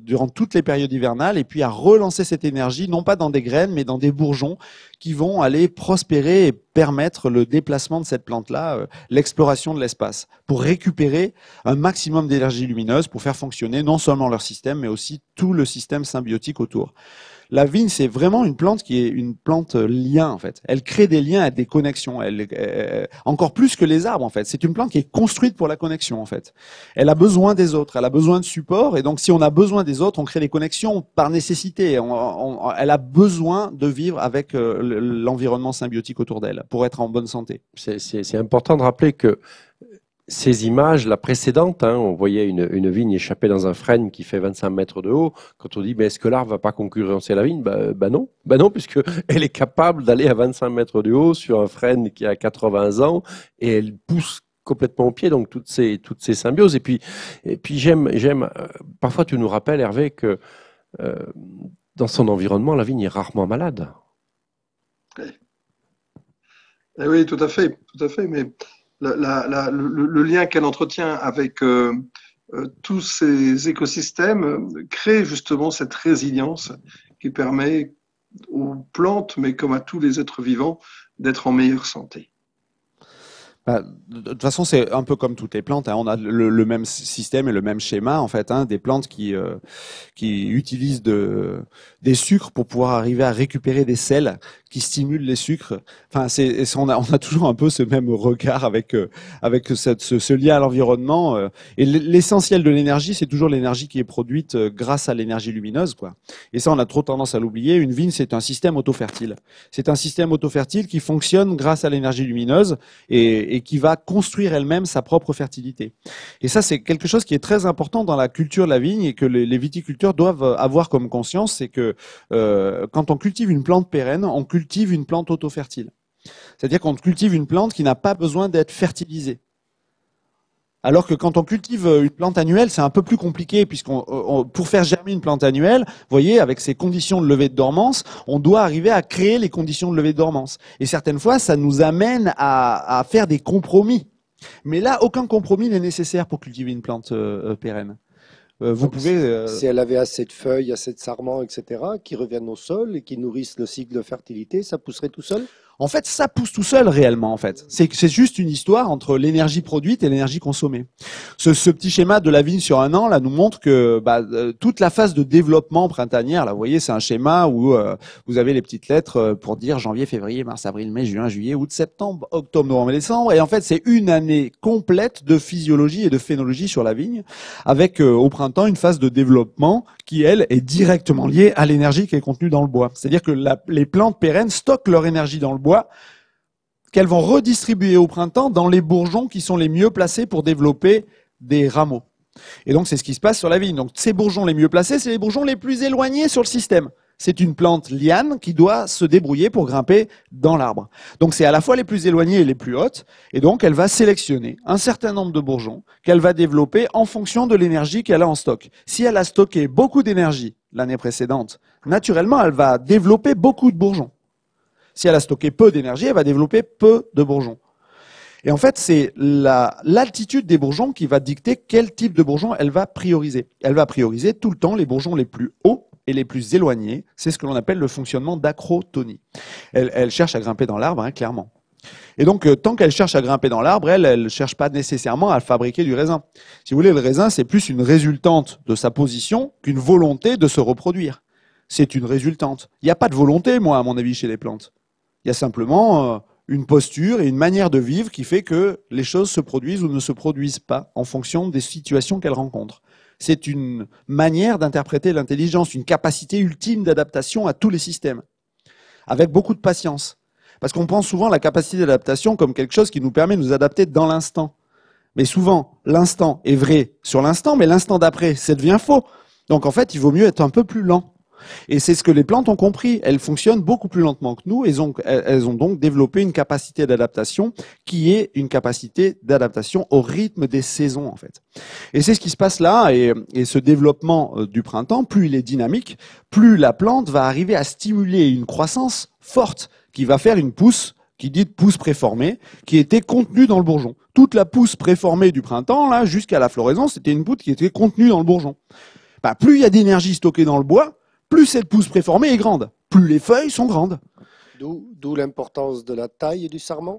durant toutes les périodes hivernales et puis à relancer cette énergie non pas dans des graines mais dans des bourgeons qui vont aller prospérer et permettre le déplacement de cette plante-là, euh, l'exploration de l'espace, pour récupérer un maximum d'énergie lumineuse pour faire fonctionner non seulement leur système, mais aussi tout le système symbiotique autour. La vigne, c'est vraiment une plante qui est une plante euh, lien, en fait. Elle crée des liens, et des connexions. Elle, euh, euh, encore plus que les arbres, en fait. C'est une plante qui est construite pour la connexion, en fait. Elle a besoin des autres, elle a besoin de support. Et donc, si on a besoin des autres, on crée des connexions par nécessité. elle a besoin de vivre avec l'environnement symbiotique autour d'elle pour être en bonne santé. C'est important de rappeler que ces images, la précédente, hein, on voyait une, vigne échappée dans un frêne qui fait 25 mètres de haut. Quand on dit, mais est-ce que l'arbre va pas concurrencer la vigne Ben non, bah non, puisque elle est capable d'aller à 25 mètres de haut sur un frêne qui a 80 ans et elle pousse complètement au pied donc toutes ces toutes ces symbioses. Et puis et puis j'aime j'aime. Euh, parfois tu nous rappelles Hervé que euh, dans son environnement, la vigne est rarement malade. Oui, eh oui tout à fait, tout à fait, mais le, lien qu'elle entretient avec euh, euh, tous ces écosystèmes crée justement cette résilience qui permet aux plantes, mais comme à tous les êtres vivants, d'être en meilleure santé bah, de toute façon, c'est un peu comme toutes les plantes. Hein. On a le, même système et le même schéma en fait. Hein, des plantes qui euh, qui utilisent de, des sucres pour pouvoir arriver à récupérer des sels qui stimulent les sucres. Enfin, c'est on a on a toujours un peu ce même regard avec euh, avec ce, lien à l'environnement. Euh. et l'essentiel de l'énergie, c'est toujours l'énergie qui est produite grâce à l'énergie lumineuse, quoi. Et ça, on a trop tendance à l'oublier. Une vigne, c'est un système auto-fertile. C'est un système auto-fertile qui fonctionne grâce à l'énergie lumineuse et et qui va construire elle-même sa propre fertilité. Et ça, c'est quelque chose qui est très important dans la culture de la vigne et que les, viticulteurs doivent avoir comme conscience, c'est que euh, quand on cultive une plante pérenne, on cultive une plante auto-fertile. C'est-à-dire qu'on cultive une plante qui n'a pas besoin d'être fertilisée. Alors que quand on cultive euh, une plante annuelle, c'est un peu plus compliqué puisqu'on euh, pour faire germer une plante annuelle, vous voyez, avec ces conditions de levée de dormance, on doit arriver à créer les conditions de levée de dormance. Et certaines fois, ça nous amène à, faire des compromis. Mais là, aucun compromis n'est nécessaire pour cultiver une plante euh, pérenne. vous pouvez. Si elle avait assez de feuilles, assez de sarments, etc., qui reviennent au sol et qui nourrissent le cycle de fertilité, ça pousserait tout seul en fait, ça pousse tout seul réellement. En fait, c'est juste une histoire entre l'énergie produite et l'énergie consommée. Ce, petit schéma de la vigne sur un an là nous montre que bah, euh, toute la phase de développement printanière, là, vous voyez, c'est un schéma où euh, vous avez les petites lettres euh, pour dire janvier, février, mars, avril, mai, juin, juillet, août, septembre, octobre, novembre, décembre. Et en fait, c'est une année complète de physiologie et de phénologie sur la vigne, avec au printemps une phase de développement qui elle est directement liée à l'énergie qui est contenue dans le bois. C'est-à-dire que les plantes pérennes stockent leur énergie dans le bois Qu'elles vont redistribuer au printemps dans les bourgeons qui sont les mieux placés pour développer des rameaux. Et donc c'est ce qui se passe sur la vigne. Donc ces bourgeons les mieux placés, c'est les bourgeons les plus éloignés sur le système. C'est une plante liane qui doit se débrouiller pour grimper dans l'arbre. Donc c'est à la fois les plus éloignés et les plus hautes, et donc elle va sélectionner un certain nombre de bourgeons qu'elle va développer en fonction de l'énergie qu'elle a en stock. Si elle a stocké beaucoup d'énergie l'année précédente, naturellement elle va développer beaucoup de bourgeons si elle a stocké peu d'énergie, elle va développer peu de bourgeons. Et en fait, c'est l'altitude des bourgeons qui va dicter quel type de bourgeon elle va prioriser. Elle va prioriser tout le temps les bourgeons les plus hauts et les plus éloignés. C'est ce que l'on appelle le fonctionnement d'acrotonie. Elle, cherche à grimper dans l'arbre, hein, clairement. Et donc, euh, tant qu'elle cherche à grimper dans l'arbre, elle ne cherche pas nécessairement à fabriquer du raisin. Si vous voulez, le raisin, c'est plus une résultante de sa position qu'une volonté de se reproduire. C'est une résultante. Il n'y a pas de volonté, moi, à mon avis, chez les plantes. Il y a simplement euh, une posture et une manière de vivre qui fait que les choses se produisent ou ne se produisent pas en fonction des situations qu'elles rencontrent. C'est une manière d'interpréter l'intelligence, une capacité ultime d'adaptation à tous les systèmes, avec beaucoup de patience. Parce qu'on pense souvent la capacité d'adaptation comme quelque chose qui nous permet de nous adapter dans l'instant. Mais souvent, l'instant est vrai sur l'instant, mais l'instant d'après, ça devient faux. Donc en fait, il vaut mieux être un peu plus lent. Et c'est ce que les plantes ont compris. Elles fonctionnent beaucoup plus lentement que nous. Elles ont, elles ont donc développé une capacité d'adaptation qui est une capacité d'adaptation au rythme des saisons, en fait. Et c'est ce qui se passe là. Et, ce développement euh, du printemps, plus il est dynamique, plus la plante va arriver à stimuler une croissance forte qui va faire une pousse qui dit pousse préformée, qui était contenue dans le bourgeon. Toute la pousse préformée du printemps, là, jusqu'à la floraison, c'était une pousse qui était contenue dans le bourgeon. Bah, plus il y a d'énergie stockée dans le bois, plus cette pousse préformée est grande, plus les feuilles sont grandes. D'où l'importance de la taille du sarment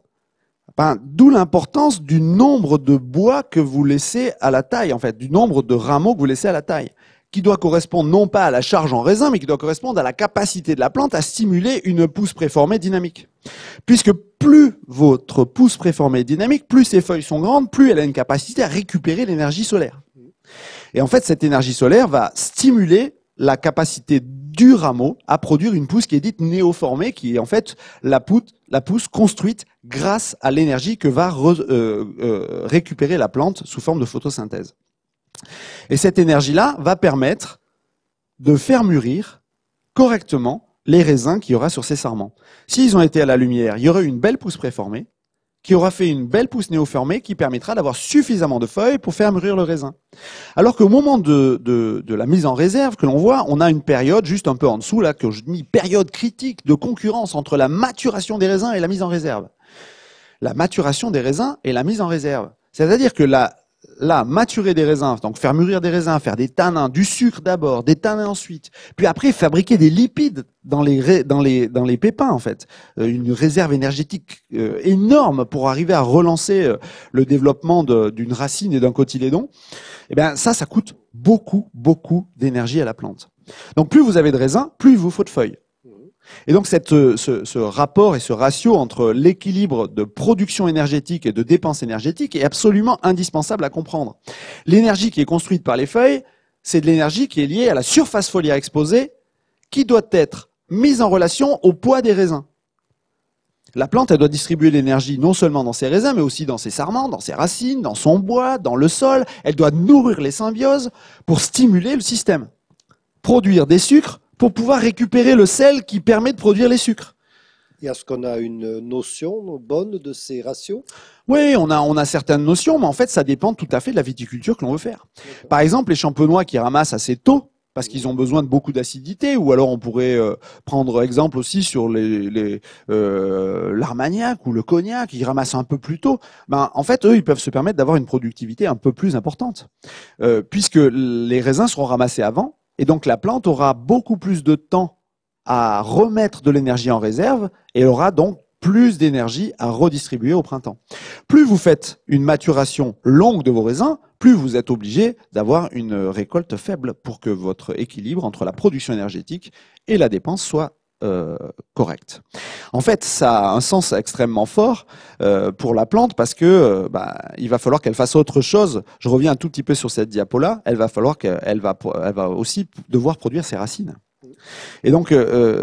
ben, D'où l'importance du nombre de bois que vous laissez à la taille, en fait, du nombre de rameaux que vous laissez à la taille, qui doit correspondre non pas à la charge en raisin, mais qui doit correspondre à la capacité de la plante à stimuler une pousse préformée dynamique. Puisque plus votre pousse préformée est dynamique, plus ses feuilles sont grandes, plus elle a une capacité à récupérer l'énergie solaire. Et en fait, cette énergie solaire va stimuler la capacité du rameau à produire une pousse qui est dite néoformée, qui est en fait la, pousse, construite grâce à l'énergie que va euh, euh, récupérer la plante sous forme de photosynthèse. Et cette énergie-là va permettre de faire mûrir correctement les raisins qu'il y aura sur ces sarments. S'ils ont été à la lumière, il y aurait une belle pousse préformée, qui aura fait une belle pousse néoformée qui permettra d'avoir suffisamment de feuilles pour faire mûrir le raisin. Alors qu'au moment de, de, la mise en réserve que l'on voit, on a une période juste un peu en dessous, là, que je dis période critique de concurrence entre la maturation des raisins et la mise en réserve. La maturation des raisins et la mise en réserve. C'est-à-dire que la, là, maturer des raisins, donc faire mûrir des raisins, faire des tanins, du sucre d'abord, des tanins ensuite, puis après fabriquer des lipides dans les, dans les, dans les pépins en fait, euh, une réserve énergétique euh, énorme pour arriver à relancer euh, le développement d'une racine et d'un cotylédon. Eh bien ça, ça coûte beaucoup, beaucoup d'énergie à la plante. Donc plus vous avez de raisins, plus il vous faut de feuilles. Et donc euh, ce, rapport et ce ratio entre l'équilibre de production énergétique et de dépense énergétique est absolument indispensable à comprendre. L'énergie qui est construite par les feuilles, c'est de l'énergie qui est liée à la surface foliaire exposée qui doit être mise en relation au poids des raisins. La plante, elle doit distribuer l'énergie non seulement dans ses raisins, mais aussi dans ses sarments, dans ses racines, dans son bois, dans le sol. Elle doit nourrir les symbioses pour stimuler le système. Produire des sucres, pour pouvoir récupérer le sel qui permet de produire les sucres. Est-ce qu'on a une notion bonne de ces ratios Oui, on a, on a certaines notions, mais en fait, ça dépend tout à fait de la viticulture que l'on veut faire. Par exemple, les champenois qui ramassent assez tôt, parce qu'ils ont besoin de beaucoup d'acidité, ou alors on pourrait euh, prendre exemple aussi sur les, les euh, l'armagnac ou le cognac, qui ramassent un peu plus tôt. Ben, en fait, eux, ils peuvent se permettre d'avoir une productivité un peu plus importante, euh, puisque les raisins seront ramassés avant, et donc la plante aura beaucoup plus de temps à remettre de l'énergie en réserve et aura donc plus d'énergie à redistribuer au printemps. Plus vous faites une maturation longue de vos raisins, plus vous êtes obligé d'avoir une récolte faible pour que votre équilibre entre la production énergétique et la dépense soit euh, correct. correcte. En fait, ça a un sens extrêmement fort euh, pour la plante parce que euh, bah, il va falloir qu'elle fasse autre chose. Je reviens un tout petit peu sur cette diapo-là. Elle va falloir qu'elle va, aussi devoir produire ses racines. Et donc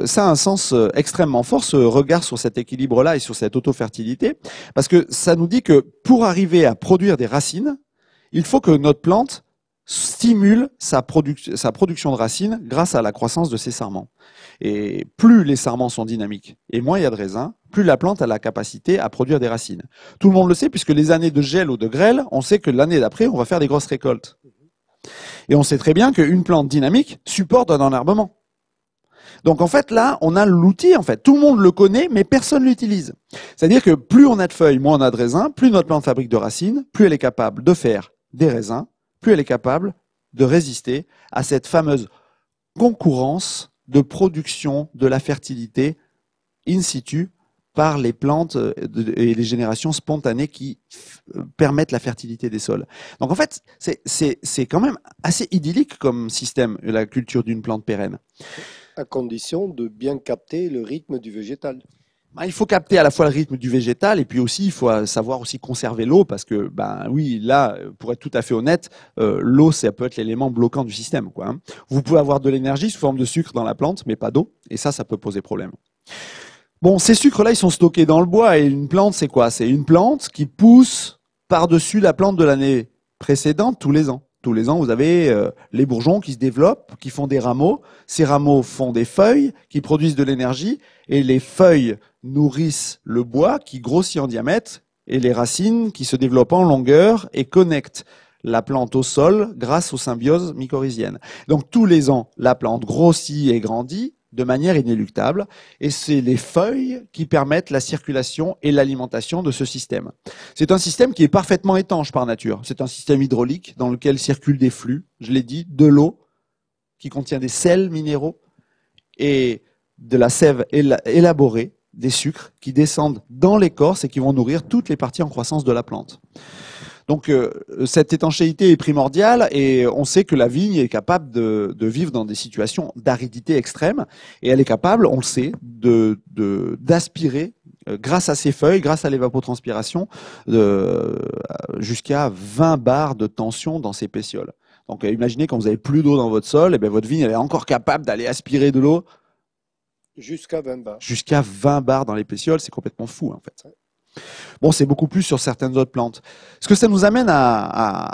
ça a un sens extrêmement fort, ce regard sur cet équilibre-là et sur cette auto-fertilité, parce que ça nous dit que pour arriver à produire des racines, il faut que notre plante stimule sa, production de racines grâce à la croissance de ses sarments. Et plus les sarments sont dynamiques et moins il y a de raisins, plus la plante a la capacité à produire des racines. Tout le monde le sait, puisque les années de gel ou de grêle, on sait que l'année d'après, on va faire des grosses récoltes. Et on sait très bien qu'une plante dynamique supporte un enherbement. Donc en fait là, on a l'outil en fait. Tout le monde le connaît, mais personne l'utilise. C'est-à-dire que plus on a de feuilles, moins on a de raisins, plus notre plante fabrique de racines, plus elle est capable de faire des raisins plus elle est capable de résister à cette fameuse concurrence de production de la fertilité in situ par les plantes euh, et les générations spontanées qui euh, permettent la fertilité des sols. Donc en fait, c'est quand même assez idyllique comme système, la culture d'une plante pérenne. À condition de bien capter le rythme du végétal. Ben, il faut capter à la fois le rythme du végétal et puis aussi il faut euh, savoir aussi conserver l'eau parce que ben oui là euh, pour être tout à fait honnête euh, l'eau ça peut être l'élément bloquant du système quoi. Hein. Vous pouvez avoir de l'énergie sous forme de sucre dans la plante mais pas d'eau et ça ça peut poser problème. Bon ces sucres là ils sont stockés dans le bois et une plante c'est quoi C'est une plante qui pousse par-dessus la plante de l'année précédente tous les ans. Tous les ans, vous avez euh, les bourgeons qui se développent, qui font des rameaux. Ces rameaux font des feuilles qui produisent de l'énergie et les feuilles nourrissent le bois qui grossit en diamètre et les racines qui se développent en longueur et connectent la plante au sol grâce aux symbioses mycorhiziennes. Donc tous les ans, la plante grossit et grandit de manière inéluctable, et c'est les feuilles qui permettent la circulation et l'alimentation de ce système. C'est un système qui est parfaitement étanche par nature. C'est un système hydraulique dans lequel circulent des flux, je l'ai dit, de l'eau qui contient des sels minéraux et de la sève élaborée, des sucres qui descendent dans l'écorce et qui vont nourrir toutes les parties en croissance de la plante. Donc euh, cette étanchéité est primordiale et on sait que la vigne est capable de, vivre dans des situations d'aridité extrême et elle est capable, on le sait, de d'aspirer euh, grâce à ses feuilles, grâce à l'évapotranspiration, euh, jusqu'à 20 bars de tension dans ses pétioles. Donc imaginez quand vous avez plus d'eau dans votre sol, et eh bien votre vigne elle est encore capable d'aller aspirer de l'eau Jusqu'à 20 bars. Jusqu'à dans les pétioles, c'est complètement fou en fait. Bon, c'est beaucoup plus sur certaines autres plantes. Ce que ça nous amène à,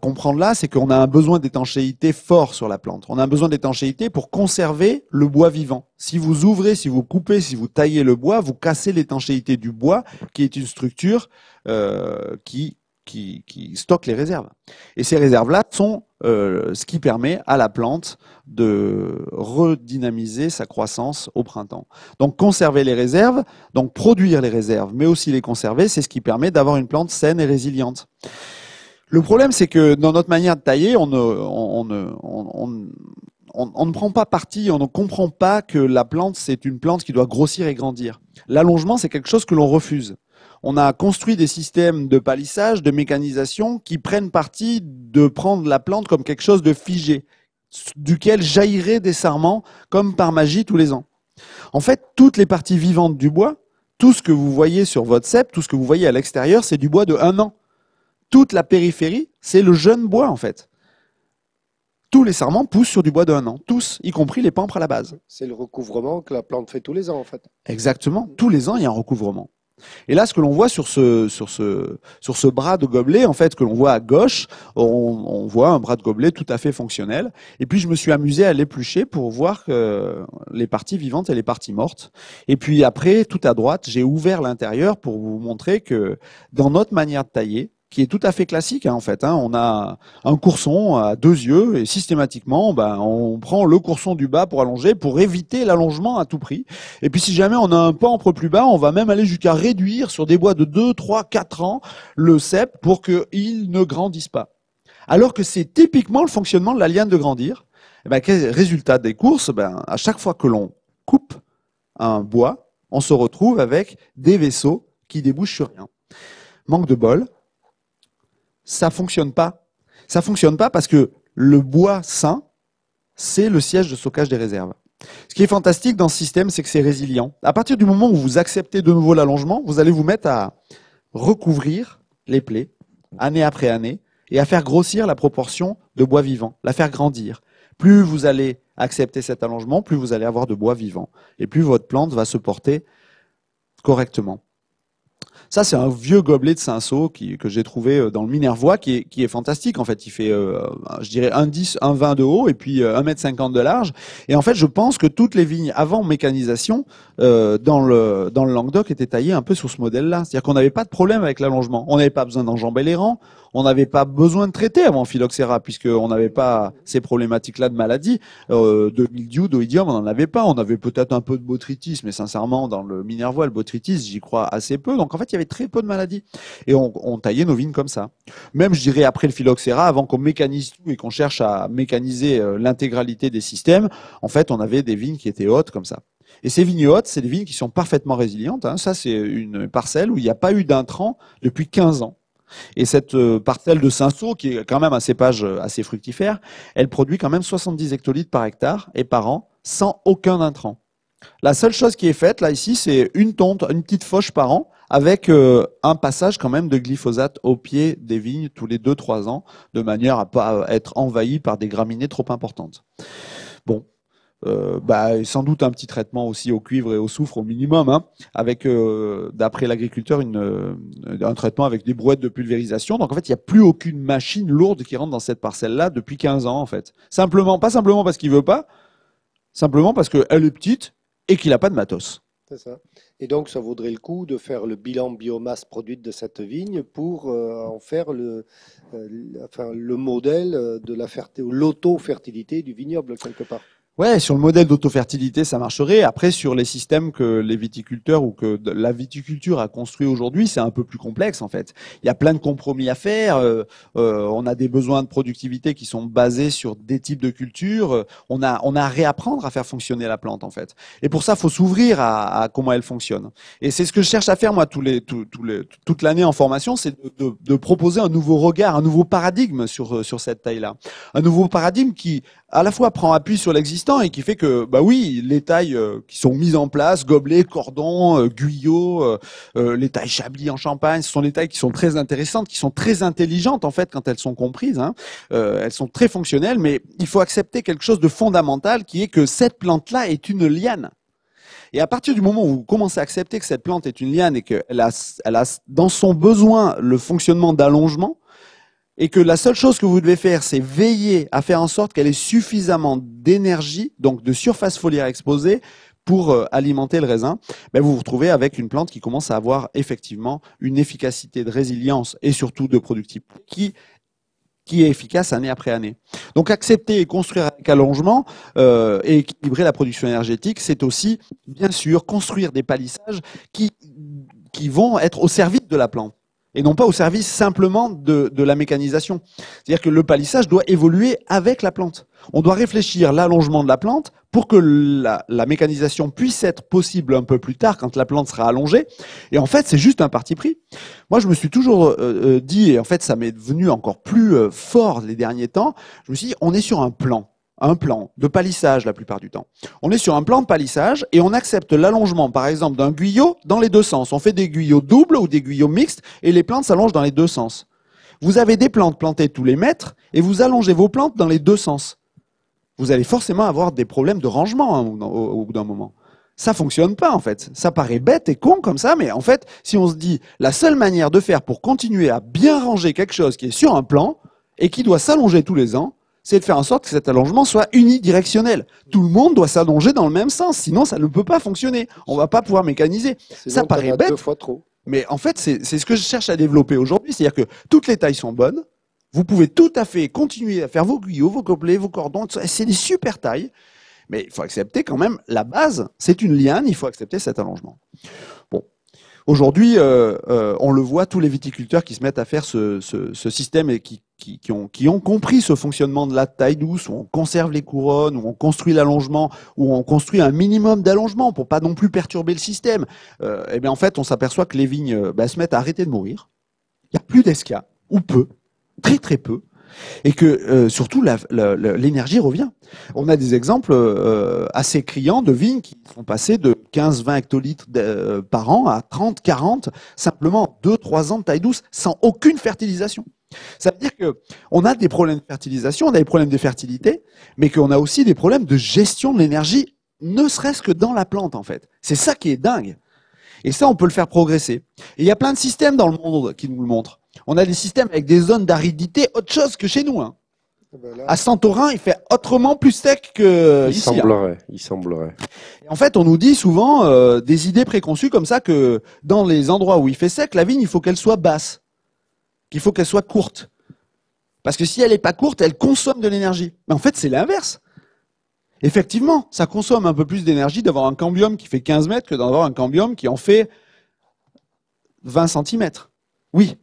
comprendre là, c'est qu'on a un besoin d'étanchéité fort sur la plante. On a un besoin d'étanchéité pour conserver le bois vivant. Si vous ouvrez, si vous coupez, si vous taillez le bois, vous cassez l'étanchéité du bois, qui est une structure euh, qui stocke les réserves. Et ces réserves-là sont euh, ce qui permet à la plante de redynamiser sa croissance au printemps. Donc conserver les réserves, donc produire les réserves, mais aussi les conserver, c'est ce qui permet d'avoir une plante saine et résiliente. Le problème, c'est que dans notre manière de tailler, on ne, on ne prend pas parti, on ne comprend pas que la plante, c'est une plante qui doit grossir et grandir. L'allongement, c'est quelque chose que l'on refuse on a construit des systèmes de palissage, de mécanisation qui prennent parti de prendre la plante comme quelque chose de figé, duquel jailliraient des sarments comme par magie tous les ans. En fait, toutes les parties vivantes du bois, tout ce que vous voyez sur votre cèpe, tout ce que vous voyez à l'extérieur, c'est du bois de un an. Toute la périphérie, c'est le jeune bois en fait. Tous les sarments poussent sur du bois de un an, tous, y compris les pampres à la base. C'est le recouvrement que la plante fait tous les ans en fait. Exactement, tous les ans il y a un recouvrement. Et là, ce que l'on voit sur ce, sur, ce, sur ce bras de gobelet, en fait, que l'on voit à gauche, on, voit un bras de gobelet tout à fait fonctionnel. Et puis, je me suis amusé à l'éplucher pour voir euh, les parties vivantes et les parties mortes. Et puis après, tout à droite, j'ai ouvert l'intérieur pour vous montrer que dans notre manière de tailler, qui est tout à fait classique hein, en fait. Hein. On a un courson à deux yeux et systématiquement, ben, on prend le courson du bas pour allonger, pour éviter l'allongement à tout prix. Et puis si jamais on a un pampre plus bas, on va même aller jusqu'à réduire sur des bois de 2, 3, 4 ans le cep pour qu'il ne grandisse pas. Alors que c'est typiquement le fonctionnement de la liane de grandir. Et eh ben, résultat des courses, ben, à chaque fois que l'on coupe un bois, on se retrouve avec des vaisseaux qui débouchent sur rien. Manque de bol, ça fonctionne pas. Ça fonctionne pas parce que le bois sain, c'est le siège de stockage des réserves. Ce qui est fantastique dans ce système, c'est que c'est résilient. À partir du moment où vous acceptez de nouveau l'allongement, vous allez vous mettre à recouvrir les plaies année après année et à faire grossir la proportion de bois vivant, la faire grandir. Plus vous allez accepter cet allongement, plus vous allez avoir de bois vivant et plus votre plante va se porter correctement. Ça, c'est un vieux gobelet de saint qui, que j'ai trouvé euh, dans le Minervois, qui est, qui est fantastique. En fait, il fait, euh, je dirais, un 10, un de haut et puis euh, un mètre cinquante de large. Et en fait, je pense que toutes les vignes avant mécanisation dans le dans le Languedoc étaient taillées un peu sur ce modèle-là. C'est-à-dire qu'on n'avait pas de problème avec l'allongement. On n'avait pas besoin d'enjamber les rangs on n'avait pas besoin de traiter avant phylloxéra, puisqu'on n'avait pas ces problématiques-là de maladie. Euh, de mildiou, d'oïdium, on n'en avait pas. On avait peut-être un peu de botrytis, mais sincèrement, dans le Minervois, le botrytis, j'y crois assez peu. Donc en fait, il y avait très peu de maladies. Et on, taillait nos vignes comme ça. Même, je dirais, après le phylloxéra, avant qu'on mécanise tout et qu'on cherche à mécaniser euh, l'intégralité des systèmes, en fait, on avait des vignes qui étaient hautes comme ça. Et ces vignes hautes, c'est des vignes qui sont parfaitement résilientes. Hein. Ça, c'est une parcelle où il n'y a pas eu d'intrant depuis 15 ans. Et cette euh, parcelle de Cinsault, qui est quand même un cépage euh, assez fructifère, elle produit quand même 70 hectolitres par hectare et par an, sans aucun intrant. La seule chose qui est faite là ici, c'est une tonte, une petite fauche par an, avec euh, un passage quand même de glyphosate au pied des vignes tous les 2-3 ans, de manière à pas être envahie par des graminées trop importantes. Bon, euh, bah, sans doute un petit traitement aussi au cuivre et au soufre au minimum, hein. avec, euh, d'après l'agriculteur, euh, un traitement avec des brouettes de pulvérisation. Donc en fait, il n'y a plus aucune machine lourde qui rentre dans cette parcelle-là depuis 15 ans en fait. Simplement, pas simplement parce qu'il veut pas, simplement parce qu'elle est petite et qu'il n'a pas de matos. Et donc, ça vaudrait le coup de faire le bilan biomasse produite de cette vigne pour en faire le, modèle de la l'auto-fertilité du vignoble quelque part. Ouais, sur le modèle d'autofertilité, ça marcherait. Après, sur les systèmes que les viticulteurs ou que la viticulture a construit aujourd'hui, c'est un peu plus complexe en fait. Il y a plein de compromis à faire. Euh, euh, on a des besoins de productivité qui sont basés sur des types de cultures. On a, on a à réapprendre à faire fonctionner la plante en fait. Et pour ça, faut s'ouvrir à, comment elle fonctionne. Et c'est ce que je cherche à faire moi toute l'année en formation, c'est de, de, proposer un nouveau regard, un nouveau paradigme sur, sur cette taille-là, un nouveau paradigme qui à la fois prend appui sur l'existant et qui fait que, bah oui, les tailles euh, qui sont mises en place, gobelets, cordons, euh, guyot, euh, les tailles chablis en champagne, ce sont des tailles qui sont très intéressantes, qui sont très intelligentes en fait quand elles sont comprises. Hein. elles sont très fonctionnelles, mais il faut accepter quelque chose de fondamental qui est que cette plante-là est une liane. Et à partir du moment où vous commencez à accepter que cette plante est une liane et qu'elle a, elle a dans son besoin le fonctionnement d'allongement, et que la seule chose que vous devez faire, c'est veiller à faire en sorte qu'elle ait suffisamment d'énergie, donc de surface foliaire exposée, pour euh, alimenter le raisin, ben vous vous retrouvez avec une plante qui commence à avoir effectivement une efficacité de résilience et surtout de productivité qui qui est efficace année après année. Donc accepter et construire avec allongement euh, et équilibrer la production énergétique, c'est aussi bien sûr construire des palissages qui qui vont être au service de la plante et non pas au service simplement de, la mécanisation. C'est-à-dire que le palissage doit évoluer avec la plante. On doit réfléchir l'allongement de la plante pour que la, mécanisation puisse être possible un peu plus tard quand la plante sera allongée. Et en fait, c'est juste un parti pris. Moi, je me suis toujours euh, euh, dit, et en fait, ça m'est devenu encore plus euh, fort les derniers temps, je me suis dit, on est sur un plan un plan de palissage la plupart du temps. On est sur un plan de palissage et on accepte l'allongement, par exemple, d'un guyot dans les deux sens. On fait des guyots doubles ou des guyots mixtes et les plantes s'allongent dans les deux sens. Vous avez des plantes plantées tous les mètres et vous allongez vos plantes dans les deux sens. Vous allez forcément avoir des problèmes de rangement hein, au, bout d'un moment. Ça fonctionne pas en fait. Ça paraît bête et con comme ça, mais en fait, si on se dit la seule manière de faire pour continuer à bien ranger quelque chose qui est sur un plan et qui doit s'allonger tous les ans, c'est de faire en sorte que cet allongement soit unidirectionnel. Tout le monde doit s'allonger dans le même sens, sinon ça ne peut pas fonctionner. On va pas pouvoir mécaniser. Ça paraît bête. fois trop. Mais en fait, c'est ce que je cherche à développer aujourd'hui, c'est-à-dire que toutes les tailles sont bonnes. Vous pouvez tout à fait continuer à faire vos guyots, vos gobelets, vos cordons. C'est des super tailles. Mais il faut accepter quand même la base, c'est une liane, il faut accepter cet allongement. Aujourd'hui, euh, euh, on le voit, tous les viticulteurs qui se mettent à faire ce, système et qui, ont, compris ce fonctionnement de la taille douce, où on conserve les couronnes, où on construit l'allongement, où on construit un minimum d'allongement pour pas non plus perturber le système. et euh, eh bien en fait, on s'aperçoit que les vignes bah, se mettent à arrêter de mourir. Il n'y a plus d'esca, ou peu, très très peu et que euh, surtout l'énergie revient. On a des exemples euh, assez criants de vignes qui sont passer de 15-20 hectolitres euh, par an à 30-40, simplement 2-3 ans de taille douce, sans aucune fertilisation. Ça veut dire qu'on a des problèmes de fertilisation, on a des problèmes de fertilité, mais qu'on a aussi des problèmes de gestion de l'énergie, ne serait-ce que dans la plante en fait. C'est ça qui est dingue. Et ça, on peut le faire progresser. il y a plein de systèmes dans le monde qui nous le montrent. On a des systèmes avec des zones d'aridité, autre chose que chez nous. Hein. Eh ben à Santorin, il fait autrement plus sec que il hein. Semblerait, Il semblerait. Et en fait, on nous dit souvent euh, des idées préconçues comme ça que dans les endroits où il fait sec, la vigne, il faut qu'elle soit basse, qu'il faut qu'elle soit courte. Parce que si elle n'est pas courte, elle consomme de l'énergie. Mais en fait, c'est l'inverse. Effectivement, ça consomme un peu plus d'énergie d'avoir un cambium qui fait 15 mètres que d'avoir un cambium qui en fait 20 centimètres. Oui,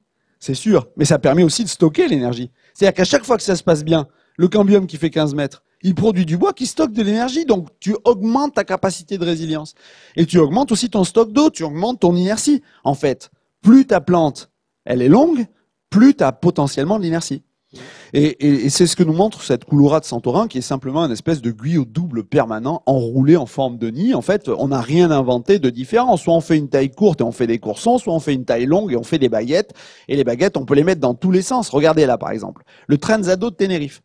c'est sûr, mais ça permet aussi de stocker l'énergie. C'est-à-dire qu'à chaque fois que ça se passe bien, le cambium qui fait 15 mètres, il produit du bois qui stocke de l'énergie, donc tu augmentes ta capacité de résilience. Et tu augmentes aussi ton stock d'eau, tu augmentes ton inertie. En fait, plus ta plante, elle est longue, plus tu as potentiellement de l'inertie. Et, et, et c'est ce que nous montre cette couloura de Santorin, qui est simplement une espèce de guyot double permanent enroulé en forme de nid. En fait, on n'a rien inventé de différent. Soit on fait une taille courte et on fait des coursons, soit on fait une taille longue et on fait des baguettes. Et les baguettes, on peut les mettre dans tous les sens. Regardez là, par exemple, le Trenzado de Tenerife,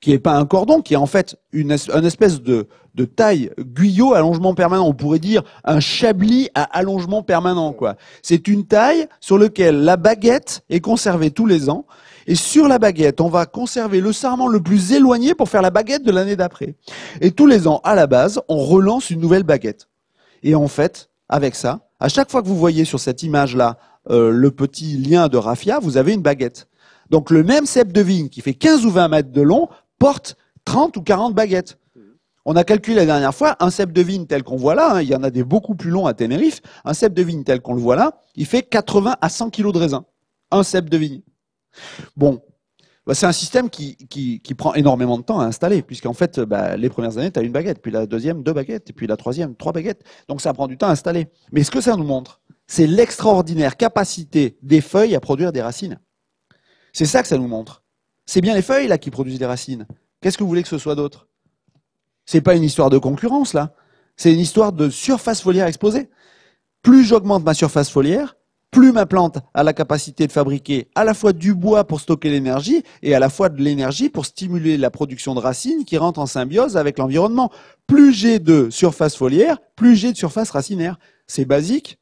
qui n'est pas un cordon, qui est en fait une, espèce de, de taille guyot allongement permanent. On pourrait dire un chablis à allongement permanent, quoi. C'est une taille sur laquelle la baguette est conservée tous les ans et sur la baguette, on va conserver le sarment le plus éloigné pour faire la baguette de l'année d'après. Et tous les ans, à la base, on relance une nouvelle baguette. Et en fait, avec ça, à chaque fois que vous voyez sur cette image-là euh, le petit lien de raffia, vous avez une baguette. Donc le même cep de vigne qui fait 15 ou 20 mètres de long porte 30 ou 40 baguettes. On a calculé la dernière fois, un cep de vigne tel qu'on voit là, hein, il y en a des beaucoup plus longs à Tenerife, un cep de vigne tel qu'on le voit là, il fait 80 à 100 kilos de raisin. Un cep de vigne. Bon, bah, c'est un système qui, qui, prend énormément de temps à installer, puisqu'en fait, bah, les premières années, tu as une baguette, puis la deuxième, deux baguettes, et puis la troisième, trois baguettes. Donc ça prend du temps à installer. Mais ce que ça nous montre, c'est l'extraordinaire capacité des feuilles à produire des racines. C'est ça que ça nous montre. C'est bien les feuilles là qui produisent des racines. Qu'est-ce que vous voulez que ce soit d'autre C'est pas une histoire de concurrence là. C'est une histoire de surface foliaire exposée. Plus j'augmente ma surface foliaire, plus ma plante a la capacité de fabriquer à la fois du bois pour stocker l'énergie et à la fois de l'énergie pour stimuler la production de racines qui rentrent en symbiose avec l'environnement. Plus j'ai de surface foliaire, plus j'ai de surface racinaire. C'est basique,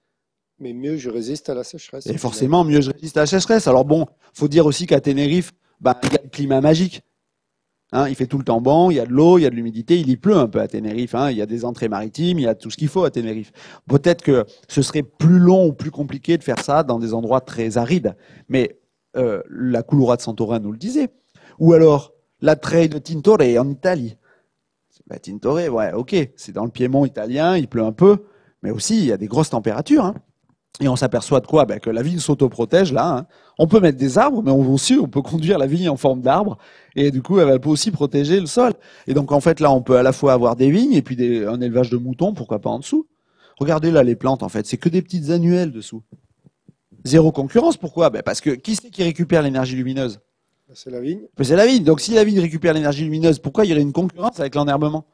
mais mieux je résiste à la sécheresse. Et forcément, mieux je résiste à la sécheresse. Alors bon, faut dire aussi qu'à Tenerife, bah, il y a le climat magique. Hein, il fait tout le temps bon, il y a de l'eau, il y a de l'humidité, il y pleut un peu à Tenerife, hein, il y a des entrées maritimes, il y a tout ce qu'il faut à Tenerife. Peut-être que ce serait plus long ou plus compliqué de faire ça dans des endroits très arides, mais euh, la couloura de Santorin nous le disait. Ou alors la de Tintore en Italie. Bah, Tintore, ouais, ok, c'est dans le Piémont italien, il pleut un peu, mais aussi il y a des grosses températures. Hein. Et on s'aperçoit de quoi ben Que la vigne s'autoprotège là. Hein. On peut mettre des arbres, mais on aussi on peut conduire la vigne en forme d'arbre, et du coup elle peut aussi protéger le sol. Et donc en fait là on peut à la fois avoir des vignes et puis des, un élevage de moutons, pourquoi pas en dessous. Regardez là les plantes en fait, c'est que des petites annuelles dessous. Zéro concurrence, pourquoi ben Parce que qui c'est qui récupère l'énergie lumineuse ben, C'est la vigne. Ben, c'est la vigne. Donc si la vigne récupère l'énergie lumineuse, pourquoi il y aurait une concurrence avec l'enherbement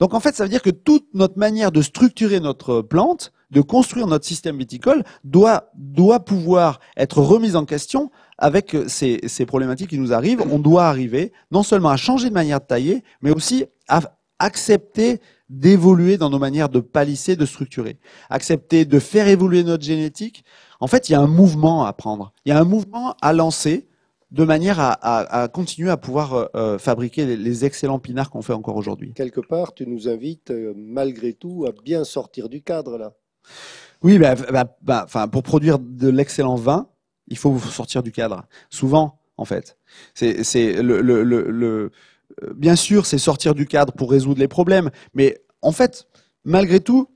Donc en fait ça veut dire que toute notre manière de structurer notre plante de construire notre système viticole doit, doit pouvoir être remise en question avec euh, ces, ces problématiques qui nous arrivent. On doit arriver non seulement à changer de manière de tailler, mais aussi à accepter d'évoluer dans nos manières de palisser, de structurer, accepter de faire évoluer notre génétique. En fait, il y a un mouvement à prendre, il y a un mouvement à lancer de manière à, à, continuer à pouvoir euh, euh, fabriquer les, excellents pinards qu'on fait encore aujourd'hui. Quelque part, tu nous invites, malgré tout, à bien sortir du cadre, là. Oui, bah, bah, bah, pour produire de l'excellent vin, il faut sortir du cadre. Souvent, en fait. C'est euh, bien sûr, c'est sortir du cadre pour résoudre les problèmes, mais en fait, malgré tout,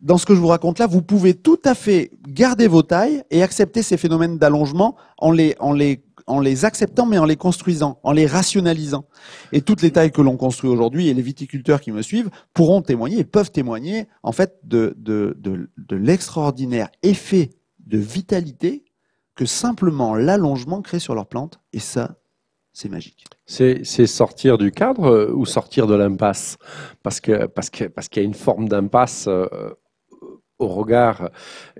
dans ce que je vous raconte là, vous pouvez tout à fait garder vos tailles et accepter ces phénomènes d'allongement en les, en les en les acceptant, mais en les construisant, en les rationalisant. Et toutes les tailles que l'on construit aujourd'hui, et les viticulteurs qui me suivent, pourront témoigner et peuvent témoigner, en fait, de, l'extraordinaire effet de vitalité que simplement l'allongement crée sur leurs plantes. Et ça, c'est magique. C'est sortir du cadre euh, ou sortir de l'impasse Parce qu'il y a une forme d'impasse euh, au regard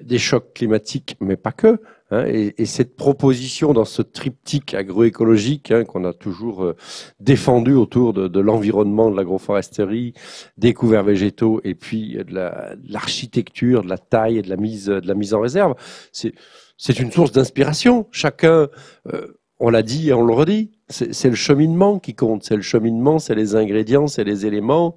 des chocs climatiques, mais pas que, Hein, et, cette proposition dans ce triptyque agroécologique hein, qu'on a toujours euh, défendu autour de, l'environnement, de l'agroforesterie, des couverts végétaux et puis de l'architecture, de, la taille et de la mise, de la mise en réserve, c'est une source d'inspiration. Chacun, euh, on l'a dit et on le redit, c'est le cheminement qui compte, c'est le cheminement, c'est les ingrédients, c'est les éléments.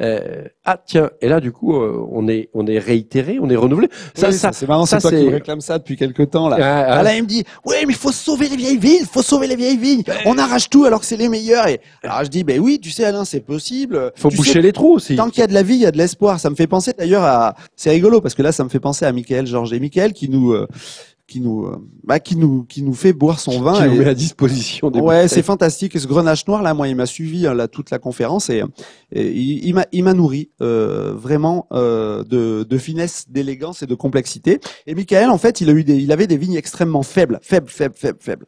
Euh, ah tiens, et là du coup, euh, on est on est réitéré, on est renouvelé. Ça, ça, c'est marrant, c'est toi qui réclame ça depuis quelques temps là. Ah, ah. me dit, oui, mais il faut sauver les vieilles vignes, faut sauver les vieilles vignes. On arrache tout alors que c'est les meilleurs. Et alors je dis, ben oui, tu sais Alain, c'est possible. Faut boucher les trous aussi. Tant qu'il y a de la vie, il y a de l'espoir. Ça me fait penser d'ailleurs à, c'est rigolo parce que là, ça me fait penser à Michael Georges et Michael qui nous euh, qui nous euh, bah, qui nous qui nous fait boire son vin et nous met à disposition des ouais c'est fantastique ce grenache noir là moi il m'a suivi hein, là toute la conférence et, il m'a nourri euh, vraiment euh, de, finesse d'élégance et de complexité et Michael en fait il a eu il avait des vignes extrêmement faibles faibles faibles faibles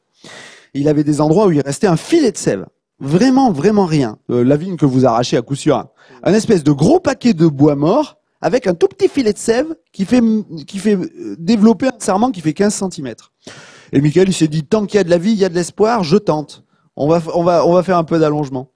il avait des endroits où il restait un filet de sel vraiment vraiment rien la vigne que vous arrachez à coup sûr un espèce de gros paquet de bois mort avec un tout petit filet de sève qui fait, euh, développer un serment qui fait 15 cm. Et Michael, il s'est dit, tant qu'il y a de la vie, il y a de l'espoir, je tente. On va, faire un peu d'allongement.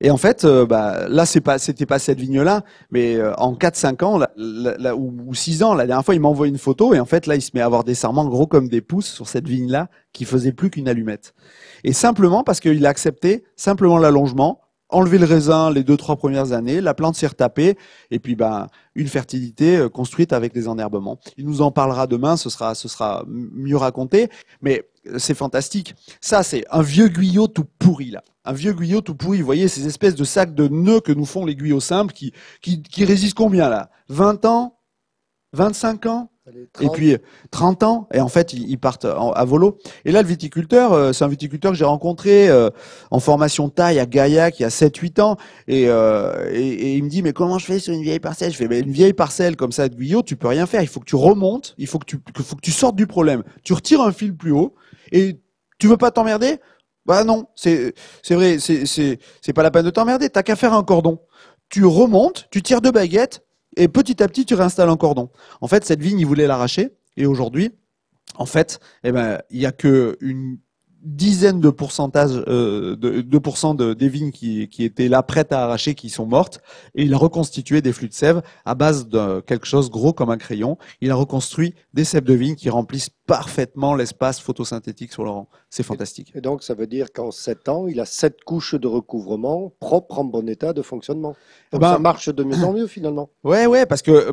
Et en fait, euh, bah, là, c'est pas, c'était pas cette vigne-là, mais euh, en 4-5 ans, ou, ou 6 ans, la dernière fois, il m'envoie une photo, et en fait, là, il se met à avoir des serments gros comme des pouces sur cette vigne-là, qui faisait plus qu'une allumette. Et simplement parce qu'il a accepté simplement l'allongement, Enlever le raisin les deux trois premières années, la plante s'est retapée et puis ben une fertilité euh, construite avec des enherbements. Il nous en parlera demain, ce sera ce sera mieux raconté, mais euh, c'est fantastique. Ça c'est un vieux guyot tout pourri là. Un vieux guyot tout pourri, vous voyez ces espèces de sacs de nœuds que nous font les guyots simples qui qui qui résistent combien là 20 ans 25 ans et puis 30 ans, et en fait ils partent à volo. Et là le viticulteur, euh, c'est un viticulteur que j'ai rencontré euh, en formation taille à Gaillac il y a 7-8 ans, euh, et, et, il me dit mais comment je fais sur une vieille parcelle Je fais mais une vieille parcelle comme ça de Guyot, tu peux rien faire, il faut que tu remontes, il faut que tu, faut que tu sortes du problème. Tu retires un fil plus haut, et tu veux pas t'emmerder Bah non, c'est vrai, c'est pas la peine de t'emmerder, t'as qu'à faire un cordon. Tu remontes, tu tires deux baguettes, et petit à petit, tu réinstalles un cordon. En fait, cette vigne, il voulait l'arracher. Et aujourd'hui, en fait, eh ben, il n'y a que une dizaine de pourcentages euh, de, 2% de, des vignes qui, étaient là prêtes à arracher, qui sont mortes. Et il a reconstitué des flux de sève à base de quelque chose gros comme un crayon. Il a reconstruit des sèves de vigne qui remplissent parfaitement l'espace photosynthétique sur le rang. C'est fantastique. Et donc, ça veut dire qu'en 7 ans, il a 7 couches de recouvrement propres en bon état de fonctionnement. Eh donc, ça ben, marche de mieux en mieux finalement. Ouais, ouais, parce que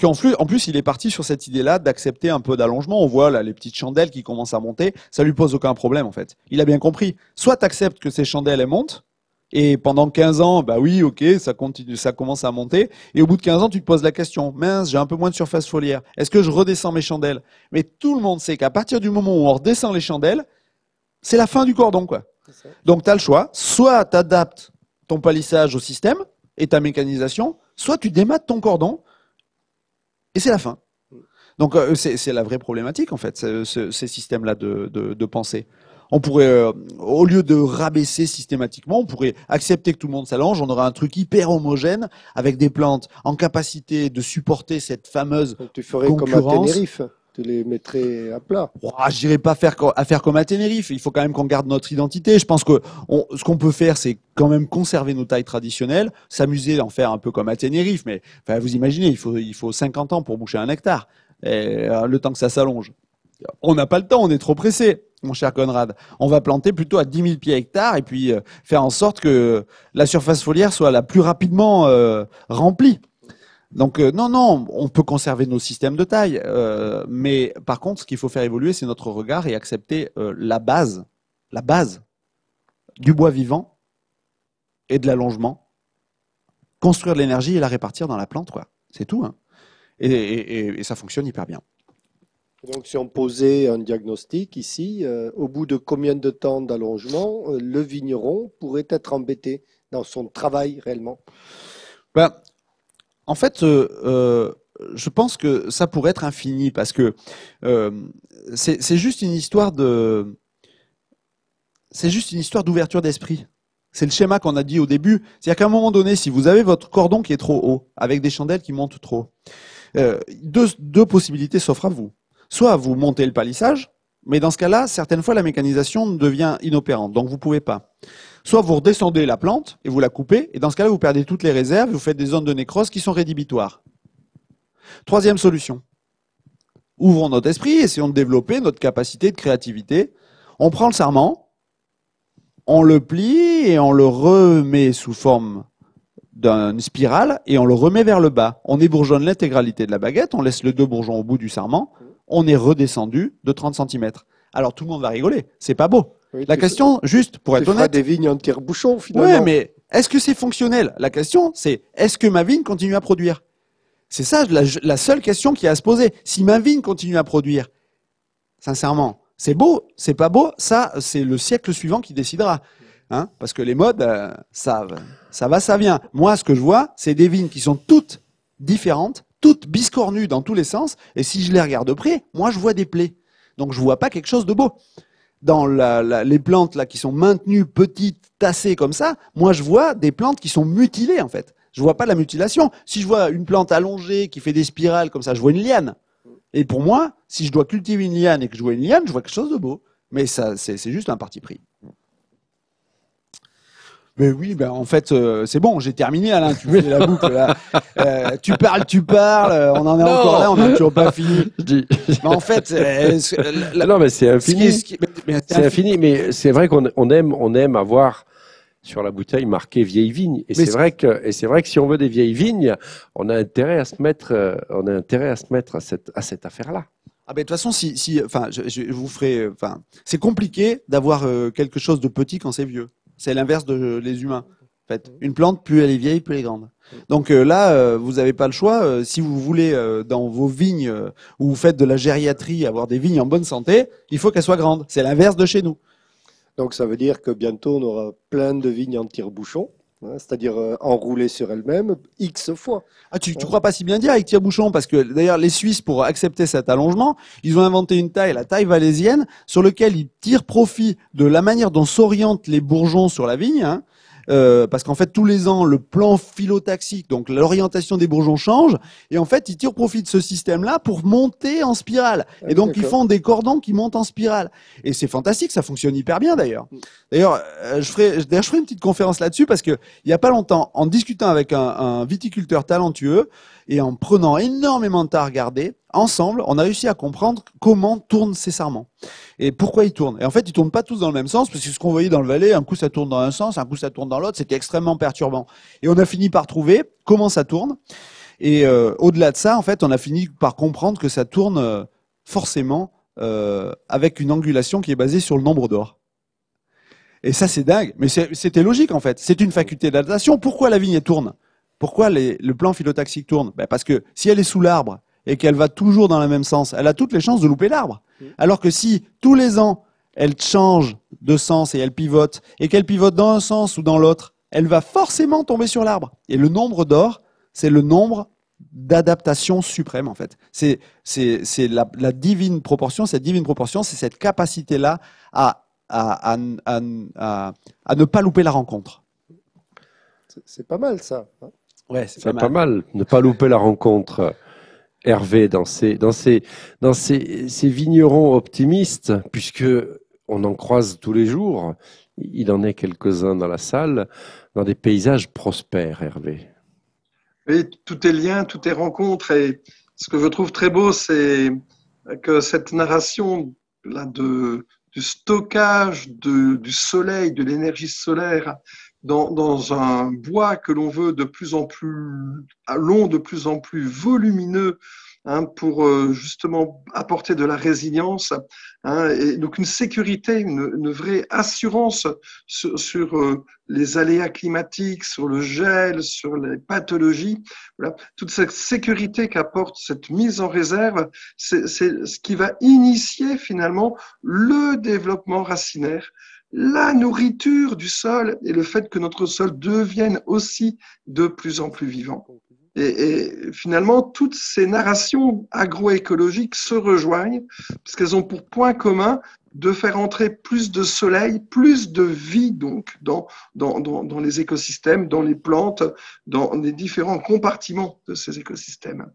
qu'en plus, en plus, il est parti sur cette idée-là d'accepter un peu d'allongement. On voit là les petites chandelles qui commencent à monter. Ça lui pose aucun problème en fait. Il a bien compris. Soit tu que ces chandelles montent, et pendant 15 ans, bah oui, ok, ça continue, ça commence à monter. Et au bout de 15 ans, tu te poses la question, mince, j'ai un peu moins de surface foliaire. Est-ce que je redescends mes chandelles Mais tout le monde sait qu'à partir du moment où on redescend les chandelles, c'est la fin du cordon, quoi. Donc tu as le choix, soit tu adaptes ton palissage au système et ta mécanisation, soit tu démates ton cordon et c'est la fin. Mm. Donc euh, c'est la vraie problématique en fait, ces systèmes-là de, de pensée on pourrait, euh, au lieu de rabaisser systématiquement, on pourrait accepter que tout le monde s'allonge. On aura un truc hyper homogène avec des plantes en capacité de supporter cette fameuse tu ferais comme à Tenerife, tu les mettrais à plat. Oh, J'irai pas faire à faire comme à Tenerife. Il faut quand même qu'on garde notre identité. Je pense que ce qu'on peut faire, c'est quand même conserver nos tailles traditionnelles, s'amuser d'en faire un peu comme à Tenerife. Mais enfin, vous imaginez, il faut il faut 50 ans pour boucher un hectare. Et, euh, le temps que ça s'allonge, on n'a pas le temps, on est trop pressé mon cher Conrad. On va planter plutôt à 10 000 pieds hectares et puis euh, faire en sorte que la surface foliaire soit la plus rapidement euh, remplie. Donc euh, non, non, on peut conserver nos systèmes de taille, mais par contre, ce qu'il faut faire évoluer, c'est notre regard et accepter la base, la base du bois vivant et de l'allongement, construire de l'énergie et la répartir dans la plante, C'est tout. Hein. et ça fonctionne hyper bien. Donc, si on posait un diagnostic ici, euh, au bout de combien de temps d'allongement euh, le vigneron pourrait être embêté dans son travail réellement ben, En fait, euh, je pense que ça pourrait être infini parce que c'est juste une histoire de. C'est juste une histoire d'ouverture d'esprit. C'est le schéma qu'on a dit au début. C'est-à-dire qu'à un moment donné, si vous avez votre cordon qui est trop haut, avec des chandelles qui montent trop haut, deux possibilités s'offrent à vous Soit vous montez le palissage, mais dans ce cas-là, certaines fois, la mécanisation devient inopérante, donc vous ne pouvez pas. Soit vous redescendez la plante et vous la coupez, et dans ce cas-là, vous perdez toutes les réserves, vous faites des zones de nécrose qui sont rédhibitoires. Troisième solution. Ouvrons notre esprit, essayons de développer notre capacité de créativité. On prend le sarment, on le plie et on le remet sous forme d'une spirale et on le remet vers le bas. On ébourgeonne l'intégralité de la baguette, on laisse le deux bourgeons au bout du sarment on est redescendu de 30 cm. Alors tout le monde va rigoler, c'est pas beau. la question, juste pour être honnête, des vignes en tire-bouchon finalement. Oui, mais est-ce que c'est fonctionnel La question, c'est est-ce que ma vigne continue à produire C'est ça la, seule question qui a à se poser. Si ma vigne continue à produire, sincèrement, c'est beau, c'est pas beau, ça c'est le siècle suivant qui décidera. Hein, parce que les modes euh, ça va, ça vient. Moi, ce que je vois, c'est des vignes qui sont toutes différentes, toutes biscornues dans tous les sens, et si je les regarde de près, moi je vois des plaies. Donc je vois pas quelque chose de beau. Dans les plantes là qui sont maintenues petites, tassées comme ça, moi je vois des plantes qui sont mutilées en fait. Je vois pas de la mutilation. Si je vois une plante allongée qui fait des spirales comme ça, je vois une liane. Et pour moi, si je dois cultiver une liane et que je vois une liane, je vois quelque chose de beau. Mais ça, c'est juste un parti pris. Mais oui, ben en fait, euh, c'est bon, j'ai terminé, Alain. Tu fais la boucle. Là. Euh, tu parles, tu parles. Euh, on en est encore là. On n'a toujours pas fini. Mais en fait, non, mais c'est infini. mais c'est infini. Mais c'est vrai qu'on on aime, on aime avoir sur la bouteille marqué vieille vigne. Et c'est vrai que, et c'est vrai que si on veut des vieilles vignes, on a intérêt à se mettre, on a intérêt à se mettre à cette, à cette affaire-là. Ah ben de toute façon, si, si, enfin, je vous ferai, enfin, c'est compliqué d'avoir quelque chose de petit quand c'est vieux. C'est l'inverse de les humains. En fait, une plante, plus elle est vieille, plus elle est grande. Donc euh, là, euh, vous n'avez pas le choix. Euh, si vous voulez, dans vos vignes, où vous faites de la gériatrie, avoir des vignes en bonne santé, il faut qu'elles soient grandes. C'est l'inverse de chez nous. Donc ça veut dire que bientôt, on aura plein de vignes en tire-bouchon. Hein, c'est-à-dire euh, enroulée sur elle-même X fois. Ah, tu ne hein. crois pas si bien dire avec tire-bouchon, parce que d'ailleurs les Suisses, pour accepter cet allongement, ils ont inventé une taille, la taille valaisienne, sur laquelle ils tirent profit de la manière dont s'orientent les bourgeons sur la vigne. Hein. Euh, parce qu'en fait tous les ans le plan phyllotaxique, donc l'orientation des bourgeons change, et en fait ils tirent profit de ce système-là pour monter en spirale. Ah et donc ils font des cordons qui montent en spirale. Et c'est fantastique, ça fonctionne hyper bien d'ailleurs. D'ailleurs, euh, je ferai, je ferai une petite conférence là-dessus parce que il y a pas longtemps, en discutant avec un viticulteur talentueux, et en prenant énormément de temps à regarder, ensemble, on a réussi à comprendre comment tournent ces sarments et pourquoi ils tournent. Et en fait, ils tournent pas tous dans le même sens, parce que ce qu'on voyait dans le vallée, un coup ça tourne dans un sens, un coup ça tourne dans l'autre, c'était extrêmement perturbant. Et on a fini par trouver comment ça tourne. Et euh, au-delà de ça, en fait, on a fini par comprendre que ça tourne euh, forcément euh, avec une angulation qui est basée sur le nombre d'or. Et ça, c'est dingue. Mais c'était logique, en fait. C'est une faculté d'adaptation. Pourquoi la vigne tourne pourquoi le plan phyllotaxique tourne ben, Parce que si elle est sous l'arbre et qu'elle va toujours dans le même sens, elle a toutes les chances de louper l'arbre. Mm. Alors que si tous les ans, elle change de sens et elle pivote, et qu'elle pivote dans un sens ou dans l'autre, elle va forcément tomber sur l'arbre. Et le nombre d'or, c'est le nombre d'adaptation suprême en fait. C'est la, divine proportion, cette divine proportion, c'est cette capacité là à ne pas louper la rencontre. C'est pas mal ça. Hein. Ouais, c'est pas, mal. Ne pas louper la rencontre. Euh, Hervé, dans ces, vignerons optimistes, puisque on en croise tous les jours, il en est quelques-uns dans la salle, dans des paysages prospères, Hervé. Oui, tout est lien, tout est rencontre. Et ce que je trouve très beau, c'est que cette narration du stockage du soleil, de l'énergie solaire dans, dans un bois que l'on veut de plus en plus long, de plus en plus volumineux, Hein, pour euh, justement apporter de la résilience, hein, et donc une sécurité, une, vraie assurance sur, euh, les aléas climatiques, sur le gel, sur les pathologies. Voilà. Toute cette sécurité qu'apporte cette mise en réserve, c'est ce qui va initier finalement le développement racinaire la nourriture du sol et le fait que notre sol devienne aussi de plus en plus vivant. Et, finalement, toutes ces narrations agroécologiques se rejoignent puisqu'elles ont pour point commun de faire entrer plus de soleil, plus de vie donc dans, les écosystèmes, dans les plantes, dans les différents compartiments de ces écosystèmes.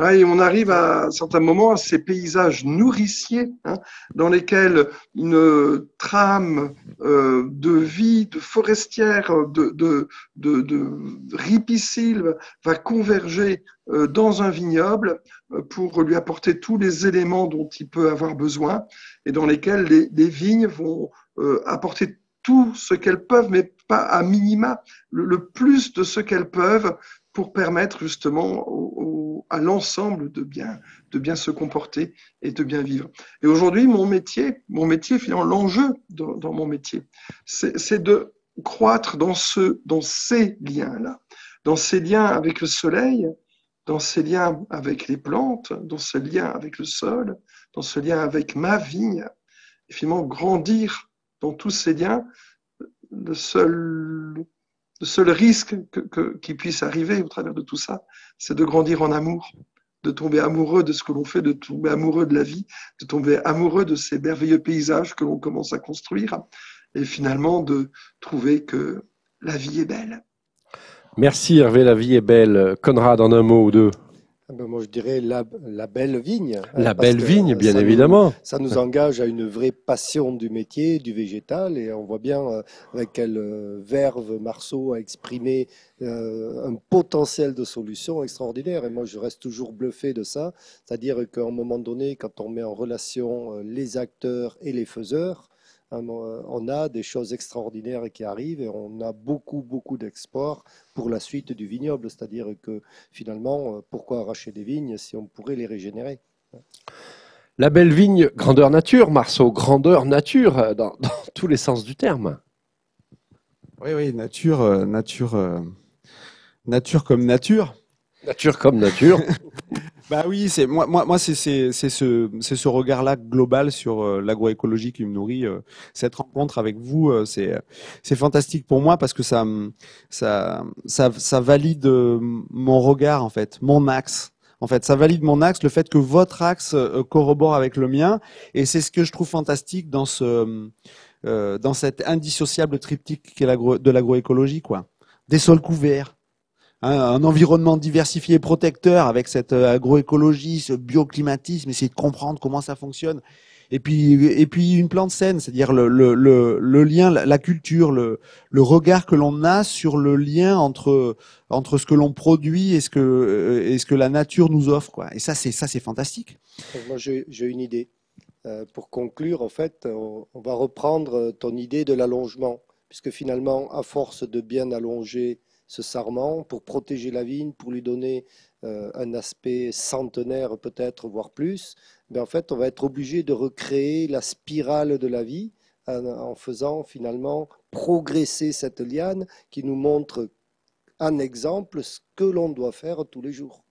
et on arrive à, un certains moments à ces paysages nourriciers hein, dans lesquels une trame euh, de vie, de forestière, de, de, de va converger euh, dans un vignoble euh, pour lui apporter tous les éléments dont il peut avoir besoin et dans lesquels les, les vignes vont euh, apporter tout ce qu'elles peuvent, mais pas à minima, le, plus de ce qu'elles peuvent pour permettre justement au, à l'ensemble de bien, de bien se comporter et de bien vivre. Et aujourd'hui, mon métier, mon métier, finalement, l'enjeu dans, mon métier, c'est de croître dans, ce, dans ces liens-là, dans ces liens avec le soleil, dans ces liens avec les plantes, dans ces liens avec le sol, dans ce lien avec ma vie. et finalement grandir dans tous ces liens, le seul, le seul risque que, qui puisse arriver au travers de tout ça, c'est de grandir en amour, de tomber amoureux de ce que l'on fait, de tomber amoureux de la vie, de tomber amoureux de ces merveilleux paysages que l'on commence à construire, et finalement de trouver que la vie est belle. Merci Hervé, la vie est belle. Conrad, en un mot ou deux ah ben, moi, je dirais la, belle vigne. La belle vigne, hein, bien évidemment. ça nous engage à une vraie passion du métier, du végétal, et on voit bien euh, avec quelle euh, verve Marceau a exprimé euh, un potentiel de solution extraordinaire. Et moi, je reste toujours bluffé de ça. C'est-à-dire qu'à un moment donné, quand on met en relation les acteurs et les faiseurs, euh, on a des choses extraordinaires qui arrivent et on a beaucoup, beaucoup d'exports pour la suite du vignoble. C'est-à-dire que finalement, euh, pourquoi arracher des vignes si on pourrait les régénérer La belle vigne, grandeur nature, Marceau, grandeur nature euh, dans, dans tous les sens du terme. Oui, oui, nature, nature, nature comme nature. Nature comme nature. Bah oui, c'est moi, moi, c'est ce regard-là global sur euh, l'agroécologie qui me nourrit. Euh, cette rencontre avec vous, euh, c'est fantastique pour moi parce que ça ça valide mon regard en fait, mon axe. En fait, ça valide mon axe, le fait que votre axe corrobore avec le mien, et c'est ce que je trouve fantastique dans ce dans cet indissociable triptyque de l'agroécologie, quoi. Des sols couverts, un, environnement diversifié et protecteur avec cette euh, agroécologie, ce bioclimatisme, essayer de comprendre comment ça fonctionne. Et puis, et puis une plante saine, c'est-à-dire le, le, le, lien, la culture, le, le regard que l'on a sur le lien entre entre ce que l'on produit et ce que euh, et ce que la nature nous offre, quoi. Et ça, c'est ça, c'est fantastique. Euh, moi, j'ai une idée. pour conclure, en fait, on, va reprendre ton idée de l'allongement, puisque finalement, à force de bien allonger ce sarment pour protéger la vigne, pour lui donner euh, un aspect centenaire peut-être, voire plus, mais ben, en fait, on va être obligé de recréer la spirale de la vie en, faisant finalement progresser cette liane qui nous montre un exemple ce que l'on doit faire tous les jours.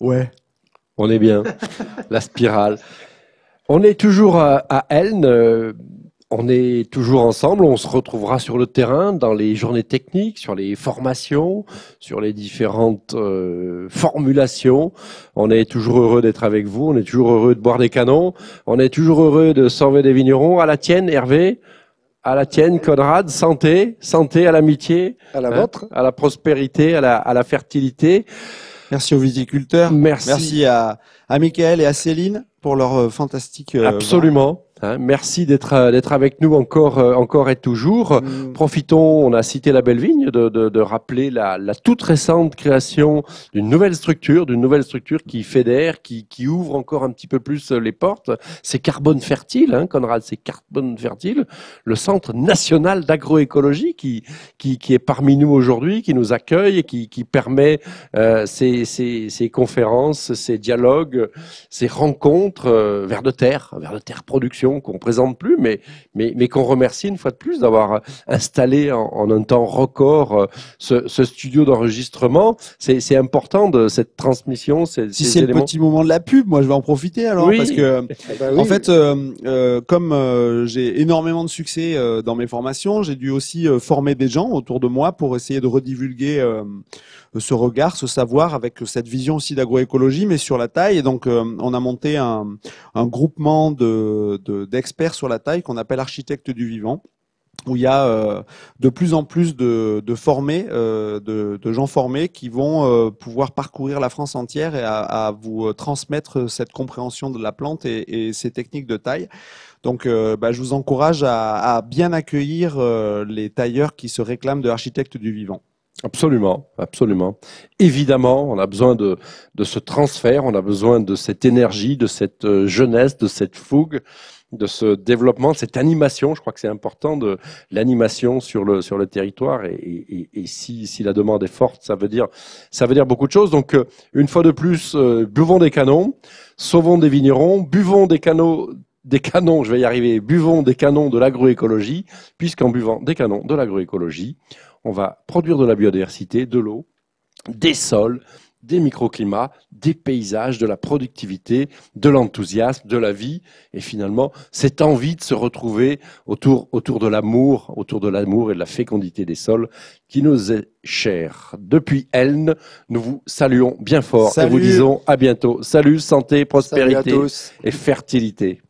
Ouais, on est bien. la spirale. On est toujours à, à Elne. Euh, on est toujours ensemble, on se retrouvera sur le terrain, dans les journées techniques, sur les formations, sur les différentes euh, formulations. On est toujours heureux d'être avec vous, on est toujours heureux de boire des canons, on est toujours heureux de sauver des vignerons. À la tienne, Hervé, à la tienne, Conrad, santé, santé à l'amitié, à la hein, vôtre, à la prospérité, à la, à la fertilité. Merci aux viticulteurs. Merci, à, à Michael et à Céline pour leur euh, fantastique. Euh, Absolument. Hein, merci d'être euh, d'être avec nous encore euh, encore et toujours. Mm. Profitons, on a cité la belle vigne, de, rappeler la, toute récente création d'une nouvelle structure, d'une nouvelle structure qui fédère, qui, ouvre encore un petit peu plus euh, les portes. C'est Carbone Fertile, hein, Conrad, c'est Carbone Fertile, le centre national d'agroécologie qui, qui, est parmi nous aujourd'hui, qui nous accueille et qui, permet ces, conférences, ces dialogues, ces rencontres vers de terre, vers de terre production qu'on présente plus, mais, mais, mais qu'on remercie une fois de plus d'avoir installé en, en, un temps record euh, ce, ce studio d'enregistrement. C'est important de cette transmission. si c'est le petit moment de la pub, moi je vais en profiter alors parce que eh euh, ben en fait, euh, comme j'ai énormément de succès dans mes formations, j'ai dû aussi former des gens autour de moi pour essayer de redivulguer ce regard, ce savoir, avec cette vision aussi d'agroécologie, mais sur la taille. Et donc, euh, on a monté un, groupement d'experts sur la taille qu'on appelle architectes du vivant où il y a euh, de plus en plus de, formés, euh, de, gens formés qui vont pouvoir parcourir la France entière et à, vous transmettre cette compréhension de la plante et, et ses techniques de taille. Donc, bah, je vous encourage à, à bien accueillir les tailleurs qui se réclament de architectes du vivant. Absolument, absolument. Évidemment, on a besoin de, de ce transfert, on a besoin de cette énergie, de cette euh, jeunesse, de cette fougue, de ce développement, de cette animation. Je crois que c'est important de l'animation sur le sur le territoire. Et, si si la demande est forte, ça veut dire ça veut dire beaucoup de choses. Donc euh, une fois de plus, euh, buvons des canons, sauvons des vignerons, buvons des canons des canons. Je vais y arriver. Buvons des canons de l'agroécologie, puisqu'en buvant des canons de l'agroécologie, on va produire de la biodiversité, de l'eau, des sols, des microclimats, des paysages, de la productivité, de l'enthousiasme, de la vie, et finalement cette envie de se retrouver autour, autour de l'amour, autour de l'amour et de la fécondité des sols qui nous est chère. Depuis Elne, nous vous saluons bien fort et vous disons à bientôt. Salut, santé, prospérité et fertilité.